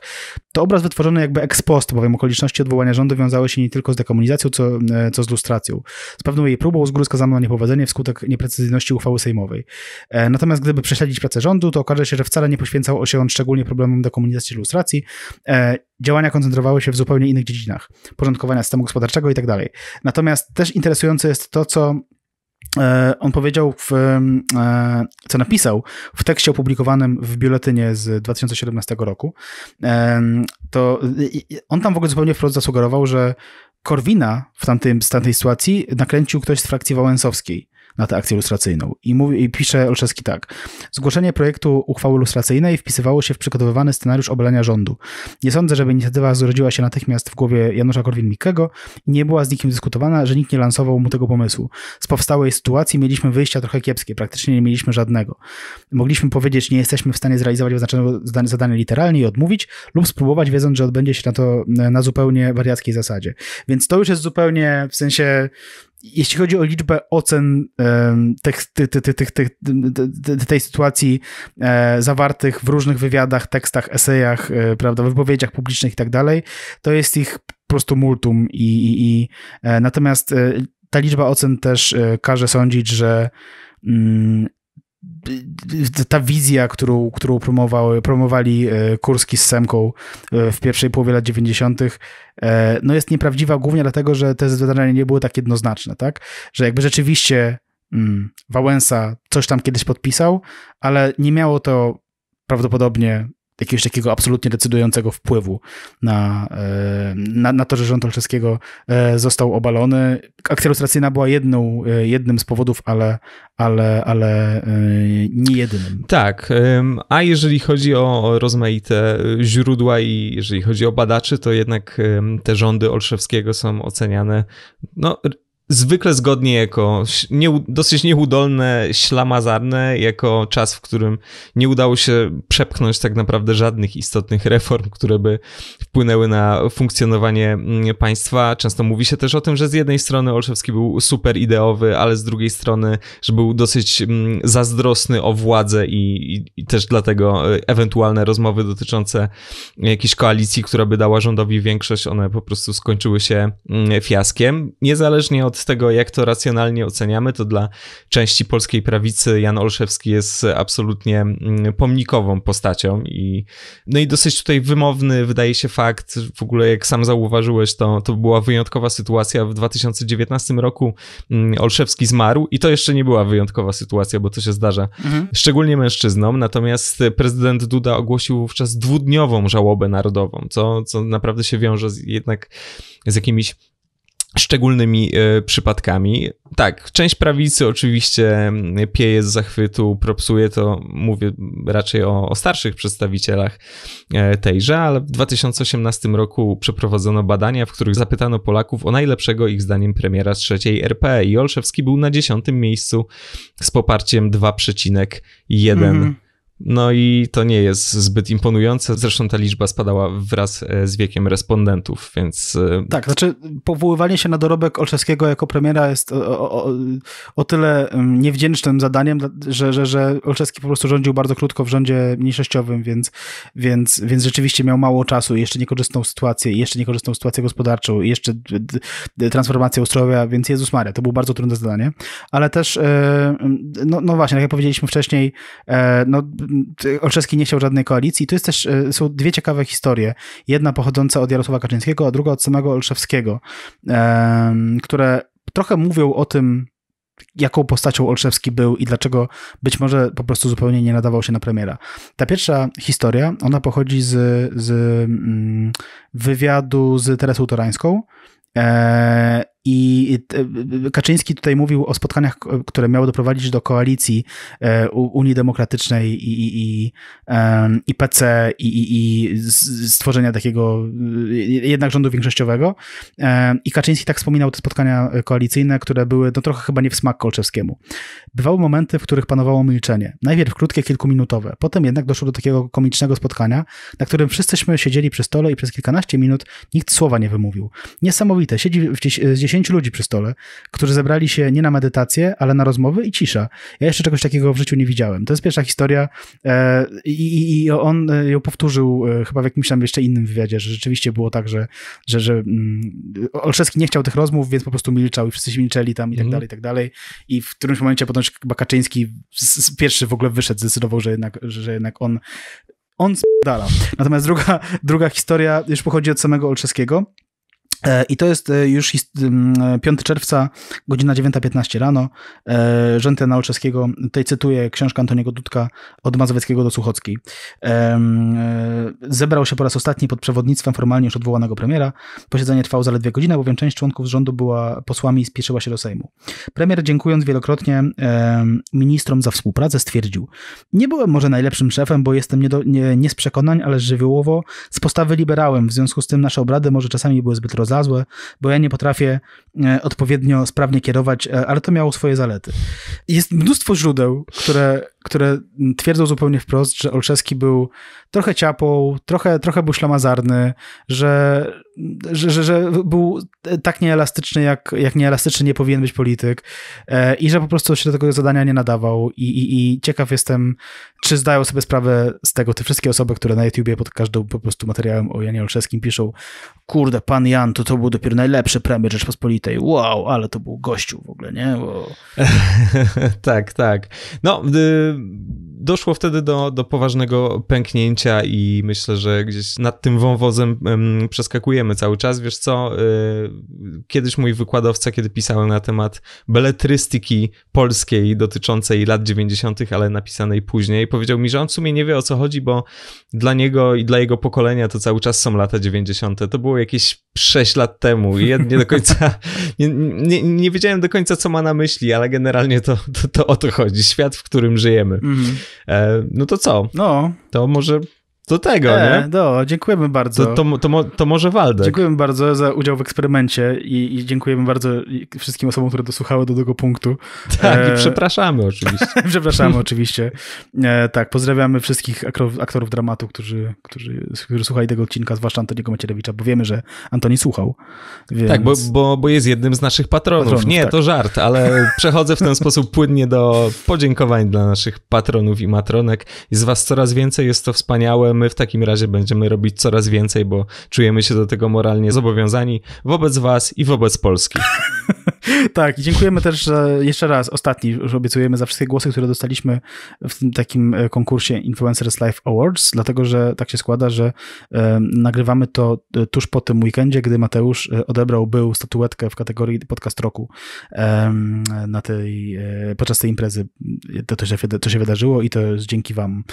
To obraz wytworzony jakby ex post, bowiem okoliczności odwołania rządu wiązały się nie tylko z dekomunizacją, co, e, co z lustracją. Z pewną jej próbą z góry skazano na niepowodzenie wskutek nieprecyzyjności uchwały sejmowej. E, natomiast gdyby prześledzić pracę rządu, to okaże się, że wcale nie poświęcał się on szczególnie problemom dekomunizacji i lustracji. E, działania koncentrowały się w zupełnie innych dziedzinach, porządkowania systemu gospodarczego i tak dalej. Natomiast też interesujące jest to, co E, on powiedział, w, e, co napisał w tekście opublikowanym w biuletynie z 2017 roku, to on tam w ogóle zupełnie wprost zasugerował, że Korwina w tamtym, z tamtej sytuacji nakręcił ktoś z frakcji wałęsowskiej na tę akcję ilustracyjną I, mówi, i pisze Olszewski tak. Zgłoszenie projektu uchwały ilustracyjnej wpisywało się w przygotowywany scenariusz obalenia rządu. Nie sądzę, żeby inicjatywa zrodziła się natychmiast w głowie Janusza Korwin-Mikkego i nie była z nikim dyskutowana, że nikt nie lansował mu tego pomysłu. Z powstałej sytuacji mieliśmy wyjścia trochę kiepskie, praktycznie nie mieliśmy żadnego. Mogliśmy powiedzieć, nie jesteśmy w stanie zrealizować wyznaczonego zadania literalnie i odmówić, lub spróbować, wiedząc, że odbędzie się na to na zupełnie wariackiej zasadzie. Więc to już jest zupełnie w sensie jeśli chodzi o liczbę ocen tej sytuacji e, zawartych w różnych wywiadach, tekstach, esejach, e, prawda, wypowiedziach publicznych i tak dalej, to jest ich po prostu multum i, i, i e, natomiast ta liczba ocen też każe sądzić, że mm, ta wizja, którą, którą promowały, promowali e, Kurski z Semką e, w pierwszej połowie lat 90., e, no jest nieprawdziwa głównie dlatego, że te zadania nie były tak jednoznaczne, tak? Że jakby rzeczywiście mm, Wałęsa coś tam kiedyś podpisał, ale nie miało to prawdopodobnie jakiegoś takiego absolutnie decydującego wpływu na, e, na, na to, że rząd Olszewskiego e, został obalony. Akcja lustracyjna była jedną, e, jednym z powodów, ale, ale, ale nie jedynym. Tak, a jeżeli chodzi o rozmaite źródła i jeżeli chodzi o badaczy, to jednak te rządy Olszewskiego są oceniane no, zwykle zgodnie jako nie, dosyć nieudolne, ślamazarne, jako czas, w którym nie udało się przepchnąć tak naprawdę żadnych istotnych reform, które by wpłynęły na funkcjonowanie mm, państwa. Często mówi się też o tym, że z jednej strony Olszewski był super ideowy, ale z drugiej strony, że był dosyć mm, zazdrosny o władzę i, i, i też dlatego e, ewentualne rozmowy dotyczące mm, jakiejś koalicji, która by dała rządowi większość, one po prostu skończyły się fiaskiem. Niezależnie od od tego, jak to racjonalnie oceniamy, to dla części polskiej prawicy Jan Olszewski jest absolutnie mm, pomnikową postacią i no i dosyć tutaj wymowny wydaje się fakt, w ogóle jak sam zauważyłeś, to, to była wyjątkowa sytuacja w 2019 roku mm, Olszewski zmarł i to jeszcze nie była wyjątkowa sytuacja, bo to się zdarza mhm. szczególnie mężczyznom, natomiast prezydent Duda ogłosił wówczas dwudniową żałobę narodową, co, co naprawdę się wiąże z, jednak z jakimiś szczególnymi y, przypadkami. Tak, część prawicy oczywiście mm, pieje z zachwytu, propsuje to, mówię raczej o, o starszych przedstawicielach e, tejże, ale w 2018 roku przeprowadzono badania, w których zapytano Polaków o najlepszego ich zdaniem premiera z trzeciej RP i Olszewski był na dziesiątym miejscu z poparciem 2,1%. Mm. No i to nie jest zbyt imponujące. Zresztą ta liczba spadała wraz e, z wiekiem respondentów, więc. E, tak, znaczy powoływanie się na dorobek Olszewskiego jako premiera jest o, o, o tyle mm, niewdzięcznym zadaniem, że, że, że Olszewski po prostu rządził bardzo krótko w rządzie mniejszościowym, więc, więc, więc rzeczywiście miał mało czasu i jeszcze niekorzystną sytuację, i jeszcze niekorzystną sytuację gospodarczą, i jeszcze transformację ustrojowia, więc Jezus Maria, to było bardzo trudne zadanie. Ale też, e, no, no właśnie, tak jak powiedzieliśmy wcześniej, no Olszewski nie chciał żadnej koalicji. Tu jest też, e, są dwie ciekawe historie. Jedna pochodząca od Jarosława Kaczyńskiego, a druga od samego Olszewskiego, które trochę mówią o tym, jaką postacią Olszewski był i dlaczego być może po prostu zupełnie nie nadawał się na premiera. Ta pierwsza historia, ona pochodzi z, z mm, wywiadu z Teresą Torańską, e, i Kaczyński tutaj mówił o spotkaniach, które miało doprowadzić do koalicji e, Unii Demokratycznej i, i, i, i PC i, i, stworzenia takiego e, jednak rządu większościowego. E, I Kaczyński tak wspominał te spotkania koalicyjne, które były no, trochę chyba nie w smak Kolczewskiemu. Bywały momenty, w których panowało milczenie. Najpierw krótkie, kilkuminutowe. Potem jednak doszło do takiego komicznego spotkania, na którym wszyscyśmy siedzieli przy stole i przez kilkanaście minut nikt słowa nie wymówił. Niesamowite. Siedzi gdzieś z 10 ludzi przy stole, którzy zebrali się nie na medytację, ale na rozmowy i cisza. Ja jeszcze czegoś takiego w życiu nie widziałem. To jest pierwsza historia e, i, i on e, ją powtórzył e, chyba w jakimś tam jeszcze innym wywiadzie, że rzeczywiście było tak, że, że, że mm, Olszewski nie chciał tych rozmów, więc po prostu milczał i wszyscy się milczeli tam i tak mm. dalej, i tak dalej. I w którymś momencie potem chyba Kaczyński pierwszy w ogóle wyszedł, zdecydował, że jednak, że jednak on on dala. Natomiast druga, druga historia już pochodzi od samego Olszewskiego. E, I to jest e, już 5 e, czerwca, godzina 9.15 rano. Rzętę Nałczewskiego, tutaj cytuję książkę Antoniego Dudka od Mazowieckiego do Suchockiej. Zebrał się po raz ostatni pod przewodnictwem formalnie już odwołanego premiera. Posiedzenie trwało zaledwie godzinę, bowiem część członków rządu była posłami i spieszyła się do Sejmu. Premier, dziękując wielokrotnie ministrom za współpracę, stwierdził: Nie byłem może najlepszym szefem, bo jestem nie, do, nie, nie z przekonań, ale żywiołowo z postawy liberałem. W związku z tym nasze obrady może czasami były zbyt rozległe za złe, bo ja nie potrafię e, odpowiednio sprawnie kierować, e, ale to miało swoje zalety. Jest mnóstwo źródeł, które, które twierdzą zupełnie wprost, że Olszewski był trochę ciapą, trochę, trochę był ślamazarny, że, że, że, że był tak nieelastyczny, jak, jak nieelastyczny nie powinien być polityk e, i że po prostu się do tego zadania nie nadawał i, i, i ciekaw jestem, czy zdają sobie sprawę z tego te wszystkie osoby, które na YouTubie pod każdym po prostu materiałem o Janie Olszewskim piszą kurde, pan Jan, to to był dopiero najlepszy premier Rzeczpospolitej, wow, ale to był gościu w ogóle, nie? Wow. tak, tak. No, y, doszło wtedy do, do poważnego pęknięcia i myślę, że gdzieś nad tym wąwozem przeskakujemy cały czas. Wiesz co, y, kiedyś mój wykładowca, kiedy pisałem na temat beletrystyki polskiej dotyczącej lat 90., ale napisanej później, powiedział mi, że on w sumie nie wie o co chodzi, bo dla niego i dla jego pokolenia to cały czas są lata 90. To było jakieś 6 lat temu i ja nie do końca, nie, nie, nie wiedziałem do końca, co ma na myśli, ale generalnie to to, to o to chodzi, świat, w którym żyjemy. Mm. E, no to co? No. To może do tego, e, nie? Do, dziękujemy bardzo. To, to, to, to, może Waldek. Dziękujemy bardzo za udział w eksperymencie i, i dziękujemy bardzo wszystkim osobom, które dosłuchały do tego punktu. Tak, e... i przepraszamy oczywiście. przepraszamy oczywiście. E, tak, pozdrawiamy wszystkich aktorów, aktorów dramatu, którzy, którzy, którzy słuchali tego odcinka, zwłaszcza Antoniego Macierewicza, bo wiemy, że Antoni słuchał. Więc... Tak, bo, bo, bo jest jednym z naszych patronów. patronów nie, tak. to żart, ale przechodzę w ten sposób płynnie do podziękowań dla naszych patronów i matronek. z was coraz więcej, jest to wspaniałe my w takim razie będziemy robić coraz więcej, bo czujemy się do tego moralnie zobowiązani wobec was i wobec Polski. tak, dziękujemy też jeszcze raz, ostatni, już obiecujemy za wszystkie głosy, które dostaliśmy w tym takim e, konkursie Influencers Life Awards, dlatego że tak się składa, że e, nagrywamy to e, tuż po tym weekendzie, gdy Mateusz odebrał był statuetkę w kategorii podcast roku na tej, podczas tej imprezy. To, to, się, to się wydarzyło i to jest dzięki wam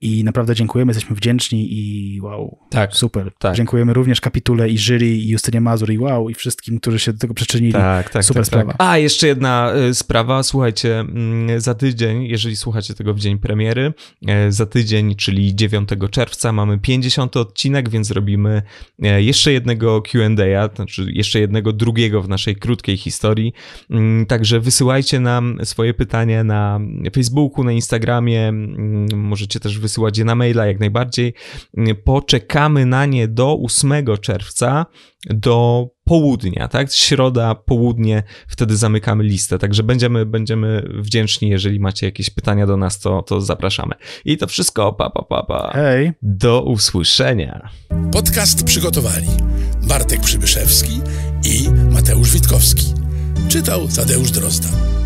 i naprawdę dziękuję dziękujemy, jesteśmy wdzięczni i wow, tak, super. Tak. Dziękujemy również Kapitule i jury i Justynie Mazur i wow, i wszystkim, którzy się do tego przyczynili. Tak, tak, super tak, tak. sprawa. Tak. A, jeszcze jedna y, sprawa, słuchajcie, mm, za tydzień, jeżeli słuchacie tego w dzień premiery, y, za tydzień, czyli 9 czerwca mamy 50 odcinek, więc robimy y, jeszcze jednego Q&A, znaczy jeszcze jednego drugiego w naszej krótkiej historii. Mm, także wysyłajcie nam swoje pytania na Facebooku, na Instagramie, mm, możecie też wysyłać je na maila, jak najbardziej. Mm, poczekamy na nie do 8 czerwca, do południa, tak? Środa, południe, wtedy zamykamy listę. Także będziemy, będziemy wdzięczni, jeżeli macie jakieś pytania do nas, to, to zapraszamy. I to wszystko, pa, pa, pa, pa. Hej. Do usłyszenia. Podcast przygotowali Bartek Przybyszewski i Mateusz Witkowski. Czytał Tadeusz Drozda.